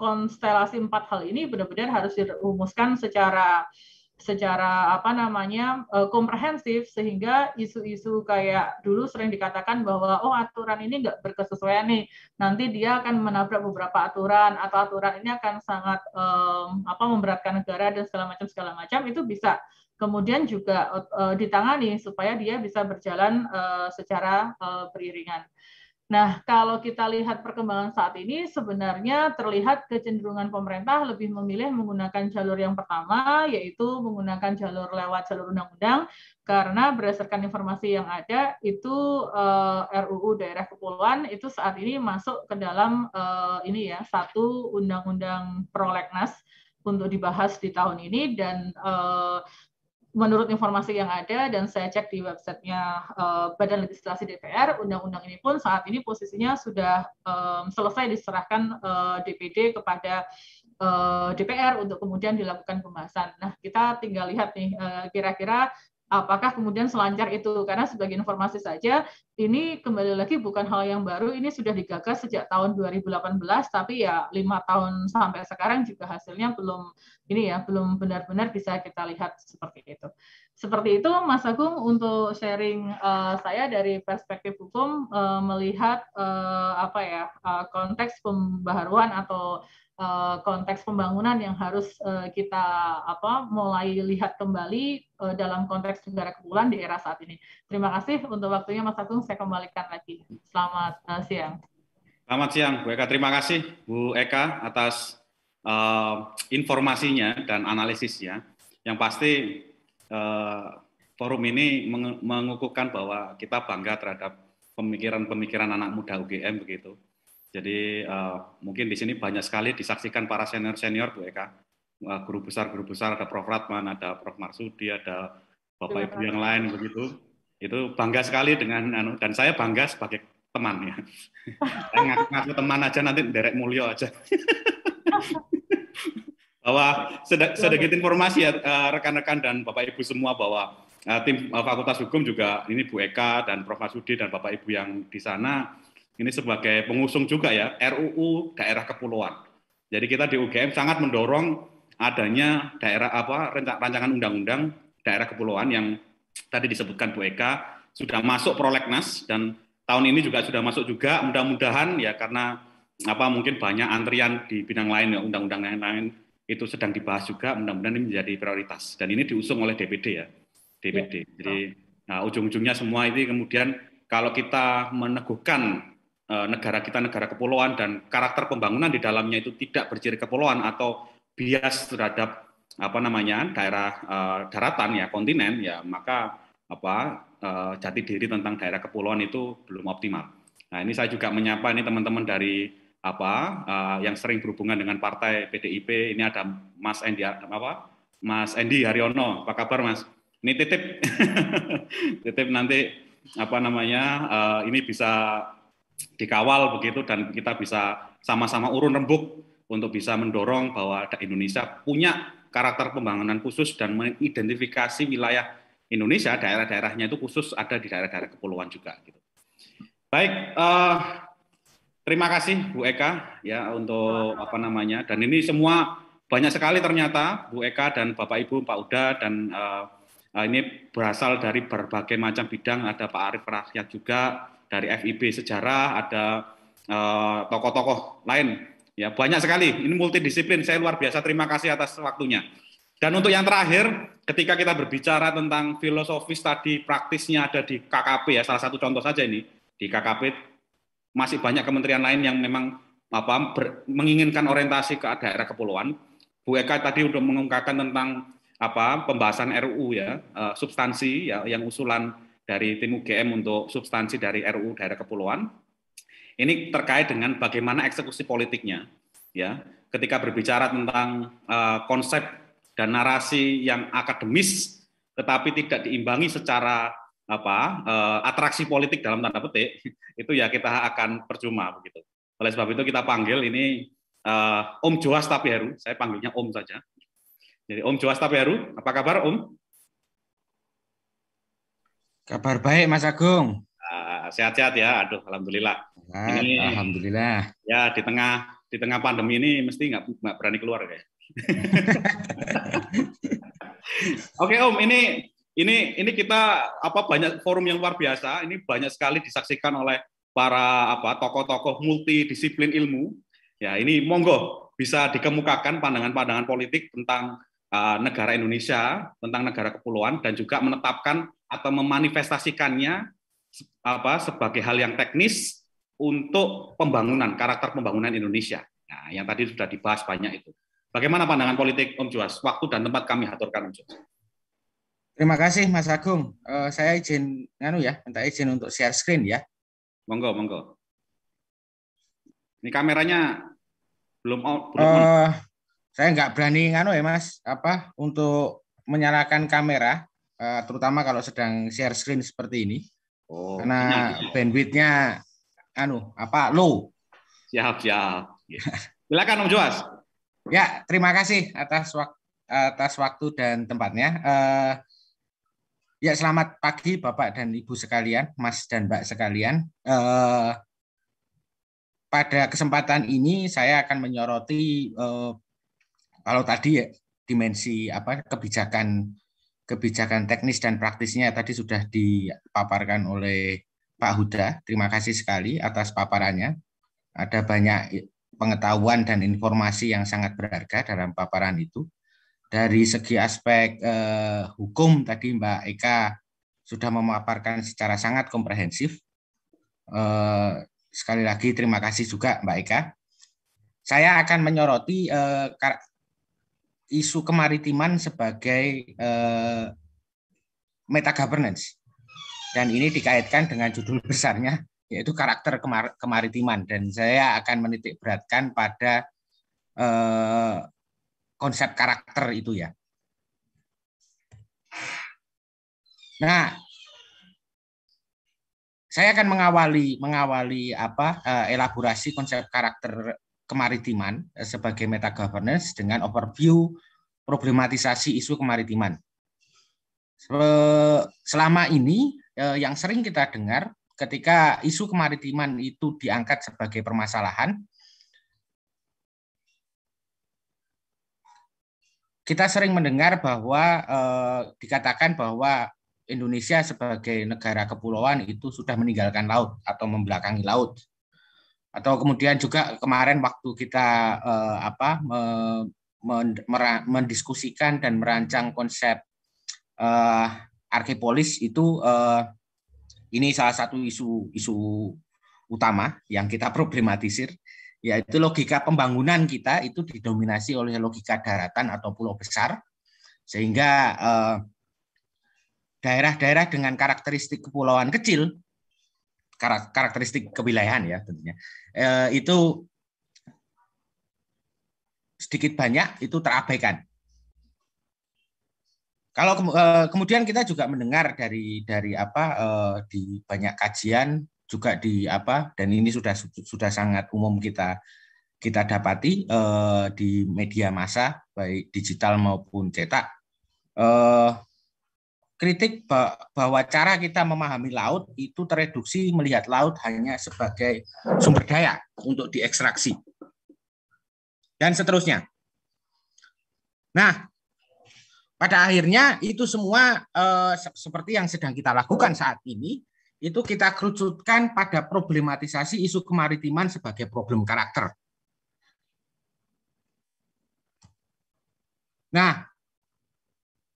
konstelasi empat hal ini benar-benar harus dirumuskan secara secara apa namanya eh, komprehensif sehingga isu-isu kayak dulu sering dikatakan bahwa oh aturan ini nggak berkesesuaian nih nanti dia akan menabrak beberapa aturan atau aturan ini akan sangat um, apa memberatkan negara dan segala macam segala macam itu bisa kemudian juga uh, ditangani supaya dia bisa berjalan uh, secara uh, beriringan. Nah, kalau kita lihat perkembangan saat ini, sebenarnya terlihat kecenderungan pemerintah lebih memilih menggunakan jalur yang pertama, yaitu menggunakan jalur lewat jalur undang-undang, karena berdasarkan informasi yang ada, itu uh, eh, RUU daerah kepulauan itu saat ini masuk ke dalam uh, ini ya satu undang-undang prolegnas untuk dibahas di tahun ini dan uh, menurut informasi yang ada dan saya cek di websitenya eh, Badan Legislasi DPR, undang-undang ini pun saat ini posisinya sudah selesai diserahkan DPD eh, kepada eh, DPR untuk kemudian dilakukan pembahasan. Nah, kita tinggal lihat nih kira -kira apakah kemudian selancar itu karena sebagai informasi saja ini kembali lagi bukan hal yang baru ini sudah digagas sejak tahun 2018 tapi ya lima tahun sampai sekarang juga hasilnya belum ini ya belum benar-benar bisa kita lihat seperti itu seperti itu Mas Agung untuk sharing uh, saya dari perspektif hukum uh, melihat uh, apa ya uh, konteks pembaharuan atau Eh, konteks pembangunan yang harus eh, kita apa mulai lihat kembali eh, dalam konteks negara kepulauan di era saat ini. Terima kasih untuk waktunya Mas Agung, saya kembalikan lagi. Selamat siang. Selamat siang Bu Eka, terima kasih Bu Eka atas uh, informasinya dan analisisnya. Yang pasti uh, forum ini mengukuhkan bahwa kita bangga terhadap pemikiran-pemikiran anak muda UGM begitu jadi uh, mungkin di sini banyak sekali disaksikan para senior-senior Bu Eka, uh, guru besar-guru besar ada Prof Ratman, ada Prof Marsudi, ada Bapak Ibu yang lain begitu. Itu bangga sekali dengan anu, dan saya bangga sebagai teman ya. ngaku ngaku teman aja nanti derek mulio aja. bahwa sedikit informasi ya eh, rekan-rekan dan Bapak Ibu semua bahwa tim Fakultas Hukum juga ini Bu Eka dan Prof Masudi dan Bapak Ibu yang di sana ini sebagai pengusung juga ya RUU daerah kepulauan. Jadi kita di UGM sangat mendorong adanya daerah apa rancangan undang-undang daerah kepulauan yang tadi disebutkan Bu Eka sudah masuk prolegnas dan tahun ini juga sudah masuk juga mudah-mudahan ya karena apa mungkin banyak antrian di bidang lain ya undang-undang lain-lain itu sedang dibahas juga mudah-mudahan ini menjadi prioritas dan ini diusung oleh DPD ya DPD ya. jadi nah, ujung-ujungnya semua ini kemudian kalau kita meneguhkan Eh, negara kita negara kepulauan dan karakter pembangunan di dalamnya itu tidak berciri kepulauan atau bias terhadap apa namanya daerah uh, daratan ya kontinen ya maka apa uh, jati diri tentang daerah kepulauan itu belum optimal. Nah ini saya juga menyapa ini teman-teman dari apa uh, yang sering berhubungan dengan partai PDIP ini ada Mas Endi apa Mas Endi Haryono apa kabar Mas? Ini titip titip nanti apa namanya uh, ini bisa dikawal begitu dan kita bisa sama-sama urun rembuk untuk bisa mendorong bahwa Indonesia punya karakter pembangunan khusus dan mengidentifikasi wilayah Indonesia daerah-daerahnya itu khusus ada di daerah-daerah kepulauan juga gitu. Baik, uh, terima kasih Bu Eka ya untuk apa namanya dan ini semua banyak sekali ternyata Bu Eka dan Bapak Ibu Pak Uda dan uh, ini berasal dari berbagai macam bidang ada Pak Arief Rakyat juga dari FIB sejarah, ada eh, tokoh-tokoh lain. Ya, banyak sekali. Ini multidisiplin. Saya luar biasa terima kasih atas waktunya. Dan untuk yang terakhir, ketika kita berbicara tentang filosofis tadi praktisnya ada di KKP ya, salah satu contoh saja ini di KKP masih banyak kementerian lain yang memang apa ber, menginginkan orientasi ke daerah kepulauan. Bu Eka tadi sudah mengungkapkan tentang apa pembahasan RUU ya, eh, substansi ya yang usulan dari tim UGM untuk substansi dari RU Daerah Kepulauan. Ini terkait dengan bagaimana eksekusi politiknya, ya. Ketika berbicara tentang uh, konsep dan narasi yang akademis, tetapi tidak diimbangi secara apa uh, atraksi politik dalam tanda petik, itu ya kita akan percuma begitu. Oleh sebab itu kita panggil ini uh, Om Joas Tapiharu, saya panggilnya Om saja. Jadi Om Joas Tapiharu, apa kabar Om? Kabar baik Mas Agung. Ah, sehat-sehat ya, aduh alhamdulillah. ini, alhamdulillah. Ya di tengah di tengah pandemi ini mesti nggak nggak berani keluar ya. Oke Om, ini ini ini kita apa banyak forum yang luar biasa. Ini banyak sekali disaksikan oleh para apa tokoh-tokoh multidisiplin ilmu. Ya ini monggo bisa dikemukakan pandangan-pandangan politik tentang Eh, negara Indonesia tentang negara kepulauan dan juga menetapkan atau memanifestasikannya apa sebagai hal yang teknis untuk pembangunan karakter pembangunan Indonesia. Nah, yang tadi sudah dibahas banyak itu. Bagaimana pandangan politik Om Juas? Waktu dan tempat kami haturkan Om Juas. Terima kasih Mas Agung. Uh, saya izin nganu ya, minta izin untuk share screen ya. Monggo, monggo. Ini kameranya belum on, belum eh, saya nggak berani ngano ya mas apa untuk menyalakan kamera uh, terutama kalau sedang share screen seperti ini oh, karena iya, iya. bandwidthnya anu apa low siap siap iya. silakan om Juas ya terima kasih atas waktu atas waktu dan tempatnya uh, ya selamat pagi bapak dan ibu sekalian mas dan mbak sekalian uh, pada kesempatan ini saya akan menyoroti uh, kalau tadi ya dimensi apa kebijakan kebijakan teknis dan praktisnya tadi sudah dipaparkan oleh Pak Huda. Terima kasih sekali atas paparannya. Ada banyak pengetahuan dan informasi yang sangat berharga dalam paparan itu. Dari segi aspek eh, hukum tadi Mbak Eka sudah memaparkan secara sangat komprehensif. Eh, sekali lagi terima kasih juga Mbak Eka. Saya akan menyoroti eh, isu kemaritiman sebagai eh, meta governance. Dan ini dikaitkan dengan judul besarnya yaitu karakter kemar kemaritiman dan saya akan menitik beratkan pada eh, konsep karakter itu ya. Nah, saya akan mengawali mengawali apa eh, elaborasi konsep karakter kemaritiman eh, sebagai meta governance dengan overview problematisasi isu kemaritiman. Selama ini eh, yang sering kita dengar ketika isu kemaritiman itu diangkat sebagai permasalahan, kita sering mendengar bahwa eh, dikatakan bahwa Indonesia sebagai negara kepulauan itu sudah meninggalkan laut atau membelakangi laut atau kemudian juga kemarin waktu kita uh, apa me, me, mendiskusikan dan merancang konsep uh, arkepolis itu uh, ini salah satu isu isu utama yang kita problematisir yaitu logika pembangunan kita itu didominasi oleh logika daratan atau pulau besar sehingga daerah-daerah dengan karakteristik kepulauan kecil karakteristik kewilayahan ya tentunya eh, itu sedikit banyak itu terabaikan. Kalau eh, kemudian kita juga mendengar dari dari apa eh, di banyak kajian juga di apa dan ini sudah sudah sangat umum kita kita dapati di media massa baik digital maupun cetak kritik bahwa cara kita memahami laut itu tereduksi melihat laut hanya sebagai sumber daya untuk diekstraksi dan seterusnya. Nah, pada akhirnya itu semua eh, seperti yang sedang kita lakukan saat ini itu kita kerucutkan pada problematisasi isu kemaritiman sebagai problem karakter. Nah,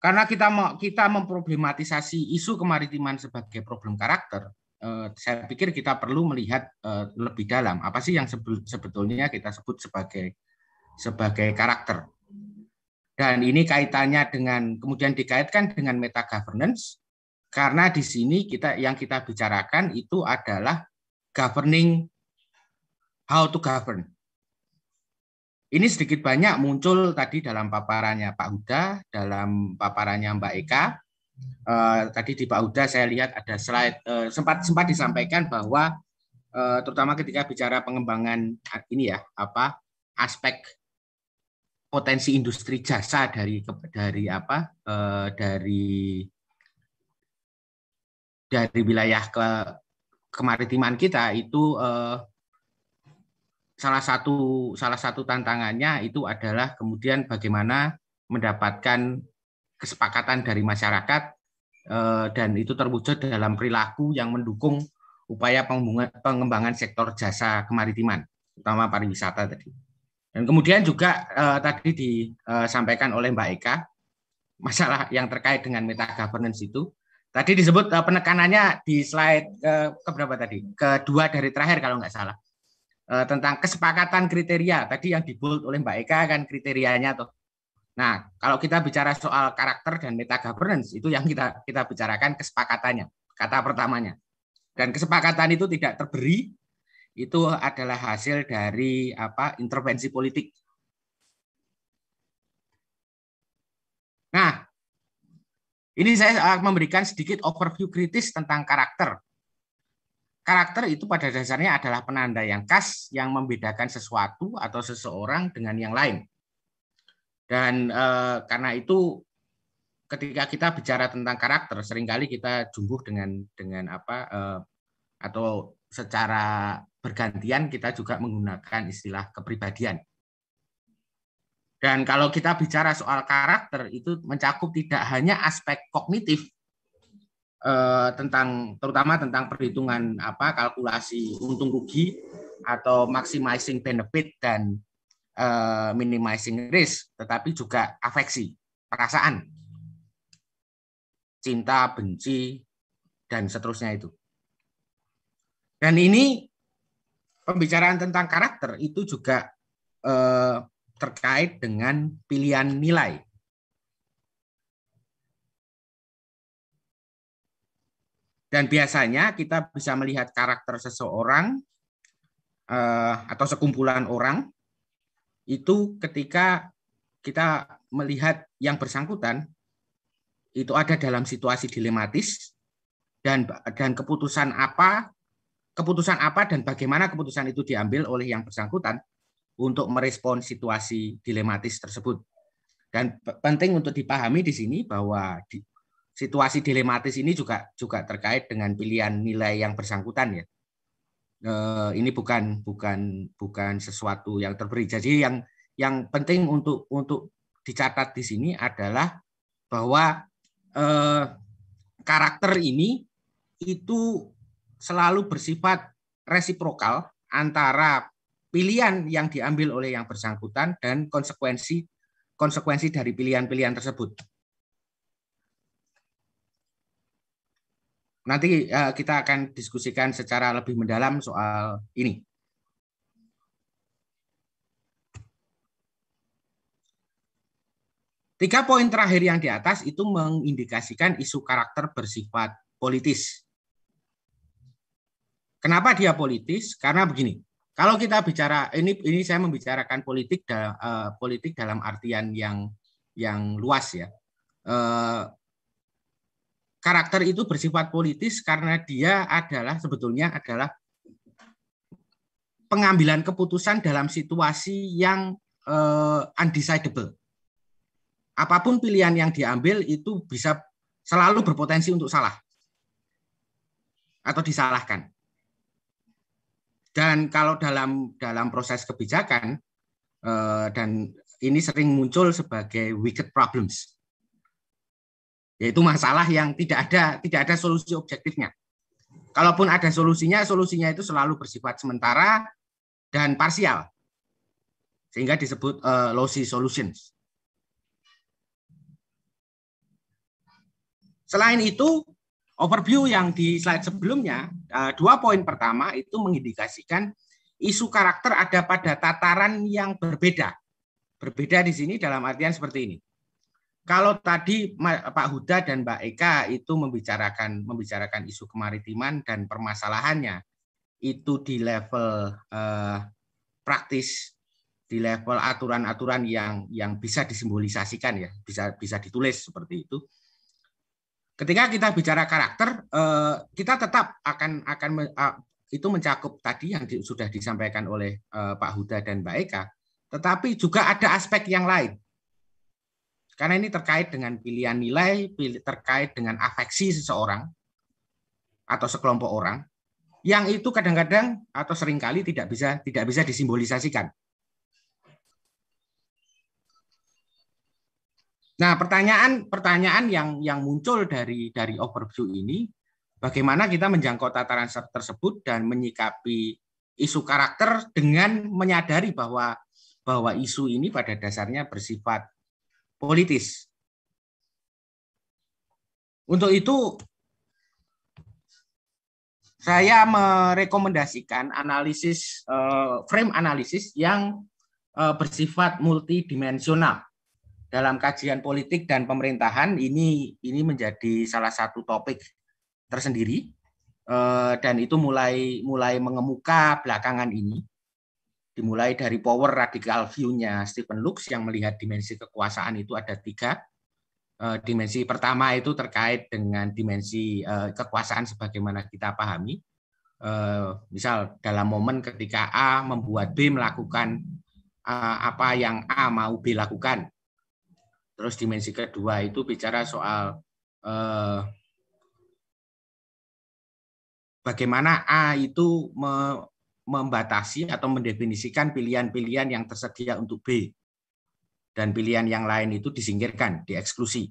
karena kita mau kita memproblematisasi isu kemaritiman sebagai problem karakter, eh, saya pikir kita perlu melihat eh, lebih dalam apa sih yang sebetulnya kita sebut sebagai sebagai karakter. Dan ini kaitannya dengan kemudian dikaitkan dengan meta governance karena di sini kita yang kita bicarakan itu adalah governing how to govern ini sedikit banyak muncul tadi dalam paparannya Pak Huda, dalam paparannya Mbak Eka. Uh, tadi di Pak Huda saya lihat ada slide uh, sempat sempat disampaikan bahwa uh, terutama ketika bicara pengembangan ah, ini ya apa aspek potensi industri jasa dari dari apa uh, dari dari wilayah ke kemaritiman kita itu uh, salah satu salah satu tantangannya itu adalah kemudian bagaimana mendapatkan kesepakatan dari masyarakat eh, dan itu terwujud dalam perilaku yang mendukung upaya pengembangan sektor jasa kemaritiman, terutama pariwisata tadi. Dan kemudian juga eh, tadi disampaikan eh, oleh Mbak Eka masalah yang terkait dengan meta governance itu Tadi disebut penekanannya di slide ke, ke berapa tadi? Kedua dari terakhir kalau nggak salah. Eh, tentang kesepakatan kriteria tadi yang dibuat oleh Mbak Eka kan kriterianya tuh. Nah, kalau kita bicara soal karakter dan meta governance itu yang kita kita bicarakan kesepakatannya, kata pertamanya. Dan kesepakatan itu tidak terberi itu adalah hasil dari apa intervensi politik. Nah, ini saya ah, memberikan sedikit overview kritis tentang karakter Karakter itu pada dasarnya adalah penanda yang khas yang membedakan sesuatu atau seseorang dengan yang lain. Dan e, karena itu ketika kita bicara tentang karakter seringkali kita jumbuh dengan dengan apa e, atau secara bergantian kita juga menggunakan istilah kepribadian. Dan kalau kita bicara soal karakter itu mencakup tidak hanya aspek kognitif eh, tentang terutama tentang perhitungan apa kalkulasi untung rugi atau maximizing benefit dan eh, minimizing risk, tetapi juga afeksi, perasaan, cinta, benci, dan seterusnya itu. Dan ini pembicaraan tentang karakter itu juga eh, terkait dengan pilihan nilai Dan biasanya kita bisa melihat karakter seseorang uh, atau sekumpulan orang itu ketika kita melihat yang bersangkutan itu ada dalam situasi dilematis dan dan keputusan apa keputusan apa dan bagaimana keputusan itu diambil oleh yang bersangkutan untuk merespon situasi dilematis tersebut. Dan penting untuk dipahami di sini bahwa situasi dilematis ini juga juga terkait dengan pilihan nilai yang bersangkutan ya. e, ini bukan bukan bukan sesuatu yang terberi. Jadi yang yang penting untuk untuk dicatat di sini adalah bahwa e, karakter ini itu selalu bersifat resiprokal antara pilihan yang diambil oleh yang bersangkutan dan konsekuensi konsekuensi dari pilihan-pilihan tersebut. Nanti uh, kita akan diskusikan secara lebih mendalam soal ini. Tiga poin terakhir yang di atas itu mengindikasikan isu karakter bersifat politis. Kenapa dia politis? Karena begini. Kalau kita bicara ini ini saya membicarakan politik dalam uh, eh, politik dalam artian yang yang luas ya. Uh, karakter itu bersifat politis karena dia adalah sebetulnya adalah pengambilan keputusan dalam situasi yang uh, undecidable. Apapun pilihan yang diambil itu bisa selalu berpotensi untuk salah atau disalahkan. Dan kalau dalam dalam proses kebijakan uh, dan ini sering muncul sebagai wicked problems yaitu masalah yang tidak ada tidak ada solusi objektifnya. Kalaupun ada solusinya, solusinya itu selalu bersifat sementara dan parsial. Sehingga disebut uh, lossy solutions. Selain itu, overview yang di slide sebelumnya, uh, dua poin pertama itu mengindikasikan isu karakter ada pada tataran yang berbeda. Berbeda di sini dalam artian seperti ini. Kalau tadi Pak Huda dan Mbak Eka itu membicarakan membicarakan isu kemaritiman dan permasalahannya itu di level eh, praktis, di level aturan-aturan yang yang bisa disimbolisasikan ya, bisa bisa ditulis seperti itu. Ketika kita bicara karakter, eh, kita tetap akan akan itu mencakup tadi yang di, sudah disampaikan oleh eh, Pak Huda dan Mbak Eka, tetapi juga ada aspek yang lain karena ini terkait dengan pilihan nilai, terkait dengan afeksi seseorang atau sekelompok orang yang itu kadang-kadang atau seringkali tidak bisa tidak bisa disimbolisasikan. Nah, pertanyaan-pertanyaan yang yang muncul dari dari overview ini bagaimana kita menjangkau tataran tersebut dan menyikapi isu karakter dengan menyadari bahwa bahwa isu ini pada dasarnya bersifat politis. Untuk itu, saya merekomendasikan analisis eh, frame analisis yang eh, bersifat multidimensional dalam kajian politik dan pemerintahan ini ini menjadi salah satu topik tersendiri eh, dan itu mulai mulai mengemuka belakangan ini dimulai dari power radical view-nya Stephen Lux yang melihat dimensi kekuasaan itu ada tiga. Eh, dimensi pertama itu terkait dengan dimensi eh, kekuasaan sebagaimana kita pahami. Eh, misal dalam momen ketika A membuat B melakukan apa yang A mau B lakukan. Terus dimensi kedua itu bicara soal bagaimana A itu membatasi atau mendefinisikan pilihan-pilihan yang tersedia untuk B dan pilihan yang lain itu disingkirkan, dieksklusi.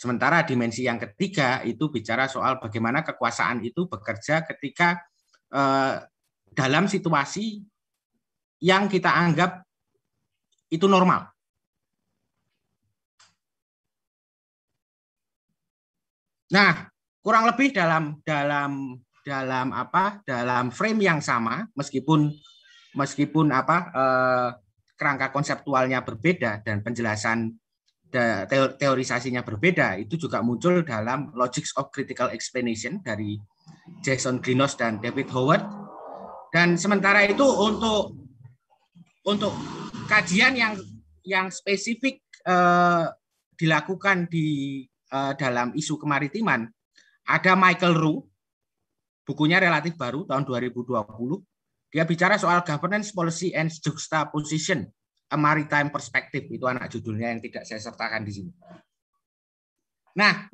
Sementara dimensi yang ketiga itu bicara soal bagaimana kekuasaan itu bekerja ketika eh, dalam situasi yang kita anggap itu normal. Nah, kurang lebih dalam dalam dalam apa dalam frame yang sama meskipun meskipun apa eh, kerangka konseptualnya berbeda dan penjelasan teorisasinya berbeda itu juga muncul dalam Logics of Critical Explanation dari Jason Grinos dan David Howard dan sementara itu untuk untuk kajian yang yang spesifik eh, dilakukan di eh, dalam isu kemaritiman ada Michael Rue, bukunya relatif baru tahun 2020. Dia bicara soal governance policy and juxtaposition, a maritime perspective. Itu anak judulnya yang tidak saya sertakan di sini. Nah,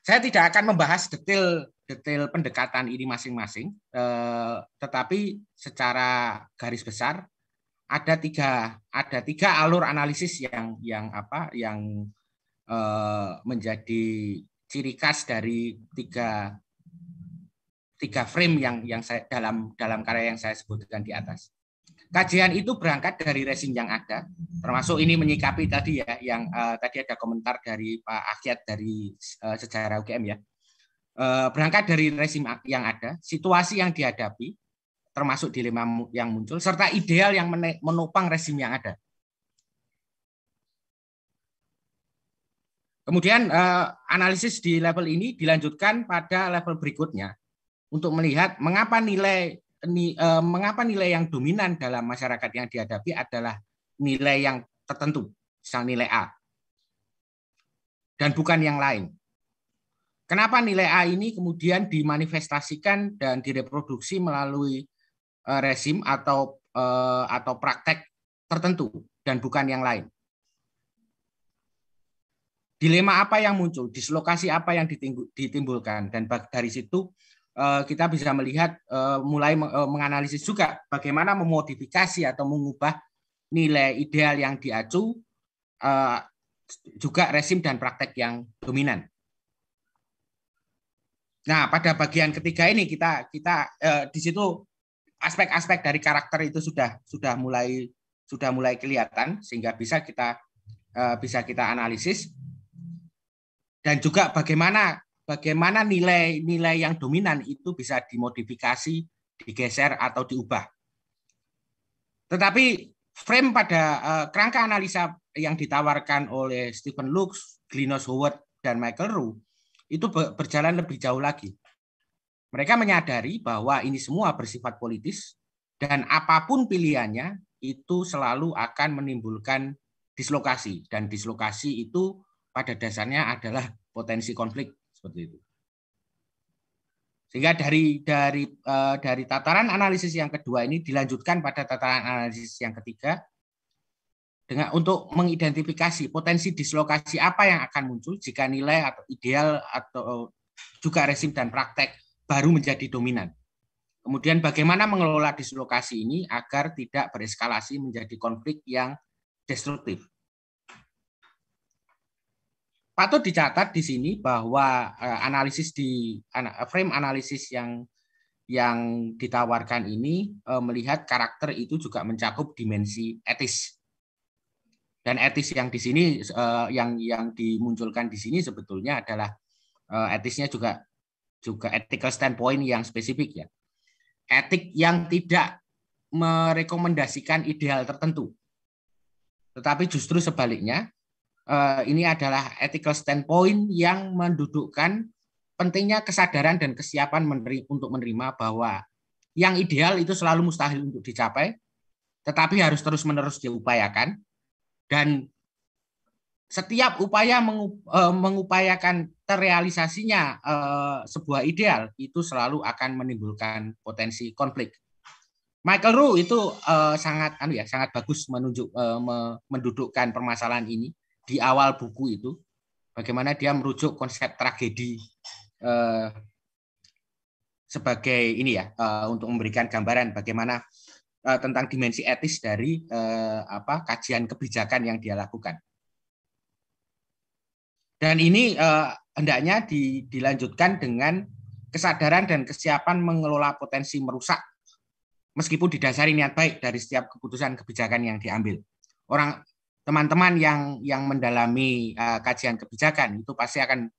saya tidak akan membahas detail detail pendekatan ini masing-masing, eh, tetapi secara garis besar ada tiga ada tiga alur analisis yang yang apa yang eh, menjadi ciri khas dari tiga tiga frame yang yang saya dalam dalam karya yang saya sebutkan di atas. Kajian itu berangkat dari resin yang ada, termasuk ini menyikapi tadi ya yang uh, tadi ada komentar dari Pak Akyat dari uh, sejarah UGM ya. Uh, berangkat dari resin yang ada, situasi yang dihadapi, termasuk dilema yang muncul serta ideal yang menopang resim yang ada. Kemudian eh, analisis di level ini dilanjutkan pada level berikutnya untuk melihat mengapa nilai eh, mengapa nilai yang dominan dalam masyarakat yang dihadapi adalah nilai yang tertentu, misal nilai A, dan bukan yang lain. Kenapa nilai A ini kemudian dimanifestasikan dan direproduksi melalui eh, resim atau atau praktek tertentu dan bukan yang lain? dilema apa yang muncul, dislokasi apa yang ditimbulkan, dan dari situ eh, kita bisa melihat eh, mulai eh, menganalisis juga bagaimana memodifikasi atau mengubah nilai ideal yang diacu juga resim dan praktek yang dominan. Nah, pada bagian ketiga ini kita kita di situ aspek-aspek dari karakter itu sudah sudah mulai sudah mulai kelihatan sehingga bisa kita bisa kita analisis dan juga bagaimana bagaimana nilai-nilai yang dominan itu bisa dimodifikasi, digeser atau diubah. Tetapi frame pada uh, kerangka analisa yang ditawarkan oleh Stephen Lux, Glynos Howard dan Michael Ru itu berjalan lebih jauh lagi. Mereka menyadari bahwa ini semua bersifat politis dan apapun pilihannya itu selalu akan menimbulkan dislokasi dan dislokasi itu pada dasarnya adalah potensi konflik seperti itu. Sehingga dari dari eh, dari tataran analisis yang kedua ini dilanjutkan pada tataran analisis yang ketiga dengan untuk mengidentifikasi potensi dislokasi apa yang akan muncul jika nilai atau ideal atau juga resim dan praktek baru menjadi dominan. Kemudian bagaimana mengelola dislokasi ini agar tidak bereskalasi menjadi konflik yang destruktif patut dicatat di sini bahwa eh, analisis di frame analisis yang yang ditawarkan ini eh, melihat karakter itu juga mencakup dimensi etis dan etis yang di sini eh, yang yang dimunculkan di sini sebetulnya adalah etisnya juga juga ethical standpoint yang spesifik ya etik yang tidak merekomendasikan ideal tertentu tetapi justru sebaliknya Eh, ini adalah ethical standpoint yang mendudukkan pentingnya kesadaran dan kesiapan menerima, untuk menerima bahwa yang ideal itu selalu mustahil untuk dicapai, tetapi harus terus-menerus diupayakan dan setiap upaya eh, mengupayakan terrealisasinya eh, sebuah ideal itu selalu akan menimbulkan potensi konflik. Michael Rowe itu sangat anu ya sangat bagus menunjuk mendudukkan permasalahan ini di awal buku itu bagaimana dia merujuk konsep tragedi eh, sebagai ini ya eh, untuk memberikan gambaran bagaimana eh, tentang dimensi etis dari eh, apa kajian kebijakan yang dia lakukan. Dan ini eh, hendaknya di, dilanjutkan dengan kesadaran dan kesiapan mengelola potensi merusak meskipun didasari niat baik dari setiap keputusan kebijakan yang diambil. Orang teman-teman yang yang mendalami uh, kajian kebijakan itu pasti akan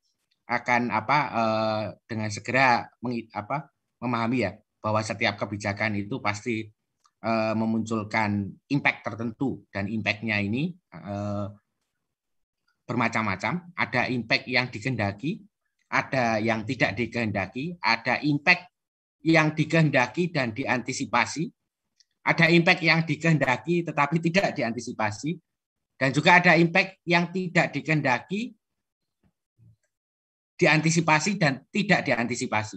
akan apa uh, dengan segera meng, apa memahami ya bahwa setiap kebijakan itu pasti uh, memunculkan impact tertentu dan impactnya ini uh, bermacam-macam ada impact yang dikehendaki ada yang tidak dikehendaki ada impact yang dikehendaki dan diantisipasi ada impact yang dikehendaki tetapi tidak diantisipasi dan juga ada impact yang tidak dikendaki, diantisipasi dan tidak diantisipasi.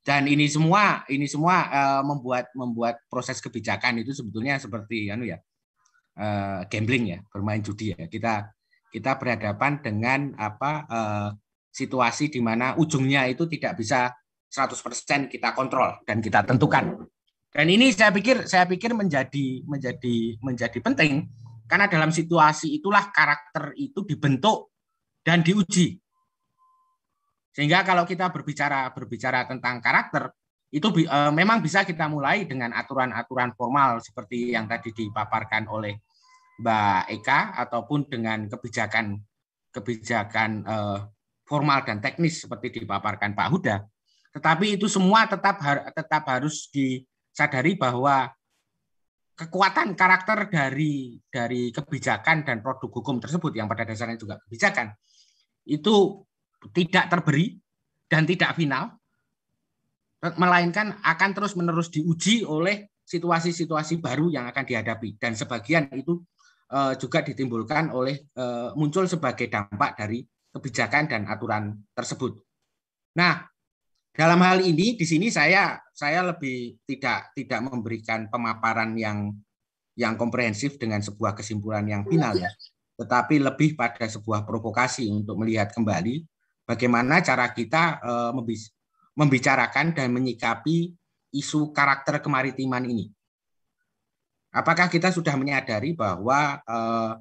Dan ini semua ini semua eh, membuat membuat proses kebijakan itu sebetulnya seperti anu ya eh, gambling ya, bermain judi ya. Kita kita berhadapan dengan apa eh, situasi di mana ujungnya itu tidak bisa 100% kita kontrol dan kita tentukan. Dan ini saya pikir saya pikir menjadi menjadi menjadi penting karena dalam situasi itulah karakter itu dibentuk dan diuji. Sehingga kalau kita berbicara berbicara tentang karakter itu e, memang bisa kita mulai dengan aturan-aturan formal seperti yang tadi dipaparkan oleh Mbak Eka ataupun dengan kebijakan kebijakan e, formal dan teknis seperti dipaparkan Pak Huda. Tetapi itu semua tetap har, tetap harus disadari bahwa kekuatan karakter dari dari kebijakan dan produk hukum tersebut yang pada dasarnya juga kebijakan itu tidak terberi dan tidak final eh, melainkan akan terus-menerus diuji oleh situasi-situasi baru yang akan dihadapi dan sebagian itu eh, juga ditimbulkan oleh eh, muncul sebagai dampak dari kebijakan dan aturan tersebut. Nah, dalam hal ini di sini saya saya lebih tidak tidak memberikan pemaparan yang yang komprehensif dengan sebuah kesimpulan yang final ya, tetapi lebih pada sebuah provokasi untuk melihat kembali bagaimana cara kita uh, membicarakan dan menyikapi isu karakter kemaritiman ini. Apakah kita sudah menyadari bahwa uh,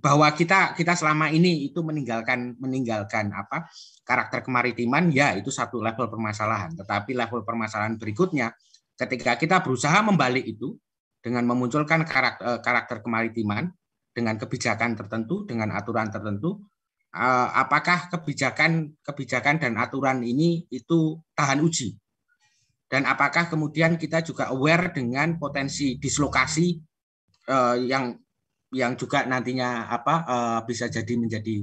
bahwa kita kita selama ini itu meninggalkan meninggalkan apa karakter kemaritiman ya itu satu level permasalahan tetapi level permasalahan berikutnya ketika kita berusaha membalik itu dengan memunculkan karakter eh, karakter kemaritiman dengan kebijakan tertentu dengan aturan tertentu eh, apakah kebijakan kebijakan dan aturan ini itu tahan uji dan apakah kemudian kita juga aware dengan potensi dislokasi eh, yang yang juga nantinya apa uh, bisa jadi menjadi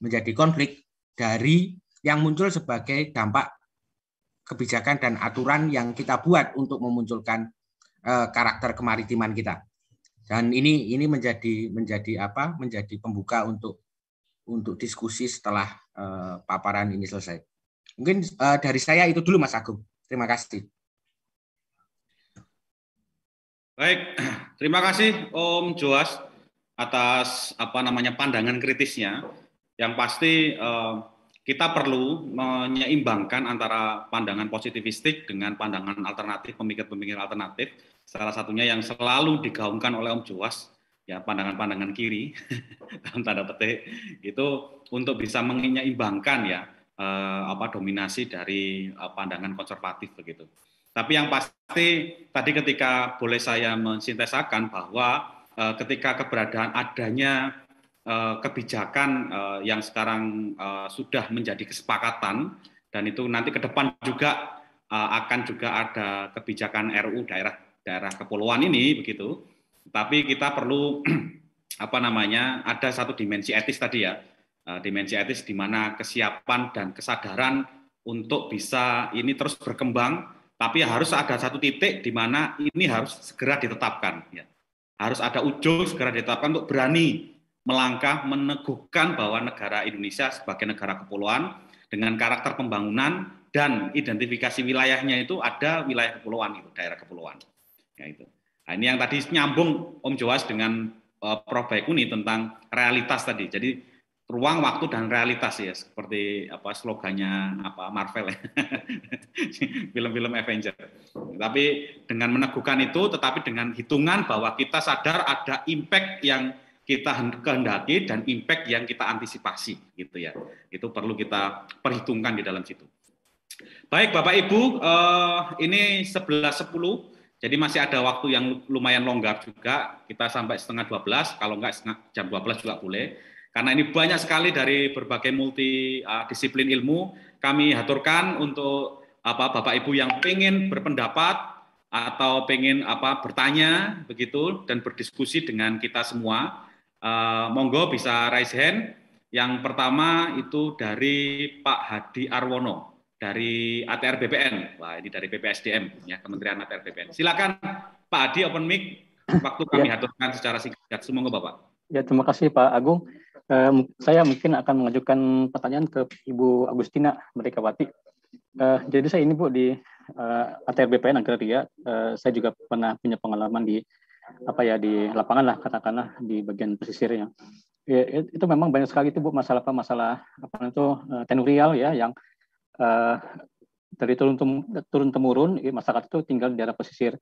menjadi konflik dari yang muncul sebagai dampak kebijakan dan aturan yang kita buat untuk memunculkan uh, karakter kemaritiman kita. Dan ini ini menjadi menjadi apa? menjadi pembuka untuk untuk diskusi setelah uh, paparan ini selesai. Mungkin uh, dari saya itu dulu Mas Agung. Terima kasih. Baik, terima kasih Om Joas atas apa namanya pandangan kritisnya. Yang pasti eh, kita perlu menyeimbangkan antara pandangan positivistik dengan pandangan alternatif, pemikir-pemikir alternatif. Salah satunya yang selalu digaungkan oleh Om Juwas, ya pandangan-pandangan kiri dalam tanda petik itu untuk bisa menyeimbangkan ya eh, apa dominasi dari eh, pandangan konservatif begitu. Tapi yang pasti tadi ketika boleh saya mensintesakan bahwa Eh, ketika keberadaan adanya eh, kebijakan eh, yang sekarang sudah menjadi kesepakatan dan itu nanti ke depan juga akan juga ada kebijakan RU daerah daerah kepulauan ini begitu. Tapi kita perlu apa namanya ada satu dimensi etis tadi ya dimensi etis di mana kesiapan dan kesadaran untuk bisa ini terus berkembang tapi harus ada satu titik di mana ini harus segera ditetapkan ya harus ada ujung segera ditetapkan untuk berani melangkah meneguhkan bahwa negara Indonesia sebagai negara kepulauan dengan karakter pembangunan dan identifikasi wilayahnya itu ada wilayah kepulauan itu daerah kepulauan ya itu nah, ini yang tadi nyambung Om Joas dengan uh, Prof Baikuni tentang realitas tadi jadi ruang, waktu dan realitas ya seperti apa slogannya apa Marvel ya. Film-film Avenger. Tapi dengan meneguhkan itu tetapi dengan hitungan bahwa kita sadar ada impact yang kita kehendaki dan impact yang kita antisipasi gitu ya. Itu perlu kita perhitungkan di dalam situ. Baik Bapak Ibu, eh, ini 11.10 jadi masih ada waktu yang lumayan longgar juga. Kita sampai setengah 12, kalau enggak jam 12 juga boleh karena ini banyak sekali dari berbagai multi uh, disiplin ilmu, kami haturkan untuk apa Bapak Ibu yang pengen berpendapat atau pengen apa bertanya begitu dan berdiskusi dengan kita semua. Uh, monggo bisa raise hand. Yang pertama itu dari Pak Hadi Arwono dari ATR BPN. Wah, ini dari BPSDM ya, Kementerian ATR BPN. Silakan Pak Hadi open mic waktu kami ya. haturkan secara singkat. Semoga Bapak. Ya, terima kasih Pak Agung. Uh, saya mungkin akan mengajukan pertanyaan ke Ibu Agustina Merdekawati. Uh, jadi saya ini Bu di uh, eh, ATR BPN Agraria, Uh, saya juga pernah punya pengalaman di apa ya di lapangan lah katakanlah di bagian pesisirnya. Ya, ya. itu memang banyak sekali itu Bu masalah apa masalah apa itu tenurial ya yang uh, dari turun turun temurun ya, masyarakat itu tinggal di daerah pesisir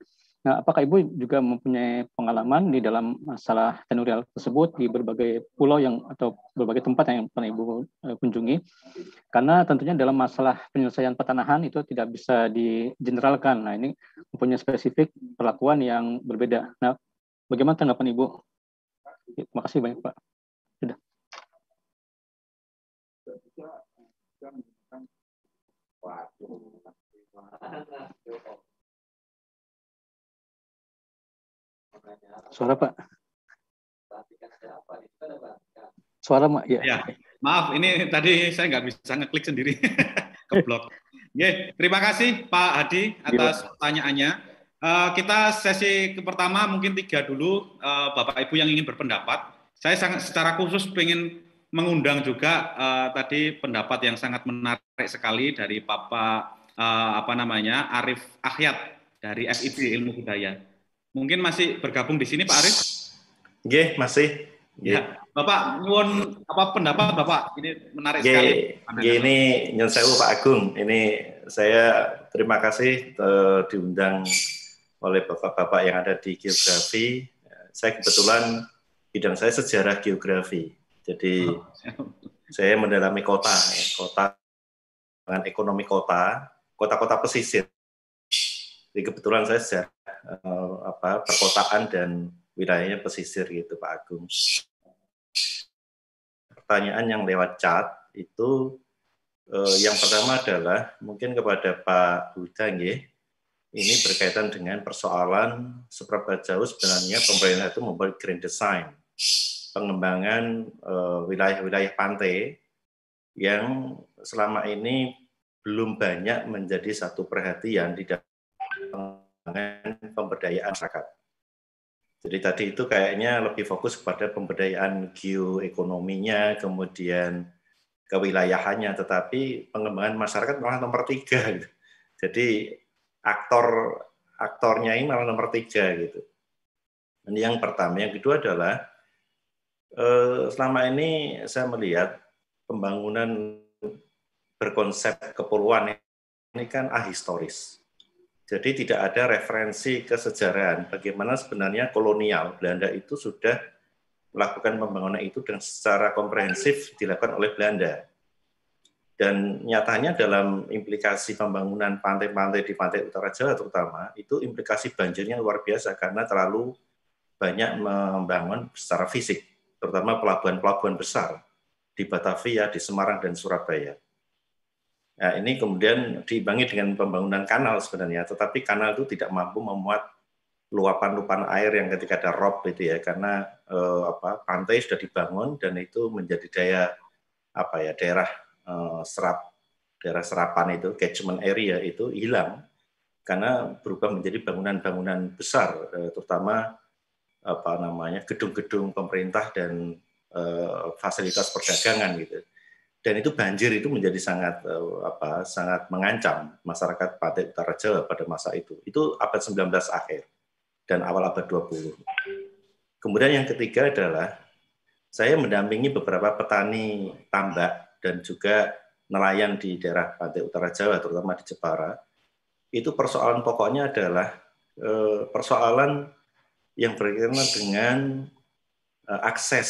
Nah, apakah Ibu juga mempunyai pengalaman di dalam masalah tenurial tersebut di berbagai pulau yang atau berbagai tempat yang pernah Ibu eh, kunjungi? Karena tentunya dalam masalah penyelesaian pertanahan itu tidak bisa digeneralkan. Nah, ini mempunyai spesifik perlakuan yang berbeda. Nah, bagaimana tanggapan Ibu? Ya, terima kasih banyak, Pak. Sudah. Waduh. Suara Pak. Suara Pak ya. ya. Maaf, ini tadi saya nggak bisa ngeklik sendiri ke blog. Yeah, terima kasih Pak Hadi atas ya. pertanyaannya. Uh, kita sesi pertama mungkin tiga dulu uh, Bapak Ibu yang ingin berpendapat. Saya sangat secara khusus ingin mengundang juga uh, tadi pendapat yang sangat menarik sekali dari Bapak uh, apa namanya Arif Ahyat dari FIB Ilmu Budaya. Mungkin masih bergabung di sini Pak Arief? Oke, masih. Ya. Bapak nyuwun apa pendapat Bapak? Ini menarik sekali. ini nyuwun sewu Pak Agung. Ini saya terima kasih uh, diundang oleh Bapak-bapak yang ada di geografi. Saya kebetulan bidang saya sejarah geografi. Jadi oh, saya mendalami kota, ya, kota dengan ekonomi kota, kota-kota pesisir. Jadi kebetulan saya sejarah uh, apa perkotaan dan wilayahnya pesisir gitu Pak Agung. Pertanyaan yang lewat chat itu uh, yang pertama adalah mungkin kepada Pak Huda nggih. Ini berkaitan dengan persoalan seberapa jauh sebenarnya pemerintah itu membuat green design, pengembangan eh, wilayah-wilayah uh, pantai yang selama ini belum banyak menjadi satu perhatian di dalam pemberdayaan masyarakat. Jadi tadi itu kayaknya lebih fokus kepada pemberdayaan geoekonominya, kemudian kewilayahannya, tetapi pengembangan masyarakat malah nomor tiga. Gitu. Jadi aktor aktornya ini malah nomor tiga gitu. Ini yang pertama, yang kedua adalah eh, selama ini saya melihat pembangunan berkonsep kepulauan ini kan ahistoris. Jadi tidak ada referensi kesejarahan bagaimana sebenarnya kolonial Belanda itu sudah melakukan pembangunan itu dan secara komprehensif dilakukan oleh Belanda. Dan nyatanya dalam implikasi pembangunan pantai-pantai di pantai utara Jawa terutama, itu implikasi banjirnya luar biasa karena terlalu banyak membangun secara fisik, terutama pelabuhan-pelabuhan besar di Batavia, di Semarang, dan Surabaya. Nah, ini kemudian diimbangi dengan pembangunan kanal sebenarnya, tetapi kanal itu tidak mampu memuat luapan-luapan air yang ketika ada rob gitu ya, karena eh, apa pantai sudah dibangun dan itu menjadi daya apa ya daerah eh, serap daerah serapan itu catchment area itu hilang karena berubah menjadi bangunan-bangunan besar, eh, terutama apa namanya gedung-gedung pemerintah dan eh, fasilitas perdagangan gitu dan itu banjir itu menjadi sangat eh, apa sangat mengancam masyarakat Pantai Utara Jawa pada masa itu. Itu abad 19 akhir dan awal abad 20. Kemudian yang ketiga adalah saya mendampingi beberapa petani tambak dan juga nelayan di daerah Pantai Utara Jawa terutama di Jepara. Itu persoalan pokoknya adalah eh, persoalan yang berkaitan dengan eh, akses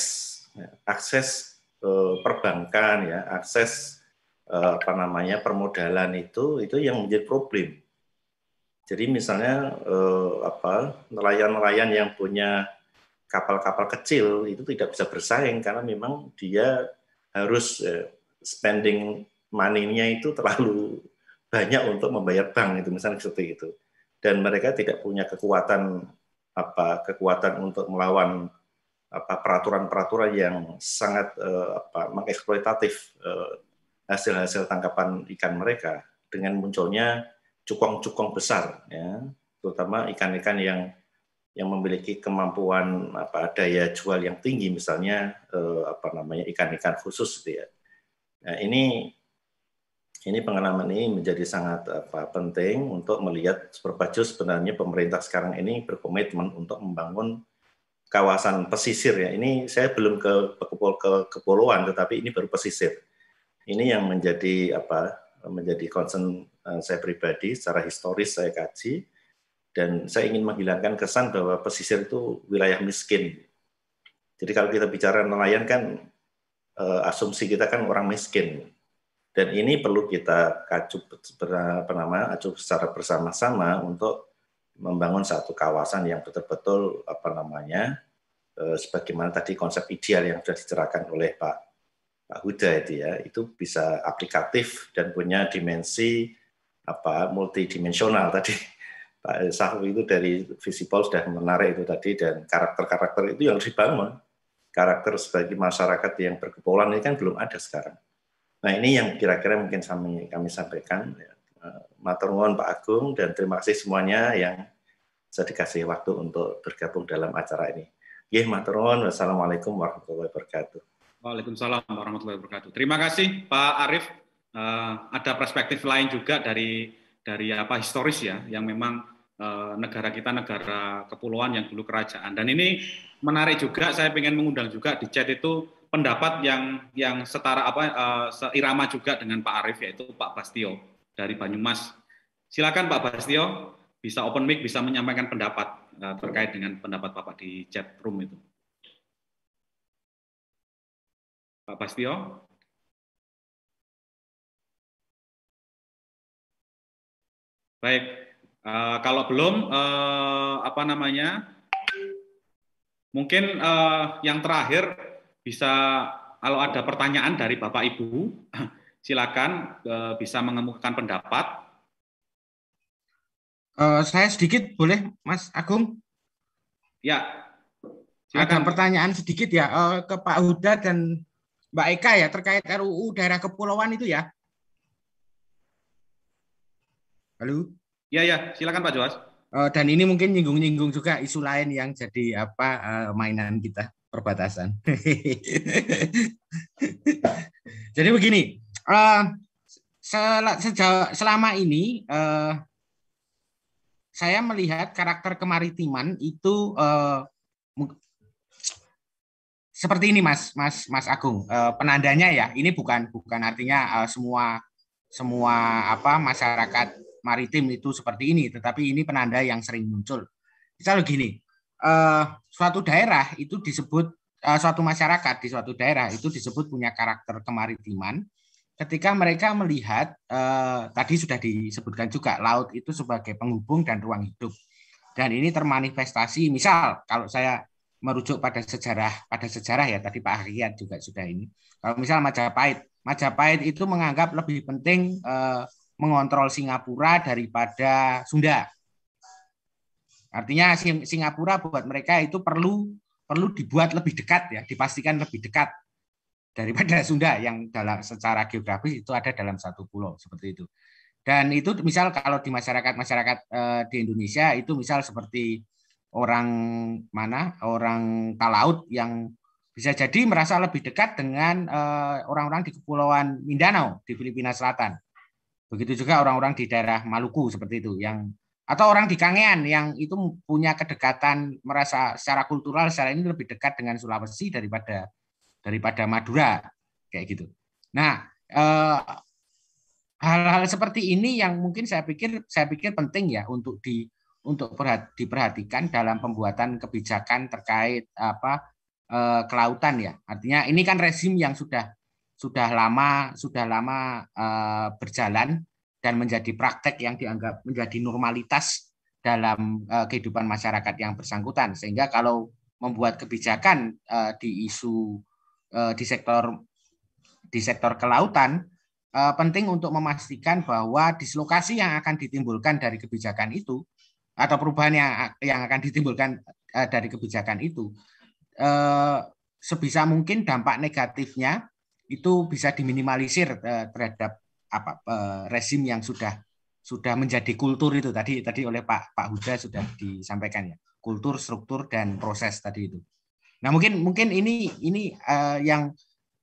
ya, akses Eh, perbankan ya akses eh, apa namanya permodalan itu itu yang menjadi problem. Jadi misalnya eh, apa nelayan-nelayan yang punya kapal-kapal kecil itu tidak bisa bersaing karena memang dia harus ya, spending money-nya itu terlalu banyak untuk membayar bank itu misalnya seperti itu dan mereka tidak punya kekuatan apa kekuatan untuk melawan peraturan-peraturan yang sangat uh, apa, mengeksploitatif eh, hasil-hasil tangkapan ikan mereka dengan munculnya cukong-cukong besar, ya, terutama ikan-ikan yang yang memiliki kemampuan apa daya jual yang tinggi, misalnya uh, apa namanya ikan-ikan khusus, gitu ya. Nah, ini ini pengalaman ini menjadi sangat apa, penting untuk melihat seberapa jauh sebenarnya pemerintah sekarang ini berkomitmen untuk membangun kawasan pesisir ya. Ini saya belum ke ke kepulauan tetapi ini baru pesisir. Ini yang menjadi apa? menjadi concern eh, saya pribadi secara historis saya kaji dan saya ingin menghilangkan kesan bahwa pesisir itu wilayah miskin. Jadi kalau kita bicara nelayan kan eh, asumsi kita kan orang miskin. Dan ini perlu kita kacu apa nama secara bersama-sama untuk membangun satu kawasan yang betul-betul apa namanya Eh, sebagaimana tadi konsep ideal yang sudah dicerahkan oleh Pak Pak Huda itu ya, itu bisa aplikatif dan punya dimensi apa multidimensional tadi. Pak Sahu itu dari visible sudah menarik itu tadi dan karakter-karakter itu yang dibangun. Karakter sebagai masyarakat yang berkepulauan ini kan belum ada sekarang. Nah ini yang kira-kira mungkin kami, kami sampaikan. Ya. Eh, matur Pak Agung dan terima kasih semuanya yang saya dikasih waktu untuk bergabung dalam acara ini. Gih Materon, wassalamualaikum warahmatullahi wabarakatuh. Waalaikumsalam warahmatullahi wabarakatuh. Terima kasih Pak Arief. Uh, eh, ada perspektif lain juga dari dari apa historis ya, yang memang uh, negara kita negara kepulauan yang dulu kerajaan. Dan ini menarik juga. Saya ingin mengundang juga di chat itu pendapat yang yang setara apa uh, seirama juga dengan Pak Arief yaitu Pak Bastio dari Banyumas. Silakan Pak Bastio bisa open mic bisa menyampaikan pendapat. Eh, terkait dengan pendapat Bapak di chat room itu. Pak Bastio, Baik, uh, kalau belum, uh, apa namanya? Mungkin uh, yang terakhir bisa, kalau ada pertanyaan dari Bapak Ibu, silakan uh, bisa mengemukakan pendapat. Uh, saya sedikit boleh, Mas Agung? Ya. Silakan. Ada pertanyaan sedikit ya uh, ke Pak Huda dan Mbak Eka ya terkait RUU daerah kepulauan itu ya. Halo. Ya ya, silakan Pak Joas. Uh, dan ini mungkin nyinggung-nyinggung juga isu lain yang jadi apa uh, mainan kita perbatasan. jadi begini, uh, sel sejauh, selama ini uh, saya melihat karakter kemaritiman itu uh, seperti ini Mas Mas Mas Agung uh, penandanya ya ini bukan bukan artinya uh, semua semua apa masyarakat maritim itu seperti ini tetapi ini penanda yang sering muncul misalnya gini uh, suatu daerah itu disebut uh, suatu masyarakat di suatu daerah itu disebut punya karakter kemaritiman ketika mereka melihat eh, tadi sudah disebutkan juga laut itu sebagai penghubung dan ruang hidup. Dan ini termanifestasi misal kalau saya merujuk pada sejarah pada sejarah ya tadi Pak Hakiat juga sudah ini. Kalau misal Majapahit, Majapahit itu menganggap lebih penting eh, mengontrol Singapura daripada Sunda. Artinya Singapura buat mereka itu perlu perlu dibuat lebih dekat ya, dipastikan lebih dekat daripada Sunda yang dalam secara geografis itu ada dalam satu pulau seperti itu. Dan itu misal kalau di masyarakat-masyarakat eh, di Indonesia itu misal seperti orang mana orang Talaut yang bisa jadi merasa lebih dekat dengan eh, orang-orang di kepulauan Mindanao di Filipina Selatan. Begitu juga orang-orang di daerah Maluku seperti itu yang atau orang di Kangean yang itu punya kedekatan merasa secara kultural secara ini lebih dekat dengan Sulawesi daripada daripada Madura kayak gitu. Nah, eh, hal-hal eh, seperti ini yang mungkin saya pikir saya pikir penting ya untuk di untuk diperhatikan dalam pembuatan kebijakan terkait apa eh, kelautan ya. Artinya ini kan rezim yang sudah sudah lama sudah lama eh, berjalan dan menjadi praktek yang dianggap menjadi normalitas dalam eh, kehidupan masyarakat yang bersangkutan sehingga kalau membuat kebijakan eh, di isu Eh, di sektor di sektor kelautan eh, penting untuk memastikan bahwa dislokasi yang akan ditimbulkan dari kebijakan itu atau perubahan yang yang akan ditimbulkan eh, dari kebijakan itu sebisa mungkin dampak negatifnya itu bisa diminimalisir terhadap apa rezim yang sudah sudah menjadi kultur itu tadi tadi oleh Pak Pak Huda sudah disampaikan ya kultur struktur dan proses tadi itu. Nah mungkin mungkin ini ini uh, yang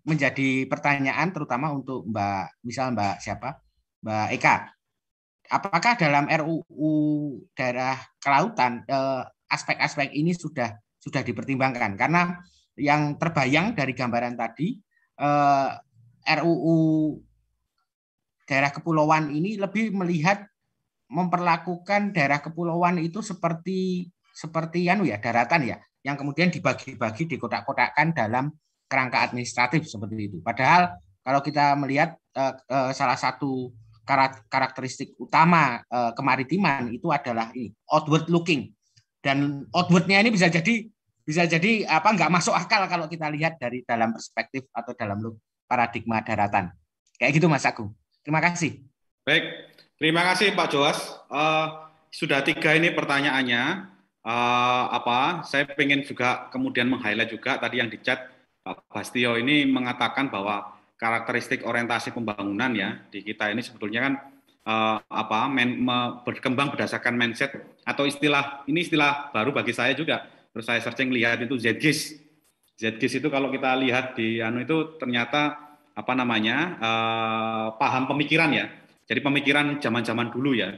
menjadi pertanyaan terutama untuk Mbak misal Mbak siapa Mbak Eka. Apakah dalam RUU daerah kelautan eh, aspek-aspek uh, ini sudah sudah dipertimbangkan? Karena yang terbayang dari gambaran tadi uh, eh, RUU daerah kepulauan ini lebih melihat memperlakukan daerah kepulauan itu seperti seperti anu ya daratan ya yang kemudian dibagi-bagi kotak kotakkan dalam kerangka administratif seperti itu. Padahal kalau kita melihat eh, eh, salah satu karakteristik utama eh, kemaritiman itu adalah ini outward looking dan outwardnya ini bisa jadi bisa jadi apa nggak masuk akal kalau kita lihat dari dalam perspektif atau dalam paradigma daratan kayak gitu Mas Agung. Terima kasih. Baik, terima kasih Pak Joas. Uh, sudah tiga ini pertanyaannya uh, apa saya pengen juga kemudian meng-highlight juga tadi yang di Pak Bastio ini mengatakan bahwa karakteristik orientasi pembangunan ya di kita ini sebetulnya kan uh, apa men, me, berkembang berdasarkan mindset atau istilah ini istilah baru bagi saya juga terus saya searching lihat itu ZGIS ZGIS itu kalau kita lihat di anu itu ternyata apa namanya uh, paham pemikiran ya jadi pemikiran zaman-zaman dulu ya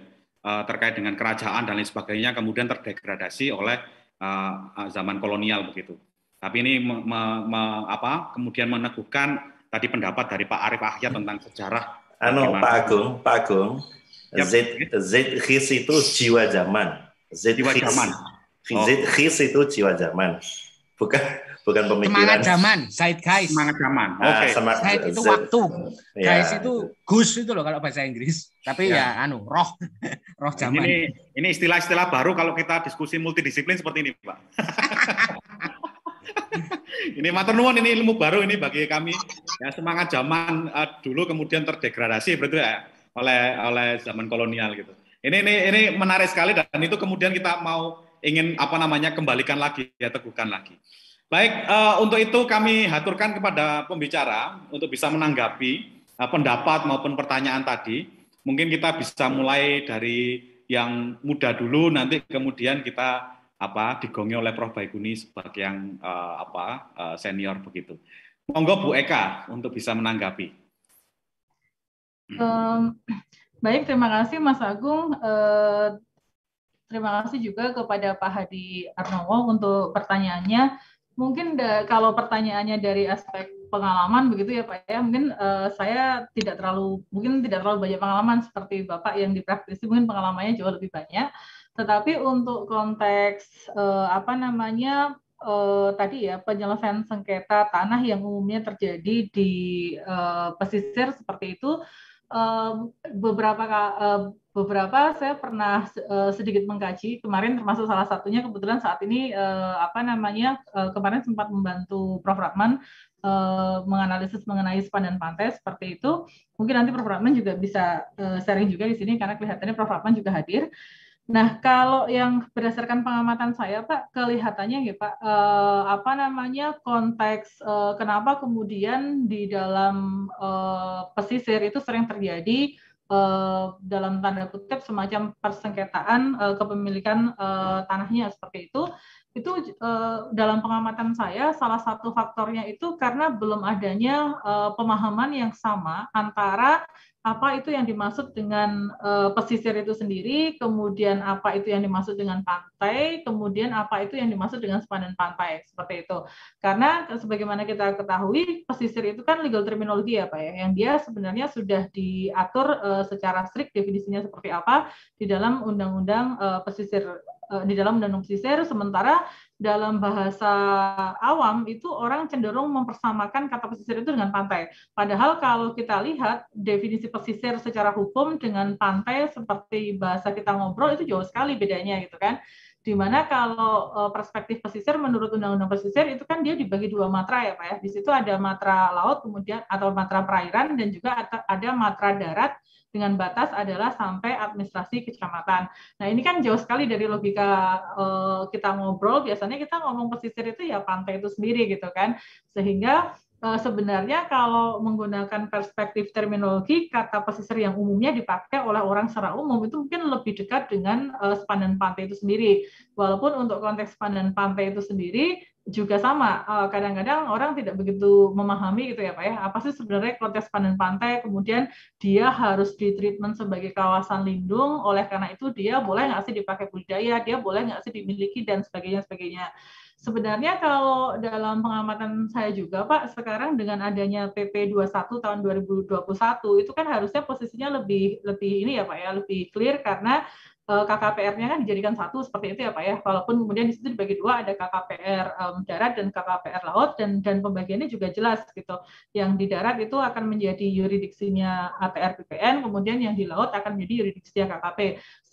Eh, terkait dengan kerajaan dan lain sebagainya kemudian terdegradasi oleh eh, zaman kolonial begitu. Tapi ini me, me, me, apa, kemudian meneguhkan tadi pendapat dari Pak Arif Ahya tentang sejarah. Ano, Pak Agung, Pak Agung, yep. Ya, itu jiwa zaman. Z jiwa zaman. Z oh. his itu jiwa zaman. Bukan bukan pemikiran. Semangat zaman, zeitgeist. Semangat zaman. Nah, oke. Okay. semangat, itu waktu. Ya. itu gus itu loh kalau bahasa Inggris. Tapi ya, ya anu, roh. roh zaman. Ini ini istilah-istilah baru kalau kita diskusi multidisiplin seperti ini, Pak. ini maternuan ini ilmu baru ini bagi kami ya semangat zaman uh, dulu kemudian terdegradasi berarti ya, oleh oleh zaman kolonial gitu. Ini ini ini menarik sekali dan itu kemudian kita mau ingin apa namanya kembalikan lagi ya teguhkan lagi. Baik, uh, untuk itu kami haturkan kepada pembicara untuk bisa menanggapi uh, pendapat maupun pertanyaan tadi. Mungkin kita bisa mulai dari yang muda dulu, nanti kemudian kita apa digongi oleh Prof. Baikuni sebagai yang uh, apa uh, senior begitu. Monggo Bu Eka untuk bisa menanggapi. Um, baik, terima kasih Mas Agung. Uh, terima kasih juga kepada Pak Hadi Arnowo untuk pertanyaannya mungkin da, kalau pertanyaannya dari aspek pengalaman begitu ya Pak ya mungkin uh, saya tidak terlalu mungkin tidak terlalu banyak pengalaman seperti Bapak yang dipraktisi mungkin pengalamannya jauh lebih banyak tetapi untuk konteks uh, apa namanya uh, tadi ya penyelesaian sengketa tanah yang umumnya terjadi di uh, pesisir seperti itu uh, beberapa uh, beberapa saya pernah eh, sedikit mengkaji kemarin termasuk salah satunya kebetulan saat ini uh, apa namanya uh, kemarin sempat membantu Prof Rahman uh, menganalisis mengenai span dan pantai seperti itu mungkin nanti Prof Rahman juga bisa uh, sharing juga di sini karena kelihatannya Prof Rahman juga hadir. Nah, kalau yang berdasarkan pengamatan saya, Pak, kelihatannya ya Pak, eh, apa namanya konteks eh, kenapa kemudian di dalam eh, pesisir itu sering terjadi Eh, dalam tanda kutip semacam persengketaan eh, kepemilikan eh, tanahnya seperti itu itu dalam pengamatan saya salah satu faktornya itu karena belum adanya pemahaman yang sama antara apa itu yang dimaksud dengan uh, pesisir itu sendiri, kemudian apa itu yang dimaksud dengan pantai, kemudian apa itu yang dimaksud dengan sepanen pantai, seperti itu. Karena sebagaimana kita ketahui, pesisir itu kan legal terminologi ya Pak ya, yang dia sebenarnya sudah diatur uh, secara strict definisinya seperti apa di dalam undang-undang uh, pesisir di dalam undang-undang pesisir sementara dalam bahasa awam itu orang cenderung mempersamakan kata pesisir itu dengan pantai. Padahal kalau kita lihat definisi pesisir secara hukum dengan pantai seperti bahasa kita ngobrol itu jauh sekali bedanya gitu kan. Dimana kalau e, perspektif pesisir menurut Undang-Undang Pesisir itu kan dia dibagi dua matra ya Pak ya. Di situ ada matra laut kemudian atau matra perairan dan juga ada matra darat dengan batas adalah sampai administrasi kecamatan. Nah ini kan jauh sekali dari logika uh, kita ngobrol, biasanya kita ngomong pesisir itu ya pantai itu sendiri gitu kan, sehingga uh, sebenarnya kalau menggunakan perspektif terminologi kata pesisir yang umumnya dipakai oleh orang secara umum itu mungkin lebih dekat dengan uh, eh, sepandan pantai itu sendiri. Walaupun untuk konteks sepandan pantai itu sendiri juga sama eh, kadang-kadang orang tidak begitu memahami gitu ya pak ya apa sih sebenarnya kontes panen pantai kemudian dia harus ditreatment sebagai kawasan lindung oleh karena itu dia boleh nggak sih dipakai budaya, dia boleh nggak sih dimiliki dan sebagainya sebagainya sebenarnya kalau dalam pengamatan saya juga pak sekarang dengan adanya PP 21 tahun 2021 itu kan harusnya posisinya lebih lebih ini ya pak ya lebih clear karena Eh, KKPR-nya kan dijadikan satu seperti itu ya Pak ya. Walaupun kemudian di situ dibagi dua ada KKPR um, darat dan KKPR laut dan dan pembagiannya juga jelas gitu. Yang di darat itu akan menjadi yuridiksinya ATR BPN, kemudian yang di laut akan menjadi yuridiksinya KKP.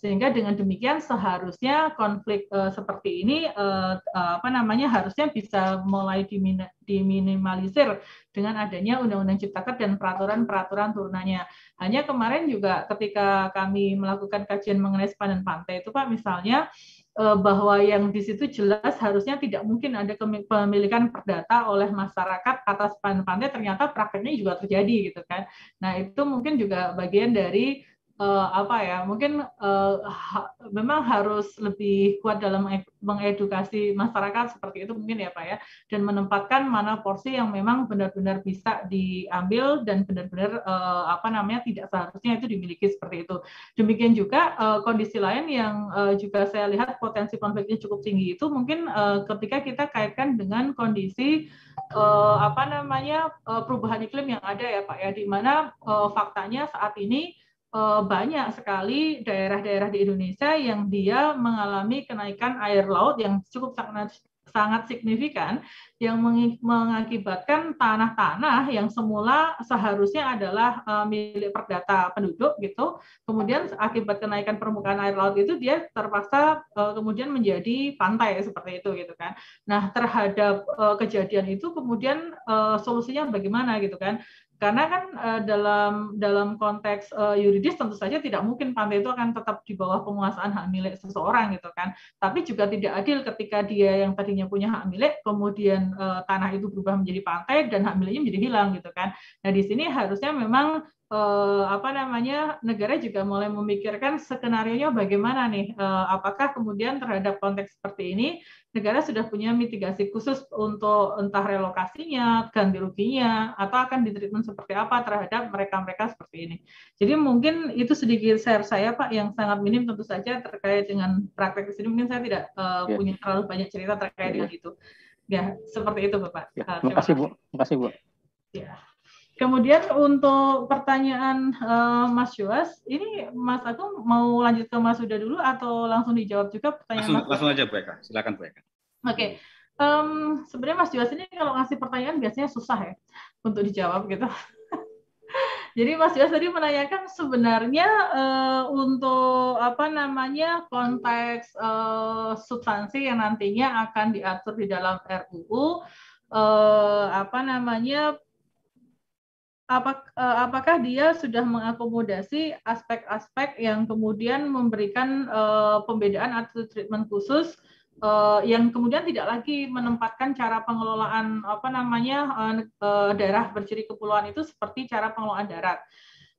Sehingga dengan demikian seharusnya konflik uh, seperti ini uh, apa namanya harusnya bisa mulai dimin diminimalisir dengan adanya undang-undang cipta kerja dan peraturan-peraturan turunannya. Hanya kemarin juga ketika kami melakukan kajian mengenai span dan pantai itu Pak misalnya bahwa yang di situ jelas harusnya tidak mungkin ada pemilikan perdata oleh masyarakat atas pantai ternyata prakteknya juga terjadi gitu kan. Nah, itu mungkin juga bagian dari uh, apa ya mungkin uh, ha, memang harus lebih kuat dalam mengedukasi masyarakat seperti itu mungkin ya pak ya dan menempatkan mana porsi yang memang benar-benar bisa diambil dan benar-benar uh, apa namanya tidak seharusnya itu dimiliki seperti itu demikian juga uh, kondisi lain yang uh, juga saya lihat potensi konfliknya cukup tinggi itu mungkin uh, ketika kita kaitkan dengan kondisi uh, apa namanya uh, perubahan iklim yang ada ya pak ya di mana uh, faktanya saat ini Eh, banyak sekali daerah-daerah di Indonesia yang dia mengalami kenaikan air laut yang cukup sangat sangat signifikan yang mengakibatkan tanah-tanah yang semula seharusnya adalah eh, milik perdata penduduk gitu kemudian akibat kenaikan permukaan air laut itu dia terpaksa eh, kemudian menjadi pantai seperti itu gitu kan nah terhadap kejadian itu kemudian solusinya bagaimana gitu kan karena kan eh, dalam dalam konteks eh, yuridis tentu saja tidak mungkin pantai itu akan tetap di bawah penguasaan hak milik seseorang gitu kan. Tapi juga tidak adil ketika dia yang tadinya punya hak milik kemudian eh, tanah itu berubah menjadi pantai dan hak miliknya menjadi hilang gitu kan. Nah di sini harusnya memang Eh, apa namanya negara juga mulai memikirkan skenario nya bagaimana nih eh, apakah kemudian terhadap konteks seperti ini negara sudah punya mitigasi khusus untuk entah relokasinya ganti ruginya atau akan ditreatment seperti apa terhadap mereka-mereka seperti ini jadi mungkin itu sedikit share saya pak yang sangat minim tentu saja terkait dengan praktek di sini mungkin saya tidak eh, ya. punya terlalu banyak cerita terkait ya. dengan itu ya seperti itu bapak ya, terima kasih bu terima kasih bu ya. Kemudian untuk pertanyaan uh, Mas Yuas, ini Mas Agung mau lanjut ke Mas Uda dulu atau langsung dijawab juga pertanyaan langsung, Langsung aja Bu Eka, silakan Bu Eka. Oke, okay. um, sebenarnya Mas Yuas ini kalau ngasih pertanyaan biasanya susah ya untuk dijawab gitu. Jadi Mas Yuas tadi menanyakan sebenarnya uh, untuk apa namanya konteks uh, substansi yang nantinya akan diatur di dalam RUU, uh, apa namanya Eh, apakah dia sudah mengakomodasi aspek-aspek yang kemudian memberikan eh, pembedaan atau treatment khusus eh, yang kemudian tidak lagi menempatkan cara pengelolaan apa namanya daerah berciri kepulauan itu seperti cara pengelolaan darat.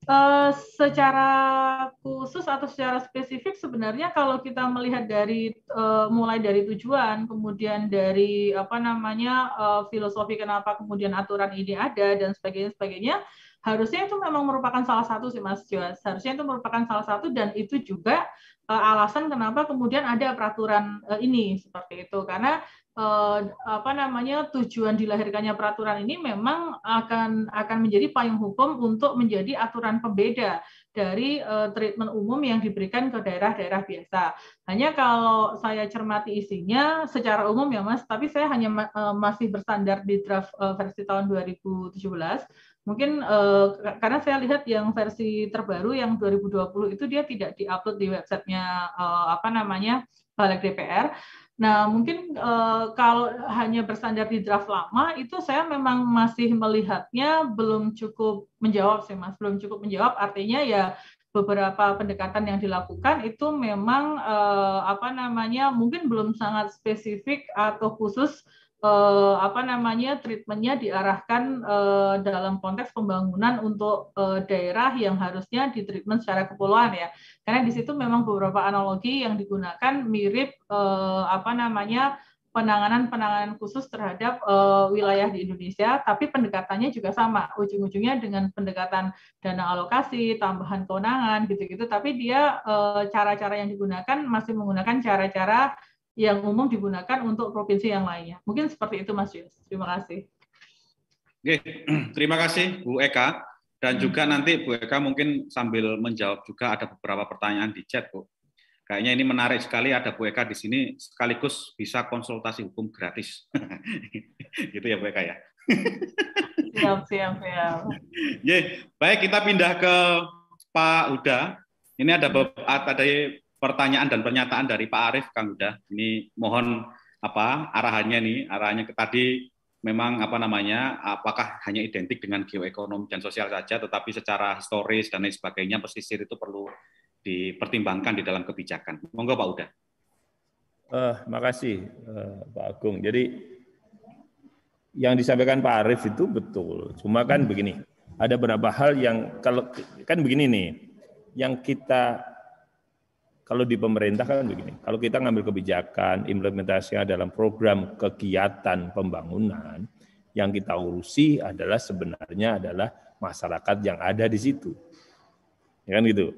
Eh, secara khusus atau secara spesifik sebenarnya kalau kita melihat dari uh, mulai dari tujuan kemudian dari apa namanya uh, filosofi kenapa kemudian aturan ini ada dan sebagainya sebagainya harusnya itu memang merupakan salah satu sih Mas Joas harusnya itu merupakan salah satu dan itu juga alasan kenapa kemudian ada peraturan ini seperti itu karena Eh, apa namanya tujuan dilahirkannya peraturan ini memang akan akan menjadi payung hukum untuk menjadi aturan pembeda dari eh, treatment umum yang diberikan ke daerah-daerah biasa. Hanya kalau saya cermati isinya secara umum ya Mas, tapi saya hanya ma eh, masih bersandar di draft eh, versi tahun 2017. Mungkin eh, karena saya lihat yang versi terbaru yang 2020 itu dia tidak diupload di websitenya eh, apa namanya Balik DPR. Nah, mungkin uh, kalau hanya bersandar di draft lama itu saya memang masih melihatnya belum cukup menjawab sih Mas, belum cukup menjawab artinya ya beberapa pendekatan yang dilakukan itu memang eh, apa namanya mungkin belum sangat spesifik atau khusus eh, apa namanya treatmentnya diarahkan eh, dalam konteks pembangunan untuk eh, daerah yang harusnya ditreatment secara kepulauan ya karena di situ memang beberapa analogi yang digunakan mirip eh, apa namanya penanganan-penanganan khusus terhadap uh, wilayah di Indonesia, tapi pendekatannya juga sama, ujung-ujungnya dengan pendekatan dana alokasi, tambahan kewenangan, gitu-gitu. Tapi dia eh, cara cara -cara yang digunakan masih menggunakan cara-cara yang umum digunakan untuk provinsi yang lainnya. Mungkin seperti itu Mas Yus. Terima kasih. Oke, terima kasih Bu Eka. Dan juga hmm. nanti Bu Eka mungkin sambil menjawab juga ada beberapa pertanyaan di chat Bu. Kayaknya ini menarik sekali ada Bu Eka di sini sekaligus bisa konsultasi hukum gratis. gitu ya Bu Eka ya. siap, siap, siap. Ye, baik kita pindah ke Pak Uda. Ini ada ada pertanyaan dan pernyataan dari Pak Arief Kang Uda. Ini mohon apa arahannya nih, arahannya ke tadi memang apa namanya apakah hanya identik dengan geoekonomi dan sosial saja tetapi secara historis dan lain sebagainya pesisir itu perlu dipertimbangkan di dalam kebijakan. Monggo Pak Uda. Uh, eh, makasih uh, Pak Agung. Jadi yang disampaikan Pak Arief itu betul. Cuma kan begini, ada beberapa hal yang kalau kan begini nih, yang kita kalau di pemerintah kan begini, kalau kita ngambil kebijakan, implementasinya dalam program kegiatan pembangunan, yang kita urusi adalah sebenarnya adalah masyarakat yang ada di situ. Ya kan gitu.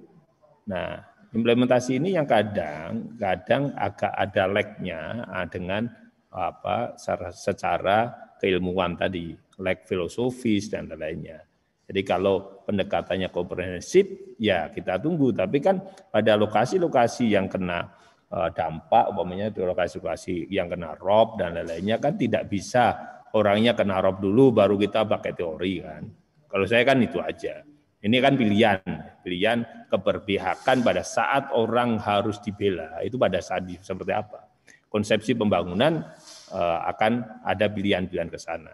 Nah, implementasi ini yang kadang kadang agak ada lag-nya ah, dengan apa secara, secara keilmuan tadi, lag filosofis dan lainnya jadi kalau pendekatannya komprehensif, ya kita tunggu. Tapi kan pada lokasi-lokasi yang kena eh, dampak, umpamanya itu lokasi-lokasi yang kena rob dan lain-lainnya kan tidak bisa orangnya kena rob dulu baru kita pakai teori kan. Kalau saya kan itu aja. Ini kan pilihan, pilihan keberpihakan pada saat orang harus dibela itu pada saat seperti apa. Konsepsi pembangunan eh, akan ada pilihan-pilihan ke sana.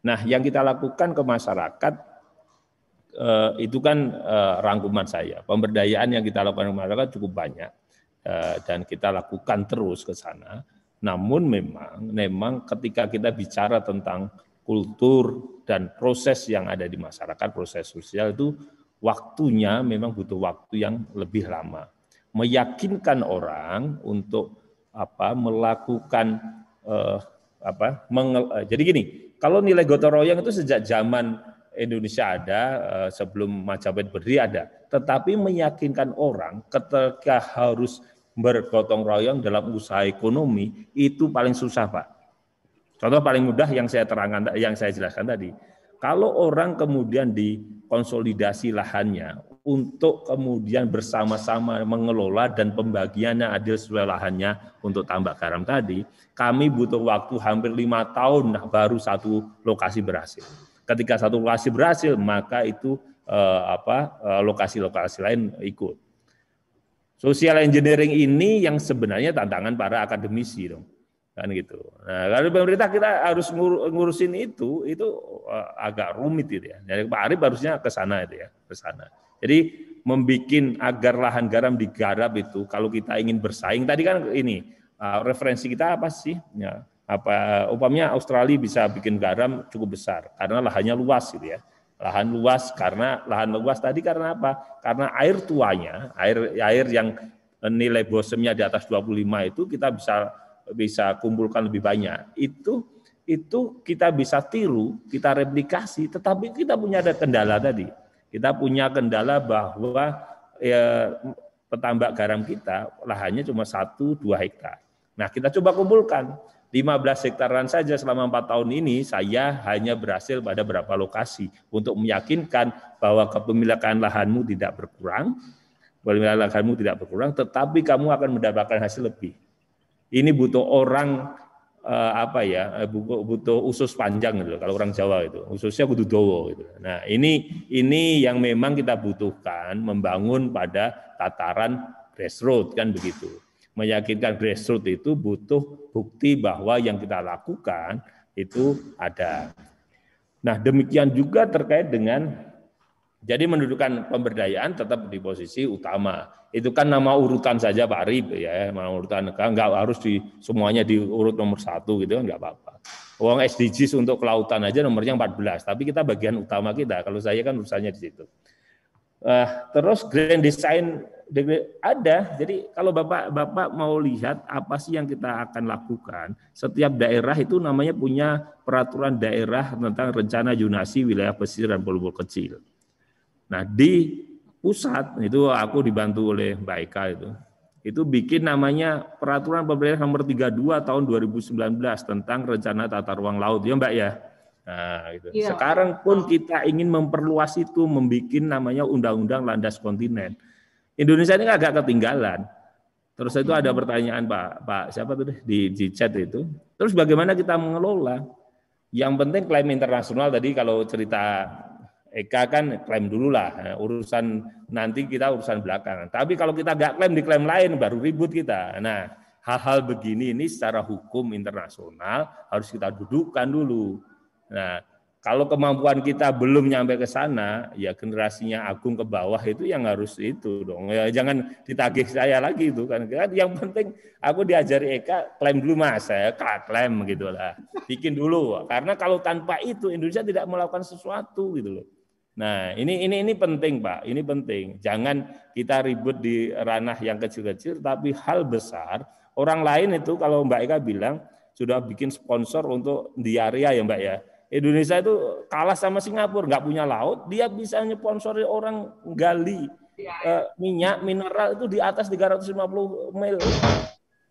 Nah, yang kita lakukan ke masyarakat eh, itu kan eh, rangkuman saya. Pemberdayaan yang kita lakukan di masyarakat cukup banyak eh, dan kita lakukan terus ke sana. Namun memang memang ketika kita bicara tentang kultur dan proses yang ada di masyarakat, proses sosial itu waktunya memang butuh waktu yang lebih lama. Meyakinkan orang untuk apa melakukan eh, apa mengel, eh, jadi gini, kalau nilai gotong royong itu sejak zaman Indonesia ada, eh, sebelum Majapahit berdiri ada. Tetapi meyakinkan orang ketika harus bergotong royong dalam usaha ekonomi itu paling susah, Pak. Contoh paling mudah yang saya terangkan, yang saya jelaskan tadi. Kalau orang kemudian dikonsolidasi lahannya untuk kemudian bersama-sama mengelola dan pembagiannya adil sesuai lahannya untuk tambak garam tadi, kami butuh waktu hampir lima tahun nah baru satu lokasi berhasil. Ketika satu lokasi berhasil, maka itu eh, apa eh, lokasi-lokasi eh, lain ikut. Social engineering ini yang sebenarnya tantangan para akademisi dong kan gitu. Nah, kalau pemerintah kita harus ngur, ngurusin itu, itu eh, agak rumit gitu ya. Jadi Pak Arief harusnya ke sana itu ya, ke sana. Jadi membuat agar lahan garam digarap itu kalau kita ingin bersaing tadi kan ini uh, referensi kita apa sih? Ya, apa upamanya Australia bisa bikin garam cukup besar karena lahannya luas gitu ya lahan luas karena lahan luas tadi karena apa karena air tuanya air air yang nilai bosemnya di atas 25 itu kita bisa bisa kumpulkan lebih banyak itu itu kita bisa tiru kita replikasi tetapi kita punya ada kendala tadi kita punya kendala bahwa ya, petambak garam kita lahannya cuma satu dua hektar nah kita coba kumpulkan 15 hektaran saja selama empat tahun ini saya hanya berhasil pada beberapa lokasi untuk meyakinkan bahwa kepemilikan lahanmu tidak berkurang, kepemilikan lahanmu tidak berkurang, tetapi kamu akan mendapatkan hasil lebih. Ini butuh orang eh, apa ya, eh, butuh usus panjang gitu kalau orang Jawa itu, ususnya butuh dowo gitu. Nah, ini ini yang memang kita butuhkan membangun pada tataran grassroots kan begitu meyakinkan grassroots itu butuh bukti bahwa yang kita lakukan itu ada. Nah, demikian juga terkait dengan jadi mendudukan pemberdayaan tetap di posisi utama. Itu kan nama urutan saja Pak Arif ya, nama urutan nggak harus di semuanya diurut nomor satu gitu kan nggak apa-apa. Uang SDGs untuk kelautan aja nomornya 14, tapi kita bagian utama kita. Kalau saya kan urusannya di situ. Uh, terus grand design ada. Jadi kalau Bapak Bapak mau lihat apa sih yang kita akan lakukan, setiap daerah itu namanya punya peraturan daerah tentang rencana zonasi wilayah pesisir dan pulau kecil. Nah, di pusat itu aku dibantu oleh Mbak Eka itu. Itu bikin namanya peraturan pemerintah nomor 32 tahun 2019 tentang rencana tata ruang laut ya Mbak ya. Nah, gitu. Ya. Sekarang pun kita ingin memperluas itu membuat namanya undang-undang landas kontinen Indonesia ini kan agak ketinggalan. Terus itu ada pertanyaan Pak Pak siapa tuh di, di chat itu. Terus bagaimana kita mengelola? Yang penting klaim internasional tadi kalau cerita Eka kan klaim dulu lah, eh, urusan nanti kita urusan belakang. Tapi kalau kita nggak klaim di klaim lain baru ribut kita. Nah hal-hal begini ini secara hukum internasional harus kita dudukkan dulu. Nah kalau kemampuan kita belum nyampe ke sana, ya generasinya agung ke bawah itu yang harus itu dong. Ya, jangan ditagih saya lagi itu kan. kan yang penting aku diajari Eka klaim dulu mas, saya klaim gitu lah. Bikin dulu. Karena kalau tanpa itu Indonesia tidak melakukan sesuatu gitu loh. Nah, ini ini ini penting, Pak. Ini penting. Jangan kita ribut di ranah yang kecil-kecil tapi hal besar. Orang lain itu kalau Mbak Eka bilang sudah bikin sponsor untuk di diarya ya, Mbak ya. Indonesia itu kalah sama Singapura, nggak punya laut, dia bisa nyeponsori orang gali iya, eh, minyak mineral itu di atas 350 mil.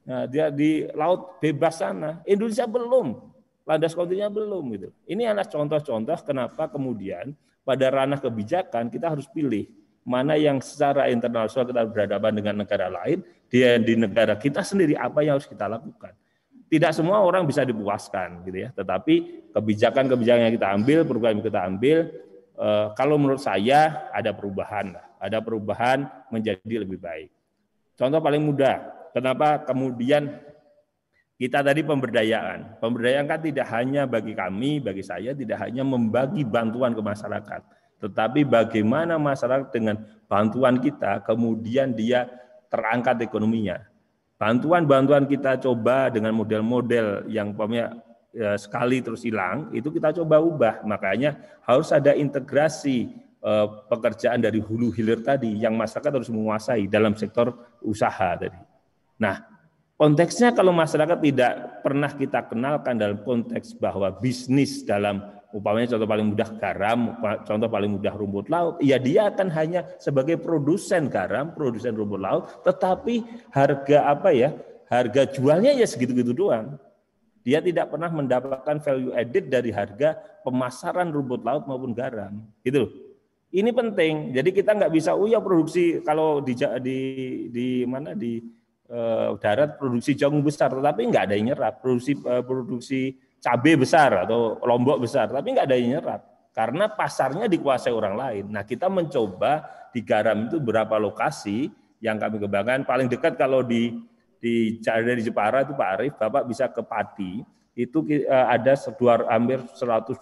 Nah, dia di laut bebas sana. Indonesia belum, landas kontinennya belum gitu. Ini adalah contoh-contoh kenapa kemudian pada ranah kebijakan kita harus pilih mana yang secara internasional kita berhadapan dengan negara lain, dia di negara kita sendiri apa yang harus kita lakukan tidak semua orang bisa dipuaskan gitu ya. Tetapi kebijakan-kebijakan yang kita ambil, program yang kita ambil, eh, kalau menurut saya ada perubahan lah, ada perubahan menjadi lebih baik. Contoh paling mudah, kenapa kemudian kita tadi pemberdayaan. Pemberdayaan kan tidak hanya bagi kami, bagi saya, tidak hanya membagi bantuan ke masyarakat. Tetapi bagaimana masyarakat dengan bantuan kita, kemudian dia terangkat ekonominya bantuan-bantuan kita coba dengan model-model yang pokoknya ya, e, sekali terus hilang, itu kita coba ubah. Makanya harus ada integrasi eh, pekerjaan dari hulu hilir tadi yang masyarakat harus menguasai dalam sektor usaha tadi. Nah, konteksnya kalau masyarakat tidak pernah kita kenalkan dalam konteks bahwa bisnis dalam Upamanya contoh paling mudah garam, contoh paling mudah rumput laut. Ya dia akan hanya sebagai produsen garam, produsen rumput laut, tetapi harga apa ya? Harga jualnya ya segitu-gitu doang. Dia tidak pernah mendapatkan value added dari harga pemasaran rumput laut maupun garam. Gitu loh. Ini penting. Jadi kita nggak bisa, oh ya produksi kalau di di di mana di eh, darat produksi jagung besar, tetapi nggak ada yang nyerap. Produksi eh, produksi cabai besar atau lombok besar, tapi nggak ada yang nyerap karena pasarnya dikuasai orang lain. Nah kita mencoba di garam itu berapa lokasi yang kami kembangkan paling dekat kalau di di dari Jepara itu Pak Arif, Bapak bisa ke Pati, itu eh, ada seduar hampir 120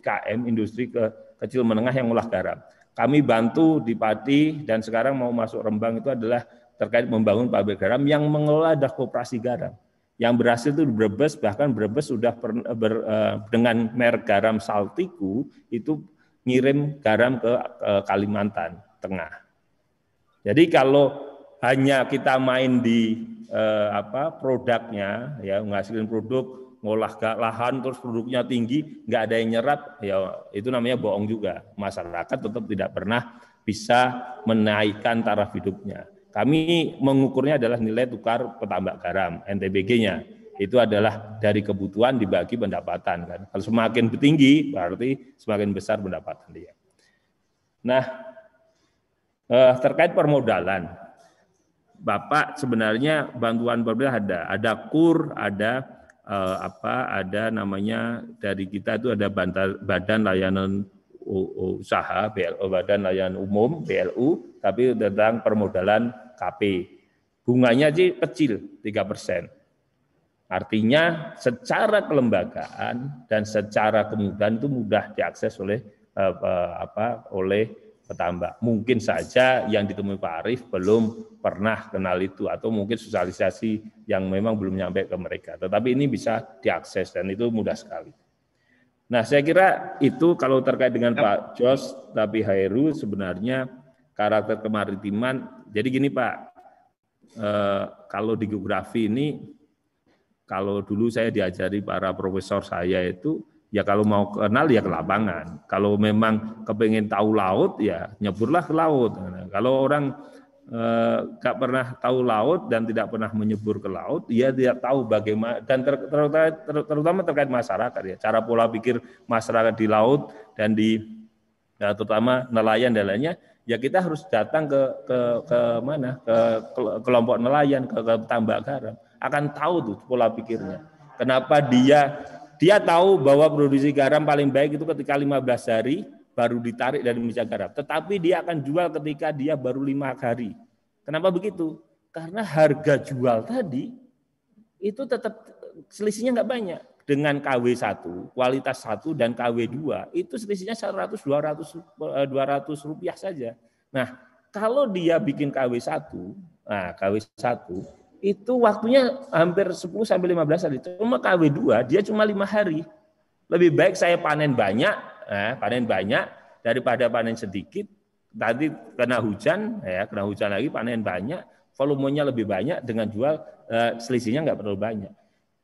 IKM industri ke, kecil menengah yang olah garam. Kami bantu di Pati dan sekarang mau masuk Rembang itu adalah terkait membangun pabrik garam yang mengelola dah koperasi garam. Yang berhasil itu Brebes, bahkan Brebes sudah per, ber, uh, dengan merek garam Saltiku itu ngirim garam ke uh, Kalimantan Tengah. Jadi kalau hanya kita main di uh, apa produknya ya menghasilkan produk ngolah lahan terus produknya tinggi nggak ada yang nyerap ya itu namanya bohong juga masyarakat tetap tidak pernah bisa menaikkan taraf hidupnya kami mengukurnya adalah nilai tukar petambak garam NTBG-nya. Itu adalah dari kebutuhan dibagi pendapatan kan. Kalau semakin tinggi berarti semakin besar pendapatan dia. Nah, eh, terkait permodalan. Bapak sebenarnya bantuan pemerintah ada, ada kur, ada eh, apa ada namanya dari kita itu ada badan layanan usaha BLU badan layanan umum BLU tapi tentang permodalan KP. Bunganya sih kecil, 3 persen. Artinya secara kelembagaan dan secara kemudahan itu mudah diakses oleh eh, eh, apa oleh petambak. Mungkin saja yang ditemui Pak Arif belum pernah kenal itu atau mungkin sosialisasi yang memang belum nyampe ke mereka. Tetapi ini bisa diakses dan itu mudah sekali. Nah, saya kira itu kalau terkait dengan Pak Jos tapi Hairu sebenarnya karakter kemaritiman jadi gini Pak, eh, kalau di geografi ini, kalau dulu saya diajari para profesor saya itu, ya kalau mau kenal ya ke lapangan. Kalau memang kepengen tahu laut ya nyeburlah ke laut. kalau orang eh, nggak eh, pernah tahu laut dan tidak pernah menyebur ke laut, ya dia tahu bagaimana dan ter, ter, ter, ter, terutama terkait masyarakat ya, cara pola pikir masyarakat di laut dan di ya, terutama nelayan dan lainnya ya kita harus datang ke ke, ke mana ke, kelompok nelayan ke, ke tambak garam akan tahu tuh pola pikirnya kenapa dia dia tahu bahwa produksi garam paling baik itu ketika 15 hari baru ditarik dari minyak garam tetapi dia akan jual ketika dia baru lima hari kenapa begitu karena harga jual tadi itu tetap selisihnya nggak banyak dengan KW1, kualitas 1 dan KW2 itu selisihnya 100 200 200 rupiah saja. Nah, kalau dia bikin KW1, nah KW1 itu waktunya hampir 10 sampai 15 hari. Cuma KW2 dia cuma lima hari. Lebih baik saya panen banyak, eh, panen banyak daripada panen sedikit. Tadi kena hujan, ya kena hujan lagi panen banyak, volumenya lebih banyak dengan jual eh, selisihnya nggak perlu banyak.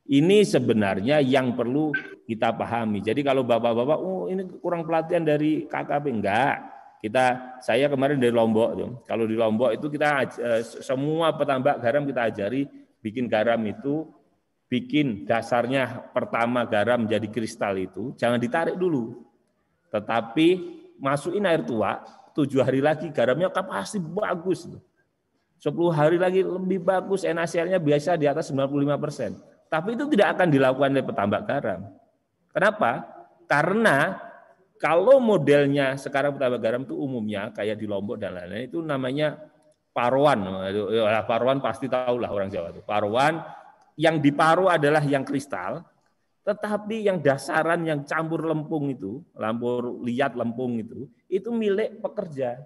Ini sebenarnya yang perlu kita pahami. Jadi kalau bapak-bapak, oh ini kurang pelatihan dari KKP, enggak. Kita, saya kemarin dari Lombok, kalau di Lombok itu kita eh, semua petambak garam kita ajari bikin garam itu, bikin dasarnya pertama garam menjadi kristal itu, jangan ditarik dulu. Tetapi masukin air tua, tujuh hari lagi garamnya kan pasti bagus. Sepuluh hari lagi lebih bagus, NaCl-nya biasa di atas 95 persen tapi itu tidak akan dilakukan oleh petambak garam. Kenapa? Karena kalau modelnya sekarang petambak garam itu umumnya kayak di Lombok dan lain-lain itu namanya paruan. Ya, paruan pasti tahu lah orang Jawa itu. Paruan yang diparu adalah yang kristal, tetapi yang dasaran yang campur lempung itu, lampur liat lempung itu, itu milik pekerja.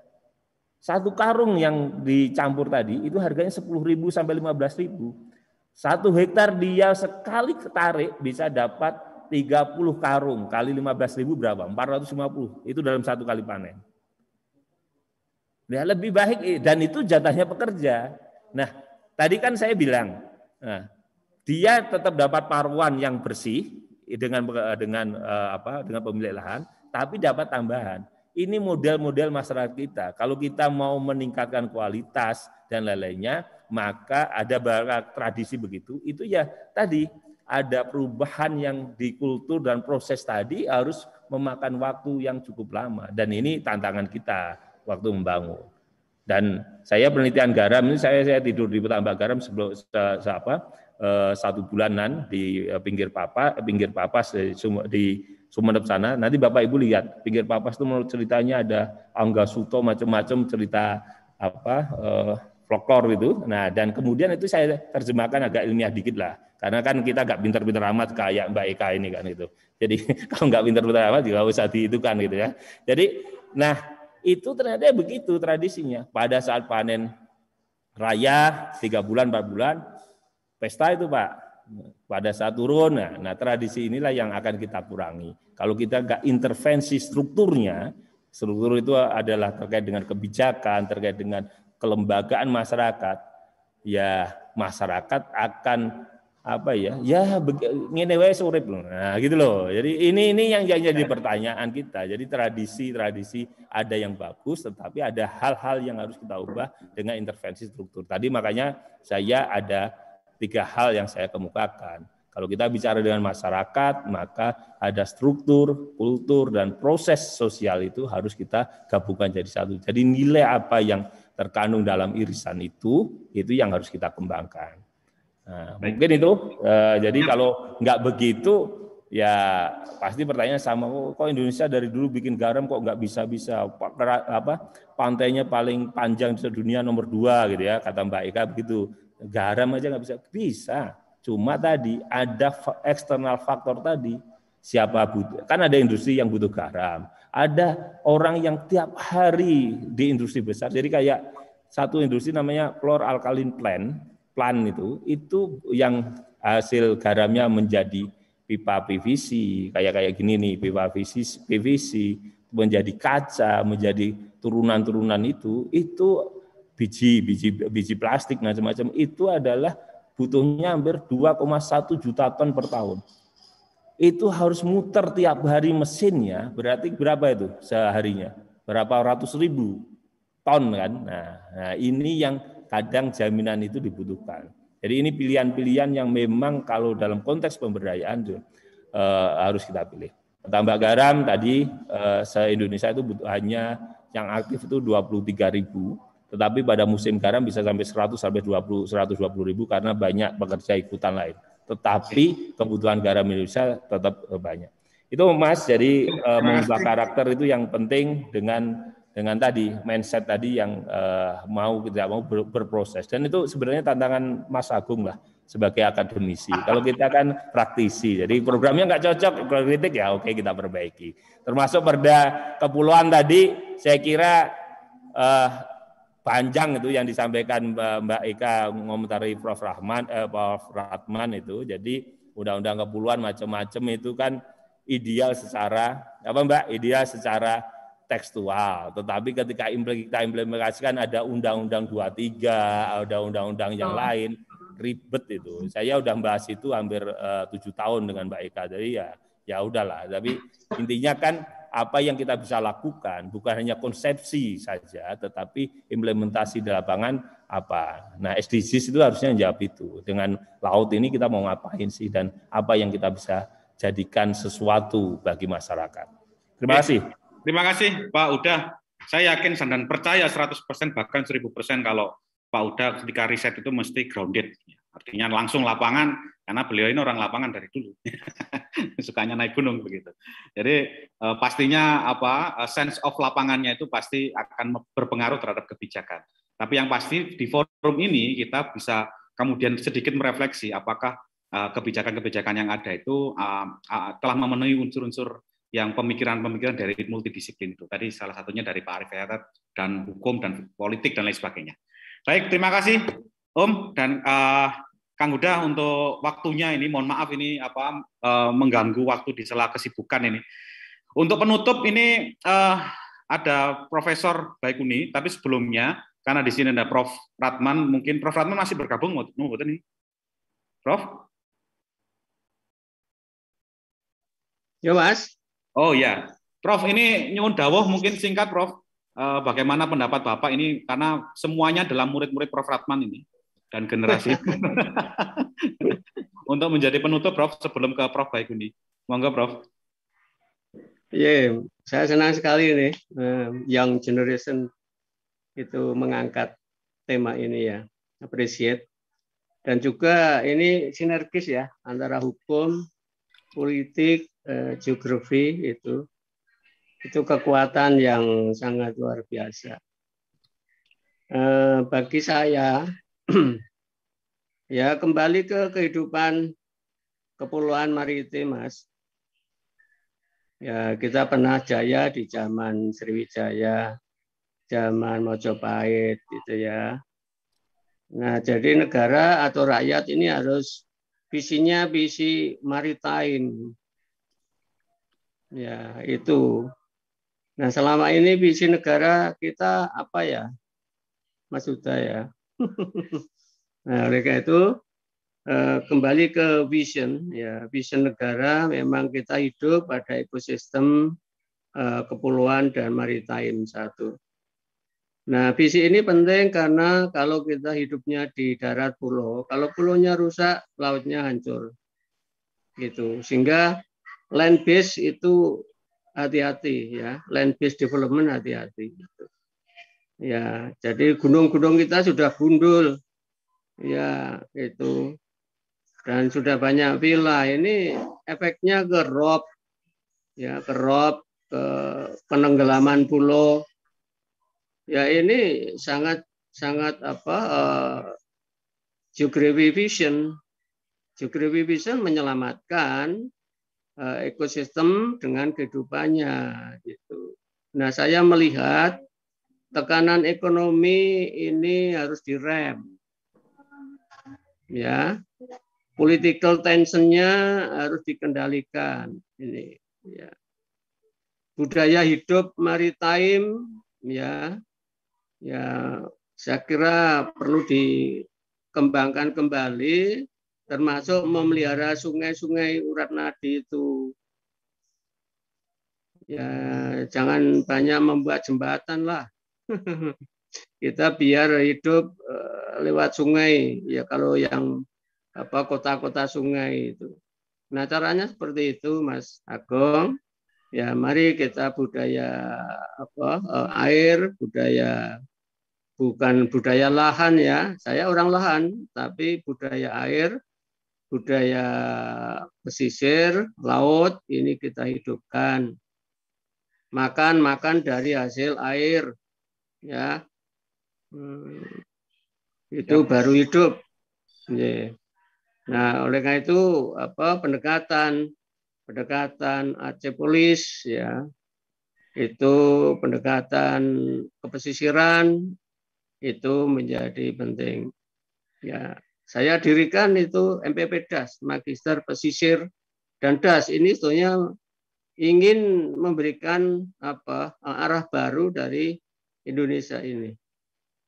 Satu karung yang dicampur tadi itu harganya 10.000 sampai 15.000. Satu hektar dia sekali ketarik bisa dapat 30 karung kali 15 ribu berapa? 450. Itu dalam satu kali panen. Ya, lebih baik eh, dan itu jatahnya pekerja. Nah, tadi kan saya bilang, nah, dia tetap dapat paruan yang bersih eh, dengan eh, dengan apa dengan pemilik lahan, tapi dapat tambahan. Ini model-model masyarakat kita. Kalau kita mau meningkatkan kualitas dan lain-lainnya, maka ada barang tradisi begitu, itu ya tadi ada perubahan yang di kultur dan proses tadi harus memakan waktu yang cukup lama dan ini tantangan kita waktu membangun. Dan saya penelitian garam ini saya saya tidur di petambak garam sebelum se, se, apa, e, satu bulanan di eh, pinggir papa pinggir papas di, di Sumeneb sana. Nanti Bapak Ibu lihat pinggir papas itu menurut ceritanya ada Angga Suto macam-macam cerita apa e, flokor itu. Nah, dan kemudian itu saya terjemahkan agak ilmiah dikit lah. Karena kan kita nggak pinter-pinter amat kayak Mbak Eka ini kan itu. Jadi kalau nggak pinter-pinter amat juga usah dihitungkan gitu ya. Jadi, nah itu ternyata begitu tradisinya. Pada saat panen raya tiga bulan empat bulan pesta itu Pak. Pada saat turun, nah, nah tradisi inilah yang akan kita kurangi. Kalau kita nggak intervensi strukturnya, struktur itu adalah terkait dengan kebijakan, terkait dengan kelembagaan masyarakat, ya masyarakat akan apa ya ya ngene wae loh nah gitu loh jadi ini ini yang jadi iya. pertanyaan kita jadi tradisi tradisi ada yang bagus tetapi ada hal-hal yang harus kita ubah dengan intervensi struktur tadi makanya saya ada tiga hal yang saya kemukakan kalau kita bicara dengan masyarakat maka ada struktur kultur dan proses sosial itu harus kita gabungkan jadi satu jadi nilai apa yang terkandung dalam irisan itu, itu yang harus kita kembangkan. Nah, mungkin itu. Uh, jadi kalau nggak begitu, ya pasti pertanyaan sama oh, kok Indonesia dari dulu bikin garam kok nggak bisa bisa apa pantainya paling panjang di dunia nomor dua gitu ya kata Mbak Ika begitu garam aja nggak bisa bisa cuma tadi ada eksternal faktor tadi siapa butuh kan ada industri yang butuh garam ada orang yang tiap hari di industri besar. Jadi kayak satu industri namanya Chlor Alkaline Plant, plant itu, itu yang hasil garamnya menjadi pipa PVC, kayak kayak gini nih pipa PVC, PVC menjadi kaca, menjadi turunan-turunan itu, itu biji biji biji plastik macam-macam itu adalah butuhnya hampir 2,1 juta ton per tahun itu harus muter tiap hari mesinnya, berarti berapa itu seharinya? Berapa ratus ribu ton kan? Nah, nah ini yang kadang jaminan itu dibutuhkan. Jadi ini pilihan-pilihan yang memang kalau dalam konteks pemberdayaan itu, eh, harus kita pilih. Tambah garam tadi eh, se-Indonesia itu butuh hanya yang aktif itu 23 ribu, tetapi pada musim garam bisa sampai 100 sampai 20 120 ribu karena banyak pekerja ikutan lain tetapi kebutuhan garam Indonesia tetap eh, banyak. Itu Mas, jadi uh, mengubah karakter itu yang penting dengan dengan tadi mindset tadi yang uh, mau tidak mau ber, berproses dan itu sebenarnya tantangan Mas Agung lah sebagai akademisi. Kalau kita kan praktisi, jadi programnya nggak cocok, kalau kritik ya oke kita perbaiki. Termasuk perda kepulauan tadi, saya kira uh, panjang itu yang disampaikan Mbak Eka tentang Prof Rahman eh, Prof Rahman itu. Jadi undang-undang kepuluhan macam-macam itu kan ideal secara apa Mbak? Ideal secara tekstual. Tetapi ketika kita implementasikan ada undang-undang 23, ada undang-undang yang oh. lain, ribet itu. Saya udah bahas itu hampir eh, tujuh tahun dengan Mbak Eka. Jadi ya ya udahlah. Tapi intinya kan apa yang kita bisa lakukan bukan hanya konsepsi saja, tetapi implementasi di lapangan apa. Nah SDGs itu harusnya jawab itu. Dengan laut ini kita mau ngapain sih dan apa yang kita bisa jadikan sesuatu bagi masyarakat. Terima kasih. Terima kasih Pak Uda. Saya yakin dan percaya 100% bahkan 1000% kalau Pak Uda ketika riset itu mesti grounded. Artinya langsung lapangan karena beliau ini orang lapangan dari dulu sukanya naik gunung begitu jadi eh, pastinya apa eh, sense of lapangannya itu pasti akan berpengaruh terhadap kebijakan tapi yang pasti di forum ini kita bisa kemudian sedikit merefleksi apakah kebijakan eh, kebijakan-kebijakan yang ada itu eh, eh, telah memenuhi unsur-unsur yang pemikiran-pemikiran dari multidisiplin itu tadi salah satunya dari Pak Arif Hayatat dan hukum dan politik dan lain sebagainya baik terima kasih Om dan uh, Kang Huda untuk waktunya ini mohon maaf ini apa eh, mengganggu waktu di sela kesibukan ini. Untuk penutup ini eh, ada Profesor Baikuni, tapi sebelumnya karena di sini ada Prof Ratman, mungkin Prof Ratman masih bergabung mau ini, Prof? Ya, Mas. Oh ya. Prof, ini nyuwun dawuh mungkin singkat Prof. Eh, bagaimana pendapat Bapak ini karena semuanya dalam murid-murid Prof Ratman ini dan generasi untuk menjadi penutup Prof sebelum ke Prof Baik Baikuni. Monggo Prof. Iya, yeah, saya senang sekali ini young generation itu mengangkat tema ini ya, appreciate dan juga ini sinergis ya antara hukum, politik, eh, geografi itu itu kekuatan yang sangat luar biasa. Eh, bagi saya ya kembali ke kehidupan kepulauan maritim, Mas. Ya, kita pernah jaya di zaman Sriwijaya, zaman Mojopahit gitu ya. Nah, jadi negara atau rakyat ini harus visinya visi maritain. Ya, itu. Nah, selama ini visi negara kita apa ya? Mas Uda ya nah, oleh karena itu eh, kembali ke vision ya vision negara memang kita hidup pada ekosistem eh, kepulauan dan maritime satu. Nah, visi ini penting karena kalau kita hidupnya di darat pulau, kalau pulaunya rusak, lautnya hancur. Gitu. Sehingga land base itu hati-hati ya, land base development hati-hati gitu. -hati. Ya, jadi gunung-gunung kita sudah gundul. Ya, itu. Dan sudah banyak villa. Ini efeknya ke rob. Ya, ke rob, ke penenggelaman pulau. Ya, ini sangat sangat apa uh, vision. Geography vision menyelamatkan eh, ekosistem dengan kehidupannya gitu. Nah, saya melihat tekanan ekonomi ini harus direm. Ya. Political tensionnya harus dikendalikan ini ya. Budaya hidup maritim ya. Ya, saya kira perlu dikembangkan kembali termasuk memelihara sungai-sungai urat nadi itu. Ya, jangan banyak membuat jembatan lah. kita biar hidup eh, lewat sungai ya kalau yang apa kota-kota sungai itu. Nah caranya seperti itu Mas Agung. Ya mari kita budaya apa eh, air, budaya bukan budaya lahan ya. Saya orang lahan tapi budaya air, budaya pesisir, laut ini kita hidupkan. Makan makan dari hasil air, ya hmm. itu ya. baru hidup. Ya. Nah, oleh karena itu apa pendekatan pendekatan Aceh Polis ya itu pendekatan kepesisiran itu menjadi penting. Ya, saya dirikan itu MPP DAS, Magister Pesisir dan DAS ini sebetulnya ingin memberikan apa arah baru dari Indonesia ini.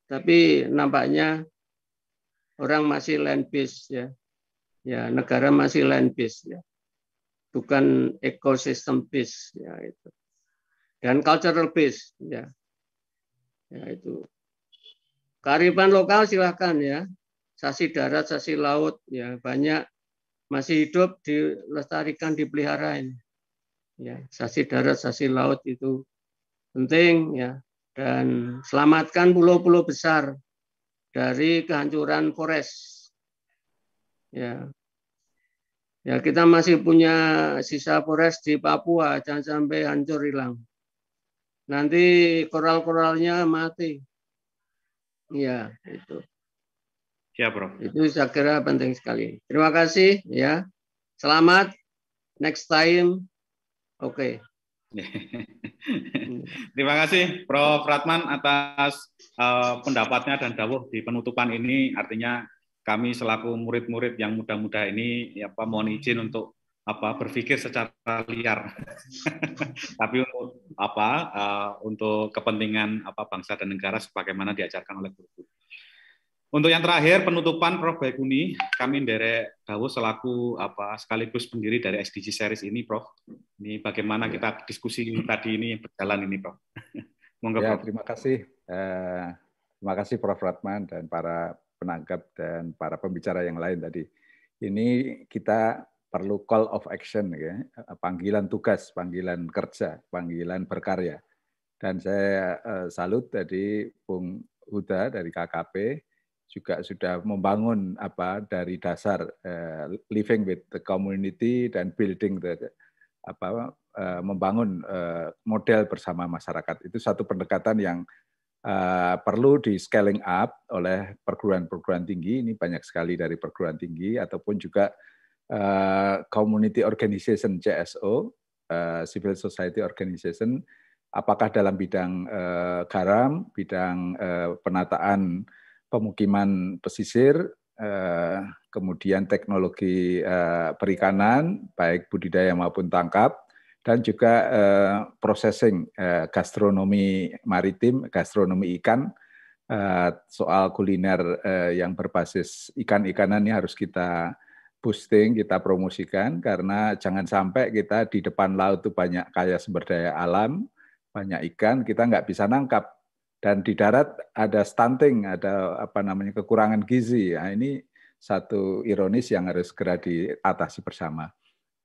Tapi nampaknya orang masih land based ya. Ya, negara masih land based ya. Bukan ekosistem based ya itu. Dan cultural based ya. Ya itu. Kearifan lokal silahkan ya. Sasi darat, sasi laut ya banyak masih hidup dilestarikan dipelihara ini. Ya, sasi darat, sasi laut itu penting ya dan selamatkan pulau-pulau besar dari kehancuran forest. Ya. Ya, kita masih punya sisa forest di Papua, jangan sampai hancur hilang. Nanti koral-koralnya mati. Ya, itu. Ya, Bro. Itu saya kira penting sekali. Terima kasih ya. Selamat next time. Oke. Okay. Terima kasih Prof. Ratman atas uh, pendapatnya dan dawuh di penutupan ini. Artinya kami selaku murid-murid yang muda-muda ini ya apa mohon izin untuk apa berpikir secara liar. Tapi untuk apa uh, untuk kepentingan apa bangsa dan negara sebagaimana diajarkan oleh guru. Untuk yang terakhir penutupan Prof Baikuni, kami derek Dawo selaku apa sekaligus pendiri dari SDG series ini Prof. Ini bagaimana ya. kita diskusi tadi ini yang berjalan ini Prof. Monggo ya, Prof. Terima kasih. Eh, terima kasih Prof Ratman dan para penanggap dan para pembicara yang lain tadi. Ini kita perlu call of action ya, panggilan tugas, panggilan kerja, panggilan berkarya. Dan saya eh, salut tadi Bung Huda dari KKP juga sudah membangun apa dari dasar uh, living with the community dan building the apa uh, membangun uh, model bersama masyarakat itu satu pendekatan yang uh, perlu di scaling up oleh perguruan-perguruan tinggi ini banyak sekali dari perguruan tinggi ataupun juga uh, community organization CSO uh, civil society organization apakah dalam bidang uh, garam bidang uh, penataan pemukiman pesisir, eh, kemudian teknologi eh, perikanan, baik budidaya maupun tangkap, dan juga eh, processing gastronomi maritim, gastronomi ikan, soal kuliner yang berbasis ikan-ikanan ini harus kita boosting, kita promosikan karena jangan sampai kita di depan laut itu banyak kaya sumber daya alam, banyak ikan, kita nggak bisa nangkap dan di darat ada stunting, ada apa namanya kekurangan gizi. Ya, ini satu ironis yang harus segera diatasi bersama.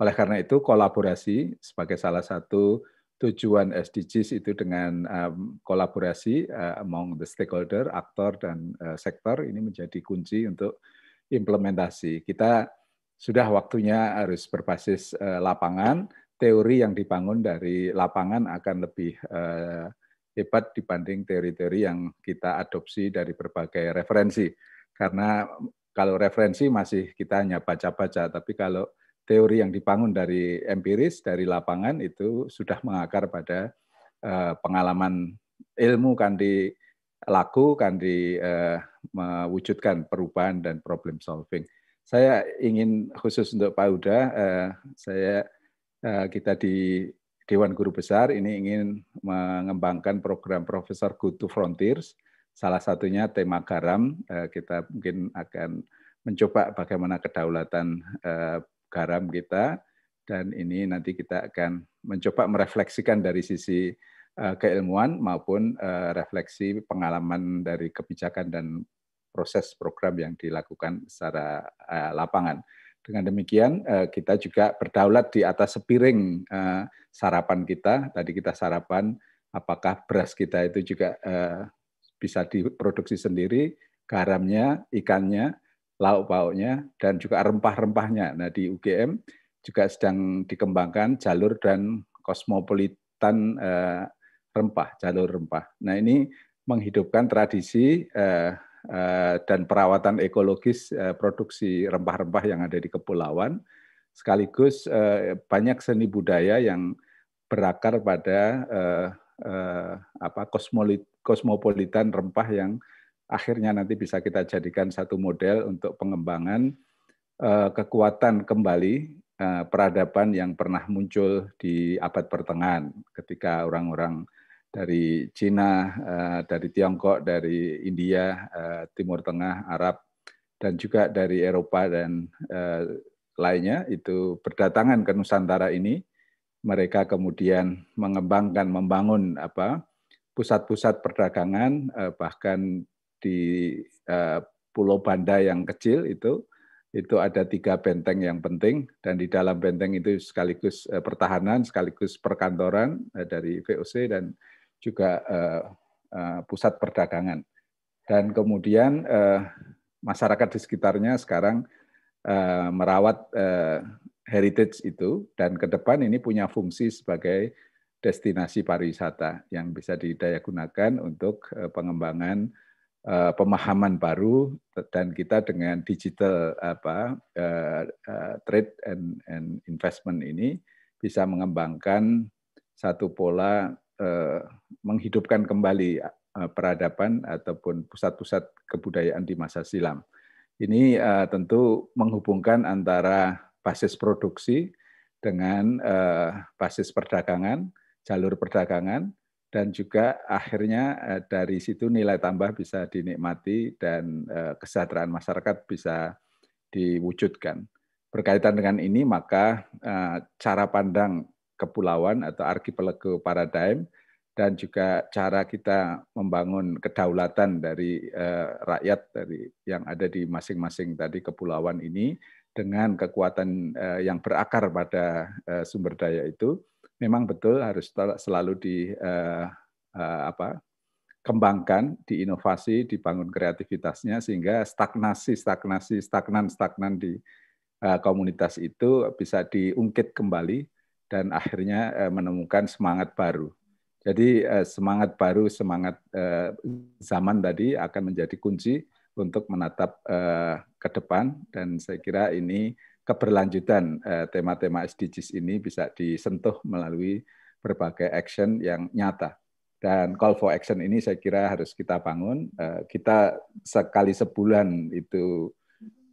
Oleh karena itu kolaborasi sebagai salah satu tujuan SDGs itu dengan um, kolaborasi uh, among the stakeholder, aktor dan uh, sektor ini menjadi kunci untuk implementasi. Kita sudah waktunya harus berbasis uh, lapangan, teori yang dibangun dari lapangan akan lebih uh, hebat dibanding teori-teori yang kita adopsi dari berbagai referensi. Karena kalau referensi masih kita hanya baca-baca, tapi kalau teori yang dibangun dari empiris, dari lapangan itu sudah mengakar pada eh, pengalaman ilmu kan di laku kan di eh, mewujudkan perubahan dan problem solving. Saya ingin khusus untuk Pak Uda, eh, saya eh, kita di Dewan Guru Besar ini ingin mengembangkan program Profesor Go to Frontiers, salah satunya tema garam. Eh, kita mungkin akan mencoba bagaimana kedaulatan eh, garam kita, dan ini nanti kita akan mencoba merefleksikan dari sisi eh, keilmuan maupun refleksi pengalaman dari kebijakan dan proses program yang dilakukan secara lapangan. Dengan demikian eh, kita juga berdaulat di atas sepiring eh, sarapan kita. Tadi kita sarapan apakah beras kita itu juga eh, bisa diproduksi sendiri, garamnya, ikannya, lauk pauknya, dan juga rempah-rempahnya. Nah di UGM juga sedang dikembangkan jalur dan kosmopolitan rempah, jalur rempah. Nah ini menghidupkan tradisi Eh, dan perawatan ekologis eh, produksi rempah-rempah yang ada di kepulauan, sekaligus eh, banyak seni budaya yang berakar pada kosmopolitan rempah yang akhirnya nanti bisa kita jadikan satu model untuk pengembangan kekuatan kembali peradaban yang pernah muncul di abad pertengahan ketika orang-orang dari Cina, eh, dari Tiongkok, dari India, eh, Timur Tengah, Arab, dan juga dari Eropa dan eh, lainnya itu berdatangan ke Nusantara ini. Mereka kemudian mengembangkan, membangun apa pusat-pusat perdagangan, bahkan di Pulau Banda yang kecil itu itu ada tiga benteng yang penting dan di dalam benteng itu sekaligus pertahanan, sekaligus perkantoran dari VOC dan juga uh, uh, pusat perdagangan. Dan kemudian uh, masyarakat di sekitarnya sekarang uh, merawat uh, heritage itu dan ke depan ini punya fungsi sebagai destinasi pariwisata yang bisa didaya gunakan untuk pengembangan uh, pemahaman baru dan kita dengan digital apa uh, uh, trade and, and investment ini bisa mengembangkan satu pola Eh, menghidupkan kembali eh, peradaban ataupun pusat-pusat kebudayaan di masa silam. Ini eh, tentu menghubungkan antara basis produksi dengan basis perdagangan, jalur perdagangan, dan juga akhirnya dari situ nilai tambah bisa dinikmati dan kesejahteraan masyarakat bisa diwujudkan. Berkaitan dengan ini, maka cara pandang kepulauan atau archipelago paradigm dan juga cara kita membangun kedaulatan dari uh, rakyat dari yang ada di masing-masing tadi kepulauan ini dengan kekuatan uh, yang berakar pada uh, sumber daya itu memang betul harus selalu di uh, uh, apa kembangkan, diinovasi, dibangun kreativitasnya sehingga stagnasi, stagnasi, stagnan, stagnan di uh, komunitas itu bisa diungkit kembali dan akhirnya eh, menemukan semangat baru. Jadi eh, semangat baru, semangat eh, zaman tadi akan menjadi kunci untuk menatap ke depan dan saya kira ini keberlanjutan tema-tema SDGs ini bisa disentuh melalui berbagai action yang nyata. Dan call for action ini saya kira harus kita bangun. Kita sekali sebulan itu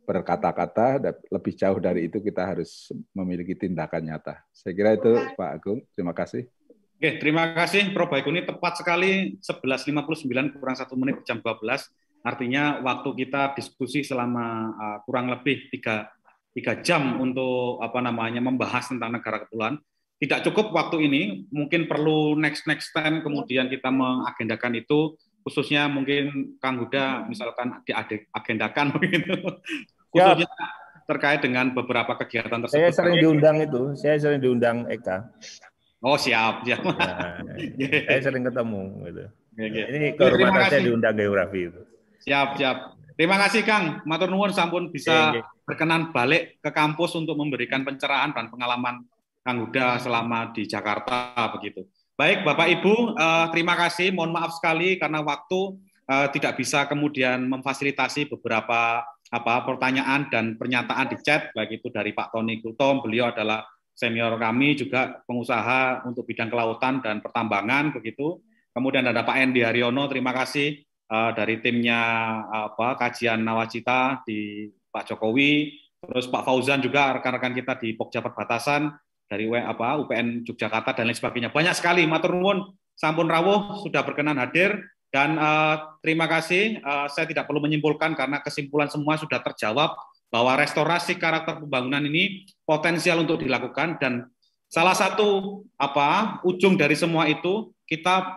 berkata-kata, lebih jauh dari itu kita harus memiliki tindakan nyata. Saya kira itu Pak Agung, terima kasih. Oke, terima kasih Prof. ini Tepat sekali 11.59 kurang satu menit jam 12. Artinya waktu kita diskusi selama uh, kurang lebih tiga 3 jam untuk apa namanya membahas tentang negara kepulauan. Tidak cukup waktu ini, mungkin perlu next next time kemudian kita mengagendakan itu khususnya mungkin Kang Huda mm-hmm. misalkan diagendakan begitu ya. khususnya ya. terkait dengan beberapa kegiatan tersebut. Saya sering ya. diundang itu, saya sering diundang Eka. Oh siap, siap. Nah, ya. saya sering ketemu gitu. Ya, yeah. Ini kehormatan saya diundang geografi itu. Siap, siap. Terima kasih Kang. Matur nuwun sampun bisa berkenan balik ke kampus untuk memberikan pencerahan dan pengalaman Kang Huda selama di Jakarta begitu. Baik, Bapak Ibu, eh, terima kasih. Mohon maaf sekali karena waktu eh, tidak bisa kemudian memfasilitasi beberapa apa pertanyaan dan pernyataan di chat, baik itu dari Pak Tony Kultom, beliau adalah senior kami juga pengusaha untuk bidang kelautan dan pertambangan begitu. Kemudian ada Pak Endi Haryono, terima kasih eh, dari timnya apa kajian Nawacita di Pak Jokowi, terus Pak Fauzan juga rekan-rekan kita di Pokja Perbatasan, dari apa UPN Yogyakarta dan lain sebagainya. Banyak sekali. Matur nuwun, sampun rawuh sudah berkenan hadir dan uh, terima kasih. Uh, saya tidak perlu menyimpulkan karena kesimpulan semua sudah terjawab bahwa restorasi karakter pembangunan ini potensial untuk dilakukan dan salah satu apa ujung dari semua itu kita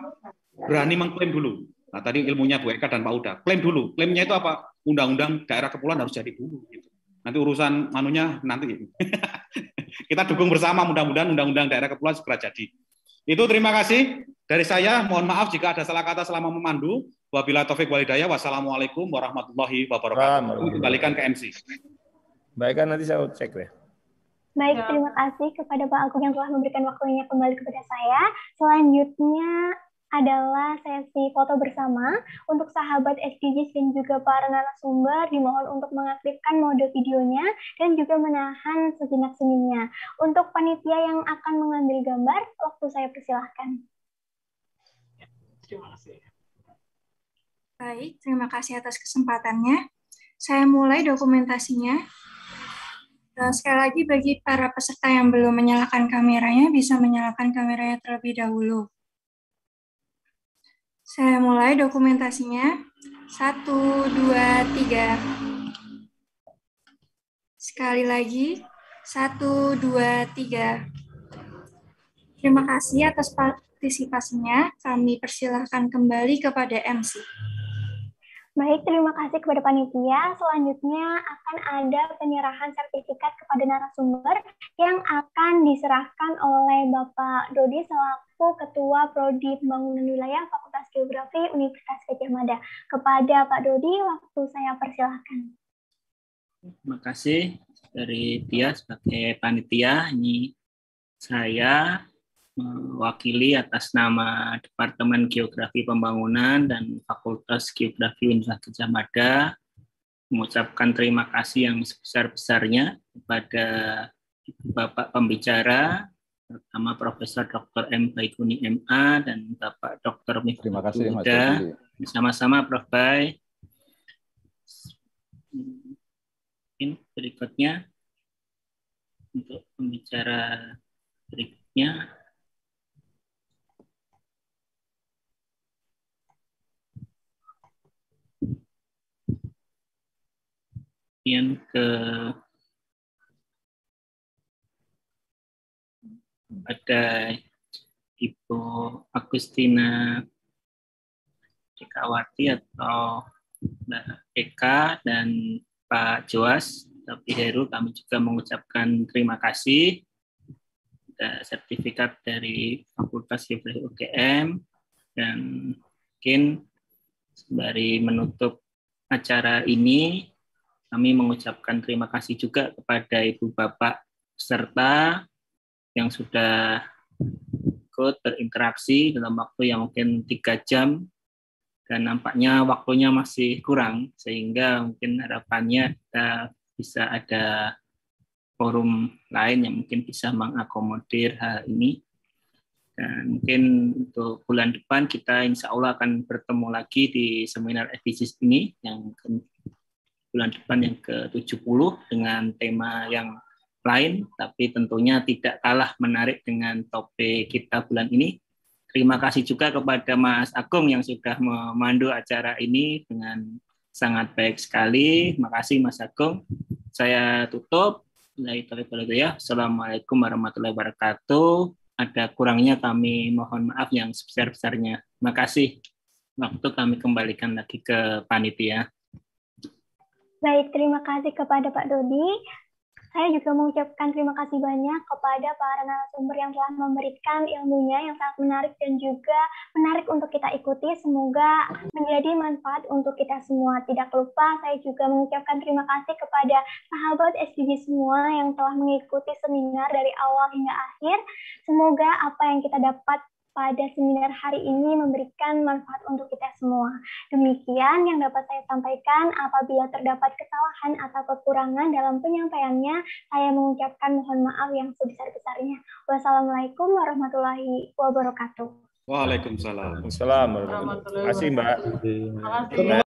berani mengklaim dulu. Nah, tadi ilmunya Bu Eka dan Pak Uda. Klaim dulu. Klaimnya itu apa? Undang-undang daerah kepulauan harus jadi dulu gitu. Nanti urusan manunya nanti. Gitu. Kita dukung bersama mudah-mudahan undang-undang daerah kepulauan segera jadi. Itu terima kasih dari saya. Mohon maaf jika ada salah kata selama memandu. Wabila taufik walidaya. Wassalamualaikum warahmatullahi wabarakatuh. Kembalikan ke MC. Baik, kan nanti saya cek deh. Baik, terima kasih kepada Pak Agung yang telah memberikan waktunya kembali kepada saya. Selanjutnya adalah sesi foto bersama. Untuk sahabat SDGs dan juga para narasumber dimohon untuk mengaktifkan mode videonya dan juga menahan sejenak senyumnya. Untuk panitia yang akan mengambil gambar, waktu saya persilahkan. Ya, terima kasih. Baik, terima kasih atas kesempatannya. Saya mulai dokumentasinya. Dan eh, sekali lagi bagi para peserta yang belum menyalakan kameranya, bisa menyalakan kameranya terlebih dahulu. Saya mulai dokumentasinya. Satu, dua, tiga. Sekali lagi. Satu, dua, tiga. Terima kasih atas partisipasinya. Kami persilahkan kembali kepada MC. Baik, terima kasih kepada panitia. Selanjutnya akan ada penyerahan sertifikat kepada narasumber yang akan diserahkan oleh Bapak Dodi selaku Ketua Prodi Pembangunan Wilayah Fakultas Geografi Universitas Gajah Mada. Kepada Pak Dodi, waktu saya persilahkan. Terima kasih dari Tia sebagai panitia. Ini saya mewakili atas nama Departemen Geografi Pembangunan dan Fakultas Geografi Universitas Mada mengucapkan terima kasih yang sebesar-besarnya kepada Bapak pembicara, terutama Profesor Dr. M. Baikuni MA dan Bapak Dr. Mifta Terima kasih, mas. Sama-sama, Prof. Bay. Mungkin berikutnya untuk pembicara berikutnya kemudian ke ada Ibu Agustina Dekawati atau Mbak Eka dan Pak Joas tapi Heru kami juga mengucapkan terima kasih sertifikat dari Fakultas Geografi UGM dan mungkin sembari menutup acara ini kami mengucapkan terima kasih juga kepada Ibu Bapak serta yang sudah ikut berinteraksi dalam waktu yang mungkin tiga jam dan nampaknya waktunya masih kurang sehingga mungkin harapannya kita bisa ada forum lain yang mungkin bisa mengakomodir hal ini dan mungkin untuk bulan depan kita insya Allah akan bertemu lagi di seminar efisiensi ini yang bulan depan yang ke-70 dengan tema yang lain, tapi tentunya tidak kalah menarik dengan topik kita bulan ini. Terima kasih juga kepada Mas Agung yang sudah memandu acara ini dengan sangat baik sekali. Terima kasih Mas Agung. Saya tutup. Ya. Assalamualaikum warahmatullahi wabarakatuh. Ada kurangnya kami mohon maaf yang sebesar-besarnya. Terima kasih. Waktu kami kembalikan lagi ke panitia. Baik, terima kasih kepada Pak Dodi. Saya juga mengucapkan terima kasih banyak kepada para narasumber yang telah memberikan ilmunya yang sangat menarik dan juga menarik untuk kita ikuti. Semoga menjadi manfaat untuk kita semua. Tidak lupa, saya juga mengucapkan terima kasih kepada sahabat SDG semua yang telah mengikuti seminar dari awal hingga akhir. Semoga apa yang kita dapat pada seminar hari ini memberikan manfaat untuk kita semua. Demikian yang dapat saya sampaikan. Apabila terdapat kesalahan atau kekurangan dalam penyampaiannya, saya mengucapkan mohon maaf yang sebesar-besarnya. Wassalamualaikum warahmatullahi wabarakatuh. Waalaikumsalam. Waalaikumsalam. Terima kasih, Mbak. Terima kasih.